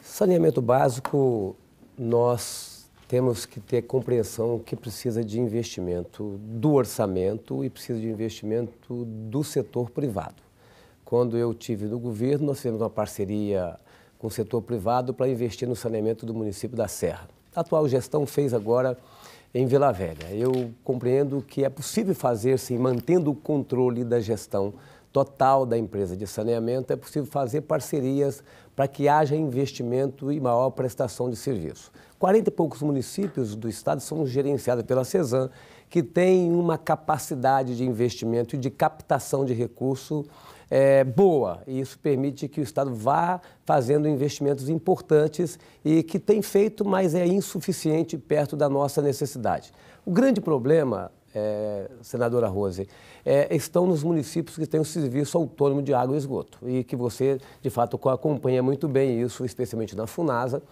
Saneamento básico, nós temos que ter compreensão que precisa de investimento do orçamento e precisa de investimento do setor privado. Quando eu tive no governo, nós fizemos uma parceria com o setor privado para investir no saneamento do município da Serra. A atual gestão fez agora em Vila Velha. Eu compreendo que é possível fazer, sim, mantendo o controle da gestão total da empresa de saneamento, é possível fazer parcerias para que haja investimento e maior prestação de serviço. 40 e poucos municípios do estado são gerenciados pela CESAM, que tem uma capacidade de investimento e de captação de recurso é, boa e isso permite que o Estado vá fazendo investimentos importantes e que tem feito, mas é insuficiente perto da nossa necessidade. O grande problema, é, senadora Rose, é, estão nos municípios que têm o serviço autônomo de água e esgoto e que você, de fato, acompanha muito bem isso, especialmente na FUNASA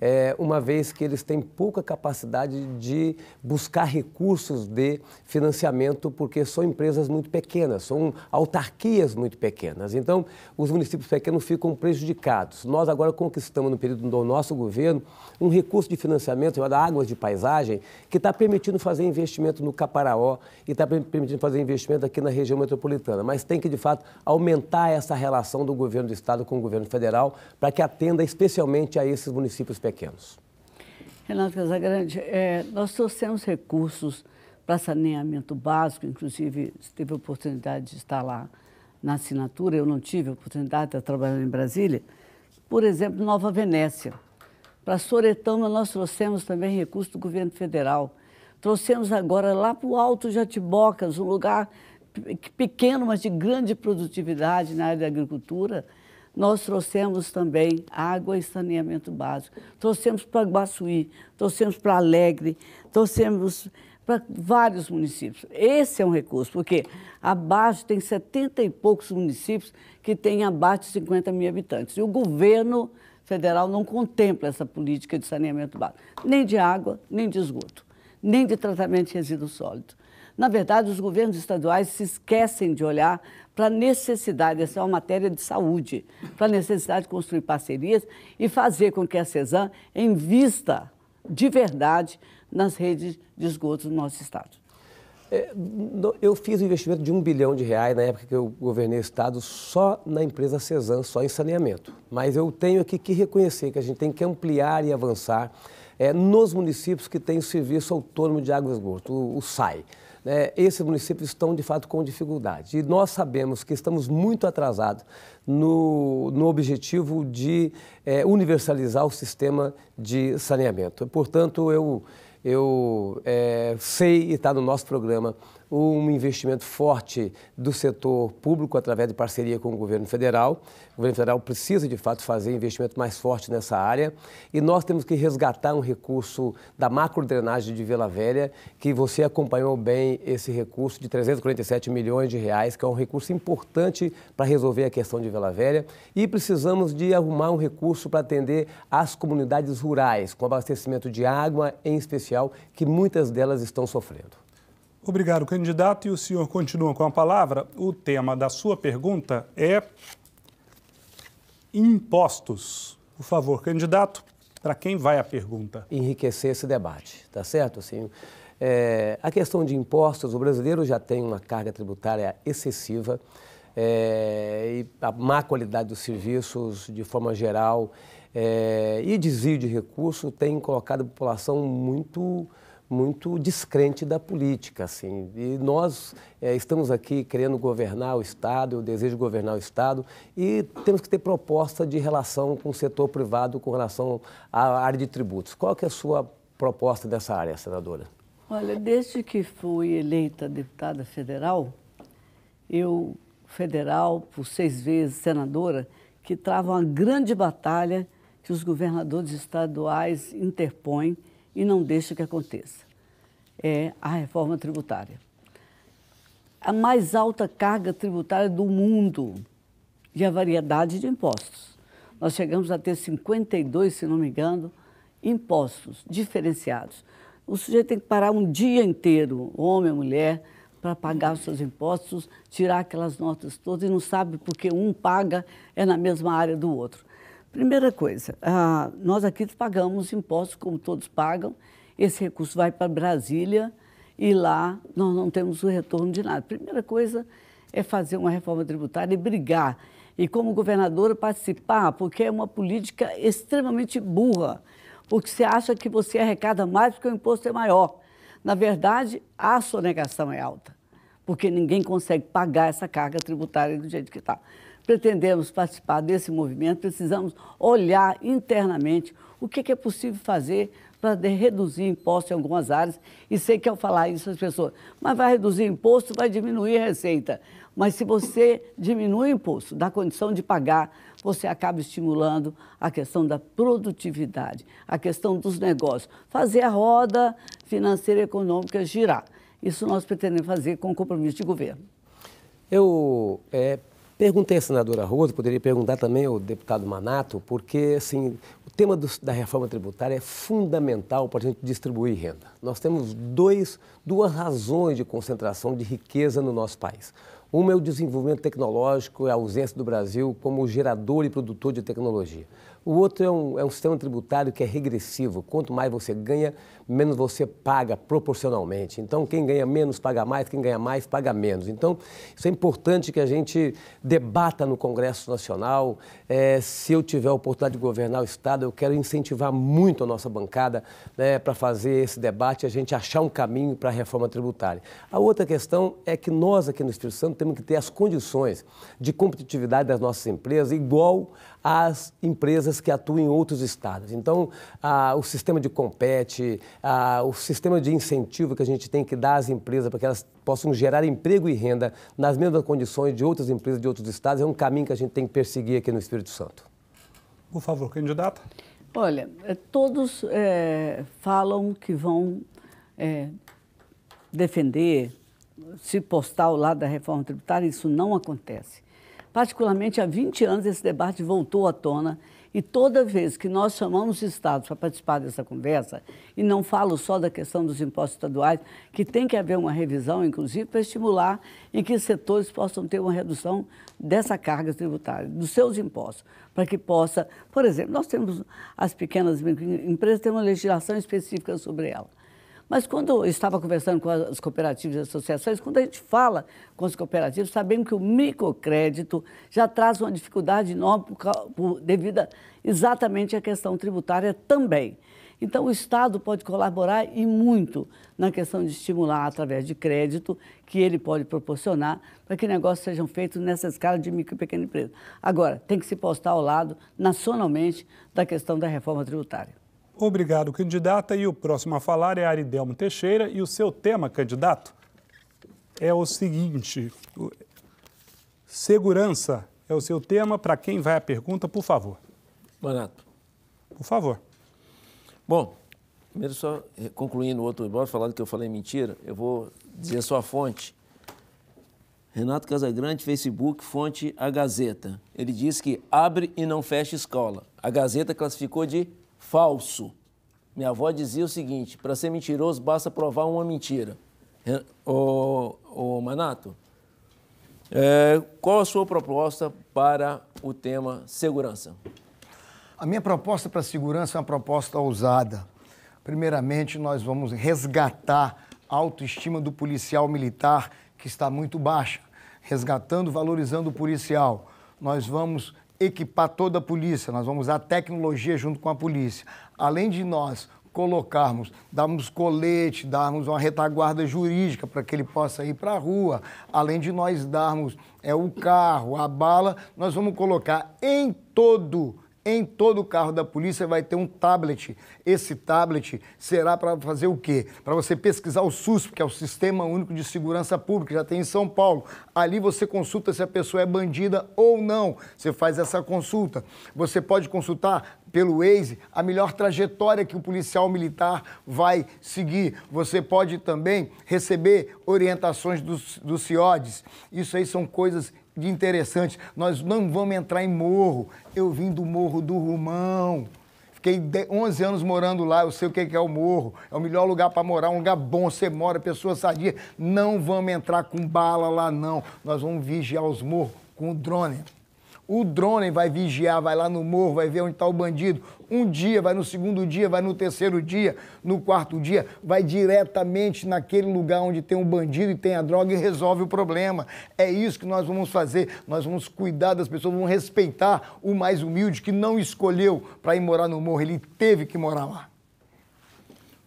é, uma vez que eles têm pouca capacidade de buscar recursos de financiamento, porque são empresas muito pequenas, são autarquias muito pequenas. Então, os municípios pequenos ficam prejudicados. Nós agora conquistamos, no período do nosso governo, um recurso de financiamento chamado Águas de Paisagem, que está permitindo fazer investimento no Caparaó e está permitindo fazer investimento aqui na região metropolitana. Mas tem que, de fato, aumentar essa relação do governo do Estado com o governo federal para que atenda especialmente a esses municípios pequenos pequenos.
Renato Casagrande, é, nós trouxemos recursos para saneamento básico, inclusive teve a oportunidade de estar lá na assinatura, eu não tive a oportunidade de trabalhar em Brasília. Por exemplo, Nova Venécia. Para Soretama, nós trouxemos também recursos do governo federal. Trouxemos agora lá para o Alto Jatibocas, um lugar pequeno, mas de grande produtividade na área da agricultura nós trouxemos também água e saneamento básico. Trouxemos para Guaçuí, trouxemos para Alegre, trouxemos para vários municípios. Esse é um recurso, porque abaixo tem 70 e poucos municípios que têm abaixo de 50 mil habitantes. E o governo federal não contempla essa política de saneamento básico, nem de água, nem de esgoto, nem de tratamento de resíduos sólidos. Na verdade, os governos estaduais se esquecem de olhar para a necessidade, essa é uma matéria de saúde, para a necessidade de construir parcerias e fazer com que a CESAM invista de verdade nas redes de esgoto do nosso Estado. É,
eu fiz um investimento de um bilhão de reais na época que eu governei o Estado só na empresa CESAM, só em saneamento. Mas eu tenho aqui que reconhecer que a gente tem que ampliar e avançar é, nos municípios que têm o Serviço Autônomo de Água e Esgoto, o, o SAI. Né, esses municípios estão de fato com dificuldade. E nós sabemos que estamos muito atrasados no, no objetivo de é, universalizar o sistema de saneamento. Portanto, eu, eu é, sei e está no nosso programa um investimento forte do setor público através de parceria com o governo federal. O governo federal precisa, de fato, fazer investimento mais forte nessa área e nós temos que resgatar um recurso da macro drenagem de Vila Velha, que você acompanhou bem esse recurso de 347 milhões de reais, que é um recurso importante para resolver a questão de Vila Velha e precisamos de arrumar um recurso para atender as comunidades rurais com abastecimento de água, em especial, que muitas delas estão sofrendo. Obrigado,
candidato. E o senhor continua com a palavra. O tema da sua pergunta é
impostos. Por favor, candidato, para quem vai a pergunta? Enriquecer esse debate, tá certo? Assim, é, a questão de impostos, o brasileiro já tem uma carga tributária excessiva é, e a má qualidade dos serviços, de forma geral, é, e desvio de recursos tem colocado a população muito muito descrente da política, assim. E nós é, estamos aqui querendo governar o Estado, eu desejo governar o Estado, e temos que ter proposta de relação com o setor privado, com relação à área de tributos. Qual que é a sua proposta dessa área, senadora?
Olha, desde que fui eleita deputada federal, eu, federal, por seis vezes senadora, que trava uma grande batalha que os governadores estaduais interpõem e não deixa que aconteça. É a reforma tributária. A mais alta carga tributária do mundo e a variedade de impostos. Nós chegamos a ter 52, se não me engano, impostos diferenciados. O sujeito tem que parar um dia inteiro, homem, ou mulher, para pagar os seus impostos, tirar aquelas notas todas e não sabe porque um paga é na mesma área do outro. Primeira coisa, ah, nós aqui pagamos impostos como todos pagam, esse recurso vai para Brasília e lá nós não temos o retorno de nada. Primeira coisa é fazer uma reforma tributária e brigar. E como governadora participar, porque é uma política extremamente burra, porque você acha que você arrecada mais porque o imposto é maior. Na verdade, a sonegação é alta, porque ninguém consegue pagar essa carga tributária do jeito que está pretendemos participar desse movimento, precisamos olhar internamente o que é possível fazer para reduzir imposto em algumas áreas. E sei que ao falar isso as pessoas, mas vai reduzir imposto, vai diminuir a receita. Mas se você diminui o imposto, dá condição de pagar, você acaba estimulando a questão da produtividade, a questão dos negócios, fazer a roda financeira e econômica girar. Isso nós pretendemos fazer com o compromisso de governo.
Eu é Perguntei à senadora Rosa, poderia perguntar também ao deputado Manato, porque assim, o tema do, da reforma tributária é fundamental para a gente distribuir renda. Nós temos dois, duas razões de concentração de riqueza no nosso país. Uma é o desenvolvimento tecnológico, e a ausência do Brasil como gerador e produtor de tecnologia. O outro é um, é um sistema tributário que é regressivo. Quanto mais você ganha, menos você paga proporcionalmente. Então, quem ganha menos paga mais, quem ganha mais paga menos. Então, isso é importante que a gente debata no Congresso Nacional. É, se eu tiver a oportunidade de governar o Estado, eu quero incentivar muito a nossa bancada né, para fazer esse debate, e a gente achar um caminho para a reforma tributária. A outra questão é que nós aqui no Espírito Santo temos que ter as condições de competitividade das nossas empresas igual às empresas que atuam em outros estados. Então, ah, o sistema de compete, ah, o sistema de incentivo que a gente tem que dar às empresas para que elas possam gerar emprego e renda nas mesmas condições de outras empresas de outros estados é um caminho que a gente tem que perseguir aqui no Espírito Santo.
Por favor, candidata. Olha, é, todos é, falam que vão é, defender, se postar ao lado da reforma tributária, isso não acontece. Particularmente há 20 anos esse debate voltou à tona e toda vez que nós chamamos estados para participar dessa conversa, e não falo só da questão dos impostos estaduais, que tem que haver uma revisão, inclusive, para estimular e que setores possam ter uma redução dessa carga tributária, dos seus impostos, para que possa, por exemplo, nós temos as pequenas empresas, tem uma legislação específica sobre ela. Mas quando eu estava conversando com as cooperativas e associações, quando a gente fala com as cooperativas, sabemos que o microcrédito já traz uma dificuldade enorme por, por, devido a, exatamente à questão tributária também. Então, o Estado pode colaborar e muito na questão de estimular através de crédito que ele pode proporcionar para que negócios sejam feitos nessa escala de micro e pequena empresa. Agora, tem que se postar ao lado, nacionalmente, da questão da reforma tributária. Obrigado,
candidata. E o próximo a falar é Aridelmo Teixeira. E o seu tema, candidato, é o seguinte: segurança é o seu tema. Para quem vai a pergunta, por favor.
Renato, Por favor. Bom, primeiro só eh, concluindo o outro embora, falando que eu falei mentira, eu vou dizer só a fonte. Renato Casagrande, Facebook, fonte A Gazeta. Ele diz que abre e não fecha escola. A Gazeta classificou de falso. Minha avó dizia o seguinte: para ser mentiroso basta provar uma mentira. Ô, ô Manato, é, qual a sua proposta para o tema segurança?
A minha proposta para segurança é uma proposta ousada. Primeiramente, nós vamos resgatar a autoestima do policial militar, que está muito baixa, resgatando, valorizando o policial. Nós vamos equipar toda a polícia, nós vamos usar tecnologia junto com a polícia. Além de nós colocarmos, darmos colete, darmos uma retaguarda jurídica para que ele possa ir para a rua, além de nós darmos é, o carro, a bala, nós vamos colocar em todo o em todo o carro da polícia vai ter um tablet. Esse tablet será para fazer o quê? Para você pesquisar o SUS, que é o Sistema Único de Segurança Pública, já tem em São Paulo. Ali você consulta se a pessoa é bandida ou não. Você faz essa consulta. Você pode consultar pelo Waze a melhor trajetória que o policial militar vai seguir. Você pode também receber orientações dos CIODES. Isso aí são coisas de interessantes. Nós não vamos entrar em morro. Eu vim do Morro do Rumão. Fiquei 11 anos morando lá, eu sei o que é o morro. É o melhor lugar para morar, um lugar bom, você mora, pessoa sadia. Não vamos entrar com bala lá, não. Nós vamos vigiar os morros com o drone. O drone vai vigiar, vai lá no morro, vai ver onde está o bandido. Um dia, vai no segundo dia, vai no terceiro dia, no quarto dia, vai diretamente naquele lugar onde tem um bandido e tem a droga e resolve o problema. É isso que nós vamos fazer. Nós vamos cuidar das pessoas, vamos respeitar o mais humilde que não escolheu para ir morar no morro, ele teve que morar lá.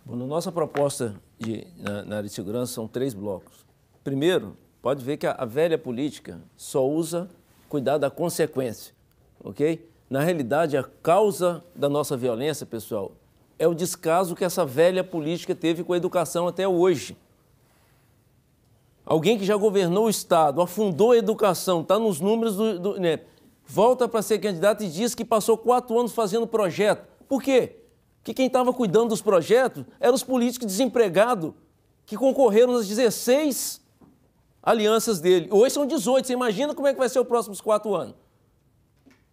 Bom, na nossa proposta de, na, na área de segurança são três blocos. Primeiro, pode ver que a, a velha política só usa cuidar da consequência, ok? Na realidade, a causa da nossa violência, pessoal, é o descaso que essa velha política teve com a educação até hoje. Alguém que já governou o Estado, afundou a educação, está nos números do. do Volta para ser candidato e diz que passou quatro anos fazendo projeto. Por quê? Porque quem estava cuidando dos projetos eram os políticos desempregados que concorreram nas 16 alianças dele. Hoje são 18, você imagina como é que vai ser os próximos quatro anos.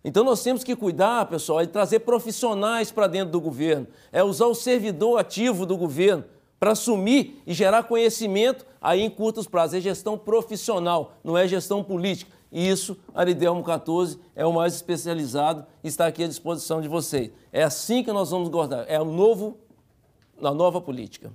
Então nós temos que cuidar, pessoal, de trazer profissionais para dentro do governo. É usar o servidor ativo do governo para assumir e gerar conhecimento aí em curtos prazos. É gestão profissional, não é gestão política. E isso, Aridelmo 14 é o mais especializado e está aqui à disposição de vocês. É assim que nós vamos guardar. É o novo, a nova política.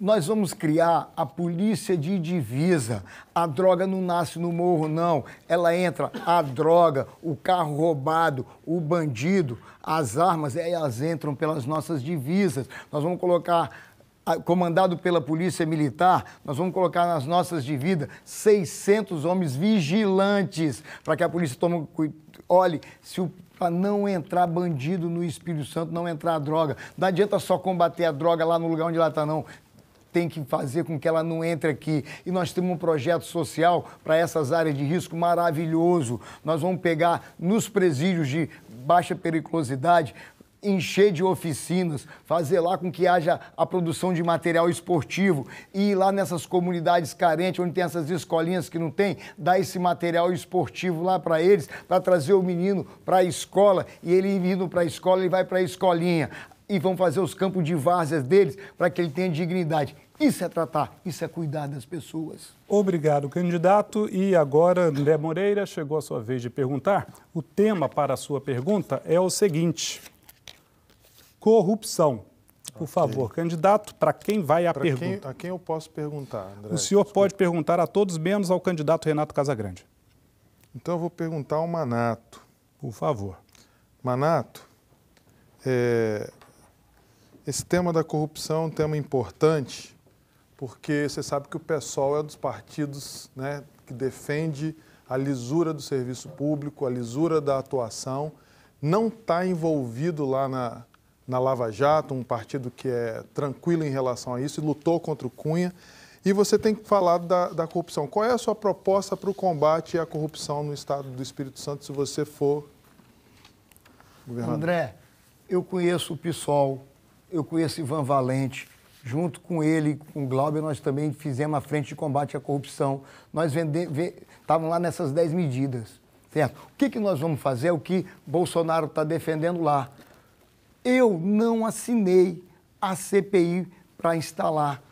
Nós vamos criar a polícia de divisa. A droga não nasce no morro, não. Ela entra, a droga, o carro roubado, o bandido, as armas, elas entram pelas nossas divisas. Nós vamos colocar comandado pela Polícia Militar, nós vamos colocar nas nossas dividas 600 homens vigilantes para que a polícia tome olhe se o para não entrar bandido no Espírito Santo, não entrar droga. Não adianta só combater a droga lá no lugar onde ela está, não tem que fazer com que ela não entre aqui. E nós temos um projeto social para essas áreas de risco maravilhoso. Nós vamos pegar nos presídios de baixa periculosidade, encher de oficinas, fazer lá com que haja a produção de material esportivo e ir lá nessas comunidades carentes, onde tem essas escolinhas que não tem, dar esse material esportivo lá para eles, para trazer o menino para a escola e ele indo para a escola, ele vai para a escolinha e vão fazer os campos de várzeas deles para que ele tenha dignidade. Isso é tratar, isso é cuidar das pessoas.
Obrigado, candidato. E agora, André Moreira, chegou a sua vez de perguntar. O tema para a sua pergunta é o seguinte: corrupção. Por okay. favor, candidato, para quem vai a pra pergunta?
Quem, a quem eu posso perguntar, André? O
senhor Desculpa. pode perguntar a todos, menos ao candidato Renato Casagrande. Então eu vou perguntar ao Manato.
Por favor. Manato, é, esse tema da corrupção é um tema importante, porque você sabe que o PSOL é um dos partidos né, que defende a lisura do serviço público, a lisura da atuação, não está envolvido lá na, na Lava Jato, um partido que é tranquilo em relação a isso e lutou contra o Cunha. E você tem que falar da, da corrupção. Qual é a sua proposta para o combate à corrupção no estado do Espírito Santo, se você for
governador? André, eu conheço o PSOL eu conheço Ivan Valente. Junto com ele, com o Glauber, nós também fizemos a frente de combate à corrupção. Nós estávamos lá nessas 10 medidas, certo? O que, que nós vamos fazer? É o que Bolsonaro está defendendo lá. Eu não assinei a CPI para instalar,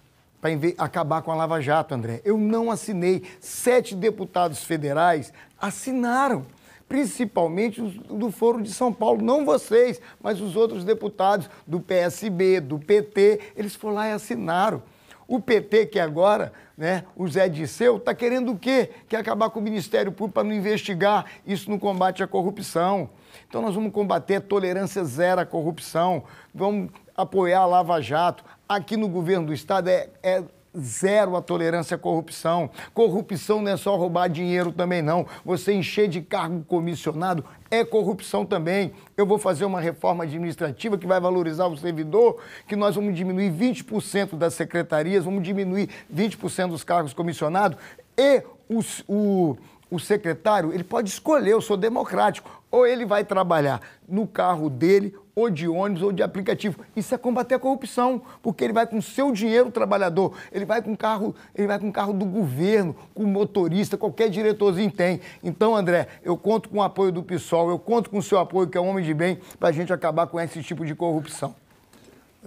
para acabar com a Lava Jato, André. Eu não assinei. Sete deputados federais assinaram principalmente os do Foro de São Paulo, não vocês, mas os outros deputados do PSB, do PT, eles foram lá e assinaram. O PT, que agora, né, o Zé Disseu, está querendo o quê? Quer acabar com o Ministério Público para não investigar isso no combate à corrupção. Então nós vamos combater a tolerância zero à corrupção, vamos apoiar a Lava Jato. Aqui no governo do Estado é, é zero a tolerância à corrupção. Corrupção não é só roubar dinheiro também, não. Você encher de cargo comissionado é corrupção também. Eu vou fazer uma reforma administrativa que vai valorizar o servidor, que nós vamos diminuir 20% das secretarias, vamos diminuir 20% dos cargos comissionados e os, o, o secretário, ele pode escolher, eu sou democrático, ou ele vai trabalhar no carro dele ou de ônibus ou de aplicativo. Isso é combater a corrupção, porque ele vai com seu dinheiro trabalhador, ele vai com carro, ele vai com carro do governo, com motorista, qualquer diretorzinho tem. Então, André, eu conto com o apoio do PSOL, eu conto com o seu apoio, que é um homem de bem, para a gente acabar com esse tipo de corrupção.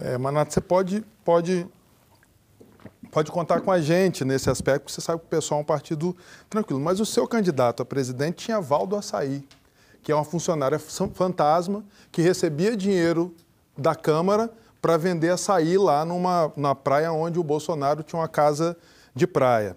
É, Manato,
você pode, pode, pode contar com a gente nesse aspecto, porque você sabe que o pessoal é um partido tranquilo. Mas o seu candidato a presidente tinha Valdo do açaí que é uma funcionária fantasma que recebia dinheiro da Câmara para vender açaí lá numa, na praia onde o Bolsonaro tinha uma casa de praia.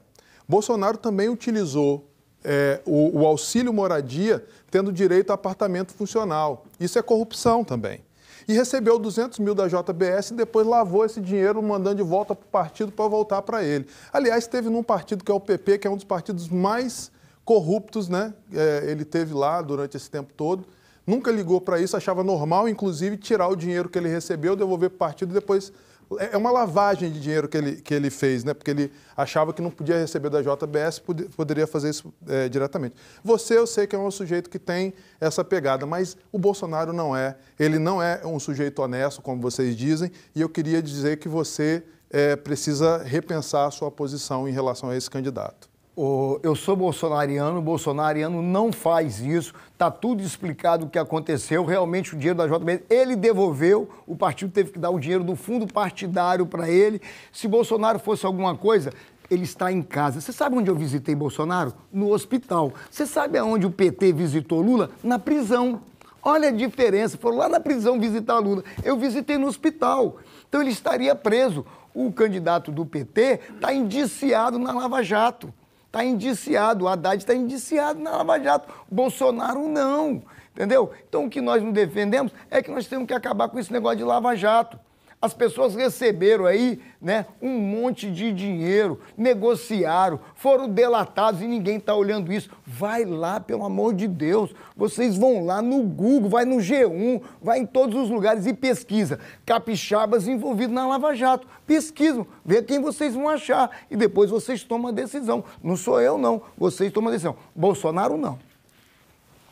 Bolsonaro também utilizou é, o, o auxílio moradia tendo direito a apartamento funcional. Isso é corrupção também. E recebeu 200 mil da JBS e depois lavou esse dinheiro mandando de volta para o partido para voltar para ele. Aliás, esteve num partido que é o PP, que é um dos partidos mais corruptos, né? É, ele teve lá durante esse tempo todo. Nunca ligou para isso, achava normal, inclusive, tirar o dinheiro que ele recebeu, devolver para o partido e depois. É, é uma lavagem de dinheiro que ele, que ele fez, né? Porque ele achava que não podia receber da JBS, poderia fazer isso é, diretamente. Você, eu sei que é um sujeito que tem essa pegada, mas o Bolsonaro não é. Ele não é um sujeito honesto, como vocês dizem, e eu queria dizer que você é, precisa repensar a sua posição em relação a esse candidato
eu sou bolsonariano, bolsonariano não faz isso, está tudo explicado o que aconteceu, realmente o dinheiro da JBS, ele devolveu, o partido teve que dar o dinheiro do fundo partidário para ele. Se Bolsonaro fosse alguma coisa, ele está em casa. Você sabe onde eu visitei Bolsonaro? No hospital. Você sabe aonde o PT visitou Lula? Na prisão. Olha a diferença, foram lá na prisão visitar Lula. Eu visitei no hospital. Então ele estaria preso. O candidato do PT está indiciado na Lava Jato. Está indiciado, o Haddad está indiciado na Lava Jato. Bolsonaro não. Entendeu? Então o que nós não defendemos é que nós temos que acabar com esse negócio de Lava Jato. As pessoas receberam aí, né, um monte de dinheiro, negociaram, foram delatados e ninguém está olhando isso. Vai lá, pelo amor de Deus. Vocês vão lá no Google, vai no G1, vai em todos os lugares e pesquisa. Capixabas envolvidos na Lava Jato. Pesquisam, vê quem vocês vão achar e depois vocês tomam a decisão. Não sou eu não, vocês tomam a decisão. Bolsonaro não.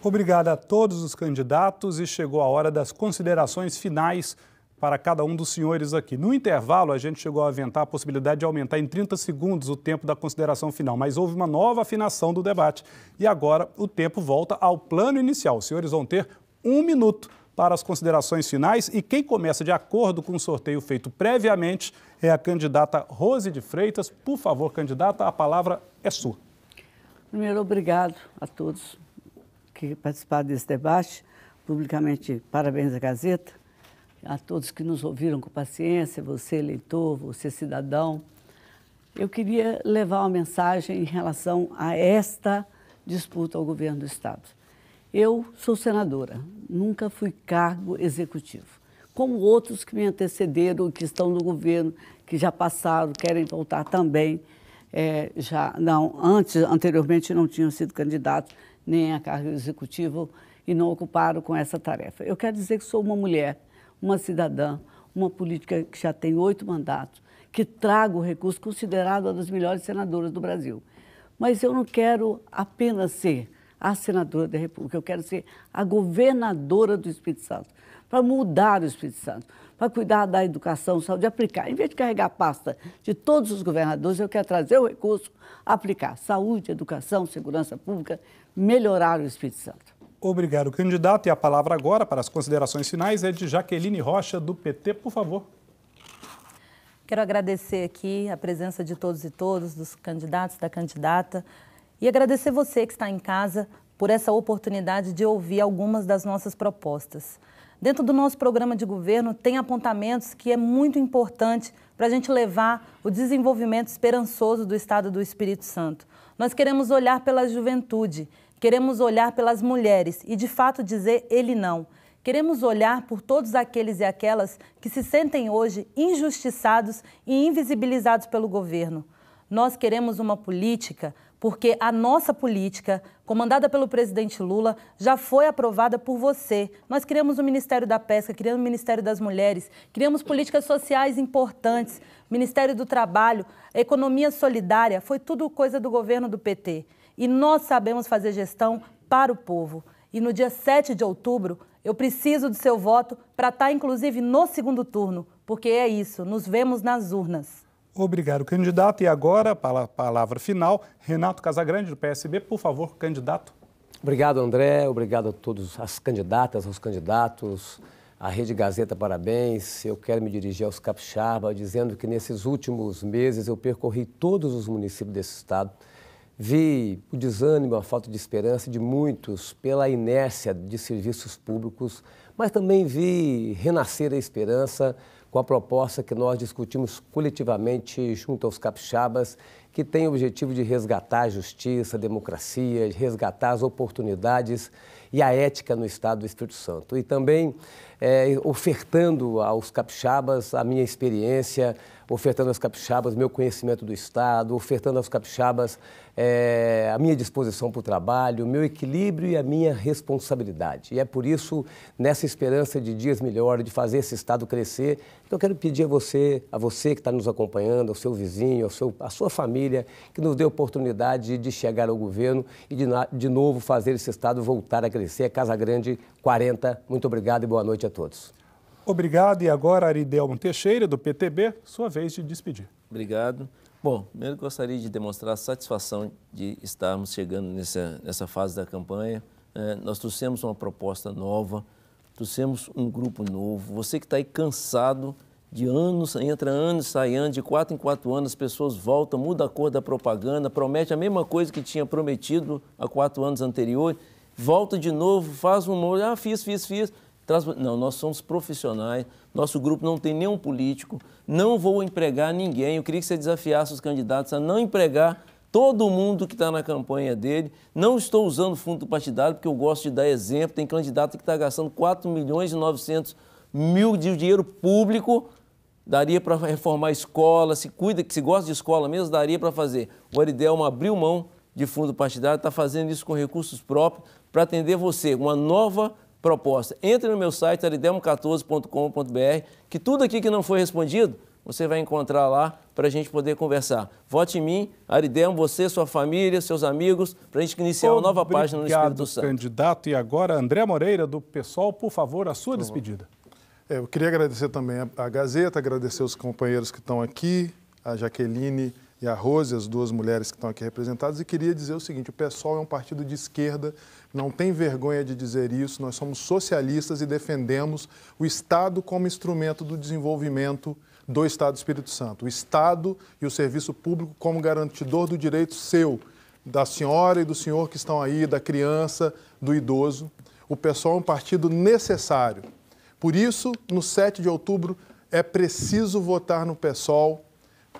Obrigado a todos os
candidatos e chegou a hora das considerações finais para cada um dos senhores aqui. No intervalo, a gente chegou a aventar a possibilidade de aumentar em 30 segundos o tempo da consideração final, mas houve uma nova afinação do debate e agora o tempo volta ao plano inicial. Os senhores vão ter um minuto para as considerações finais e quem começa de acordo com o sorteio feito previamente é a candidata Rose de Freitas. Por favor, candidata, a palavra é sua.
Primeiro, obrigado a todos que participaram desse debate. Publicamente, parabéns à Gazeta a todos que nos ouviram com paciência, você eleitor, você cidadão. Eu queria levar uma mensagem em relação a esta disputa ao governo do Estado. Eu sou senadora, nunca fui cargo executivo, como outros que me antecederam, que estão no governo, que já passaram, querem voltar também. É, já não antes anteriormente não tinham sido candidatos nem a cargo executivo e não ocuparam com essa tarefa. Eu quero dizer que sou uma mulher uma cidadã, uma política que já tem oito mandatos, que traga o recurso considerado uma das melhores senadoras do Brasil. Mas eu não quero apenas ser a senadora da República, eu quero ser a governadora do Espírito Santo, para mudar o Espírito Santo, para cuidar da educação, saúde, aplicar. Em vez de carregar a pasta de todos os governadores, eu quero trazer o recurso, aplicar saúde, educação, segurança pública, melhorar o Espírito Santo.
Obrigado, candidato. E a palavra agora para as considerações finais é de Jaqueline Rocha, do PT, por favor.
Quero agradecer aqui a presença de todos e todas, dos candidatos, da candidata, e agradecer você que está em casa por essa oportunidade de ouvir algumas das nossas propostas. Dentro do nosso programa de governo tem apontamentos que é muito importante para a gente levar o desenvolvimento esperançoso do Estado do Espírito Santo. Nós queremos olhar pela juventude Queremos olhar pelas mulheres e, de fato, dizer ele não. Queremos olhar por todos aqueles e aquelas que se sentem hoje injustiçados e invisibilizados pelo governo. Nós queremos uma política porque a nossa política, comandada pelo presidente Lula, já foi aprovada por você. Nós criamos o Ministério da Pesca, criamos o Ministério das Mulheres, criamos políticas sociais importantes, Ministério do Trabalho, economia solidária, foi tudo coisa do governo do PT. E nós sabemos fazer gestão para o povo. E no dia 7 de outubro, eu preciso do seu voto para estar, tá, inclusive, no segundo turno, porque é isso, nos
vemos nas urnas. Obrigado, candidato. E agora, para a palavra final, Renato Casagrande, do PSB, por favor, candidato.
Obrigado, André. Obrigado a todas as candidatas, aos candidatos. A Rede Gazeta, parabéns. Eu quero me dirigir aos capixaba, dizendo que nesses últimos meses eu percorri todos os municípios desse estado Vi o desânimo, a falta de esperança de muitos pela inércia de serviços públicos, mas também vi renascer a esperança com a proposta que nós discutimos coletivamente junto aos capixabas, que tem o objetivo de resgatar a justiça, a democracia, de resgatar as oportunidades e a ética no Estado do Espírito Santo. E também é, ofertando aos capixabas a minha experiência, ofertando aos capixabas meu conhecimento do Estado, ofertando aos capixabas é, a minha disposição para o trabalho, o meu equilíbrio e a minha responsabilidade. E é por isso, nessa esperança de dias melhores, de fazer esse Estado crescer, que eu quero pedir a você, a você que está nos acompanhando, ao seu vizinho, ao seu, à sua família, que nos dê oportunidade de chegar ao governo e de, de novo fazer esse Estado voltar a crescer. É Casa Grande 40. Muito obrigado e boa noite a todos.
Obrigado. E agora, Aridelmo Teixeira, do PTB, sua vez de despedir.
Obrigado. Bom, primeiro gostaria de demonstrar a satisfação de estarmos chegando nessa, nessa fase da campanha. É, nós trouxemos uma proposta nova, trouxemos um grupo novo. Você que está aí cansado de anos, entra anos, sai anos, de quatro em quatro anos, as pessoas voltam, muda a cor da propaganda, promete a mesma coisa que tinha prometido há quatro anos anterior, volta de novo, faz um monte, ah, fiz, fiz, fiz. Não, nós somos profissionais, nosso grupo não tem nenhum político, não vou empregar ninguém. Eu queria que você desafiasse os candidatos a não empregar todo mundo que está na campanha dele. Não estou usando fundo partidário, porque eu gosto de dar exemplo. Tem candidato que está gastando 4 milhões e 900 mil de dinheiro público. Daria para reformar a escola, se cuida, que se gosta de escola mesmo, daria para fazer. O Aridelma abriu mão de fundo partidário, está fazendo isso com recursos próprios para atender você, uma nova proposta. Entre no meu site, aridemo14.com.br, que tudo aqui que não foi respondido, você vai encontrar lá para a gente poder conversar. Vote em mim, Aridemo, você, sua família, seus amigos, para a gente iniciar uma nova página no Espírito Santo.
candidato. E agora, André Moreira, do PSOL, por favor, a sua despedida.
É, eu queria agradecer também a Gazeta, agradecer os companheiros que estão aqui, a Jaqueline e a Rose, as duas mulheres que estão aqui representadas, e queria dizer o seguinte, o PSOL é um partido de esquerda não tem vergonha de dizer isso, nós somos socialistas e defendemos o Estado como instrumento do desenvolvimento do Estado do Espírito Santo. O Estado e o serviço público como garantidor do direito seu, da senhora e do senhor que estão aí, da criança, do idoso. O pessoal é um partido necessário. Por isso, no 7 de outubro, é preciso votar no PSOL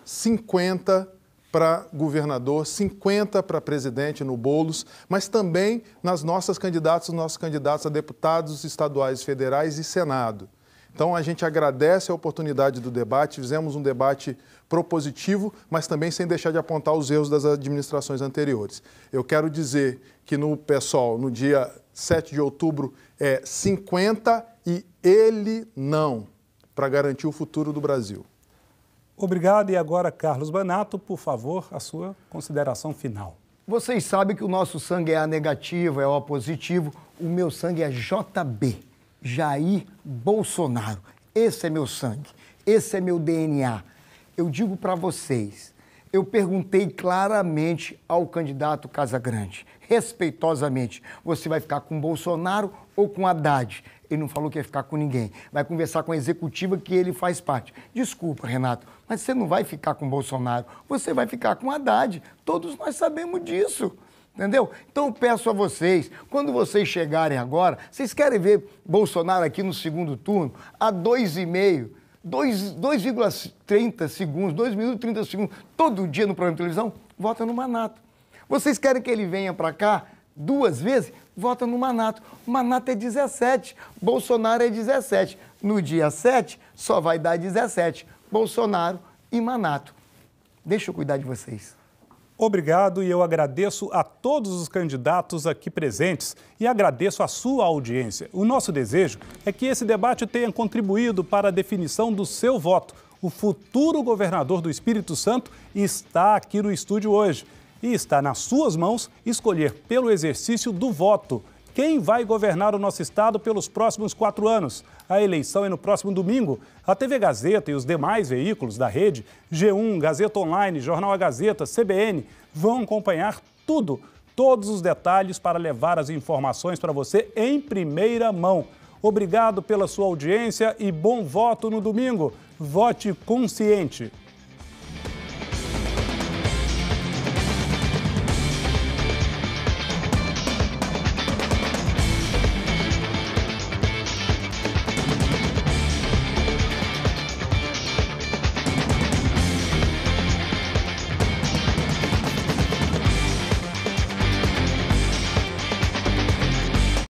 50 para governador, 50 para presidente no Bolos, mas também nas nossas candidatas, nos nossos candidatos a deputados estaduais, federais e Senado. Então a gente agradece a oportunidade do debate, fizemos um debate propositivo, mas também sem deixar de apontar os erros das administrações anteriores. Eu quero dizer que no pessoal no dia 7 de outubro, é 50 e ele não, para garantir o futuro do Brasil.
Obrigado. E agora, Carlos Banato, por favor, a sua consideração final.
Vocês sabem que o nosso sangue é A negativo, é O positivo. O meu sangue é JB, Jair Bolsonaro. Esse é meu sangue, esse é meu DNA. Eu digo para vocês, eu perguntei claramente ao candidato Casagrande, respeitosamente, você vai ficar com Bolsonaro ou com Haddad. Ele não falou que ia ficar com ninguém. Vai conversar com a executiva que ele faz parte. Desculpa, Renato, mas você não vai ficar com Bolsonaro. Você vai ficar com Haddad. Todos nós sabemos disso. Entendeu? Então eu peço a vocês, quando vocês chegarem agora, vocês querem ver Bolsonaro aqui no segundo turno a dois e meio, 2,30 segundos, 2 minutos e 30 segundos, todo dia no programa de televisão, vota no Manato. Vocês querem que ele venha para cá duas vezes, vota no Manato. O Manato é 17, Bolsonaro é 17. No dia 7, só vai dar 17. Bolsonaro e Manato. Deixa eu cuidar de vocês. Obrigado e eu
agradeço a todos os candidatos aqui presentes e agradeço a sua audiência. O nosso desejo é que esse debate tenha contribuído para a definição do seu voto. O futuro governador do Espírito Santo está aqui no estúdio hoje. E está nas suas mãos escolher, pelo exercício do voto, quem vai governar o nosso estado pelos próximos quatro anos. A eleição é no próximo domingo. A TV Gazeta e os demais veículos da rede, G1, Gazeta Online, Jornal A Gazeta, CBN, vão acompanhar tudo, todos os detalhes para levar as informações para você em primeira mão. Obrigado pela sua audiência e bom voto no domingo. Vote consciente.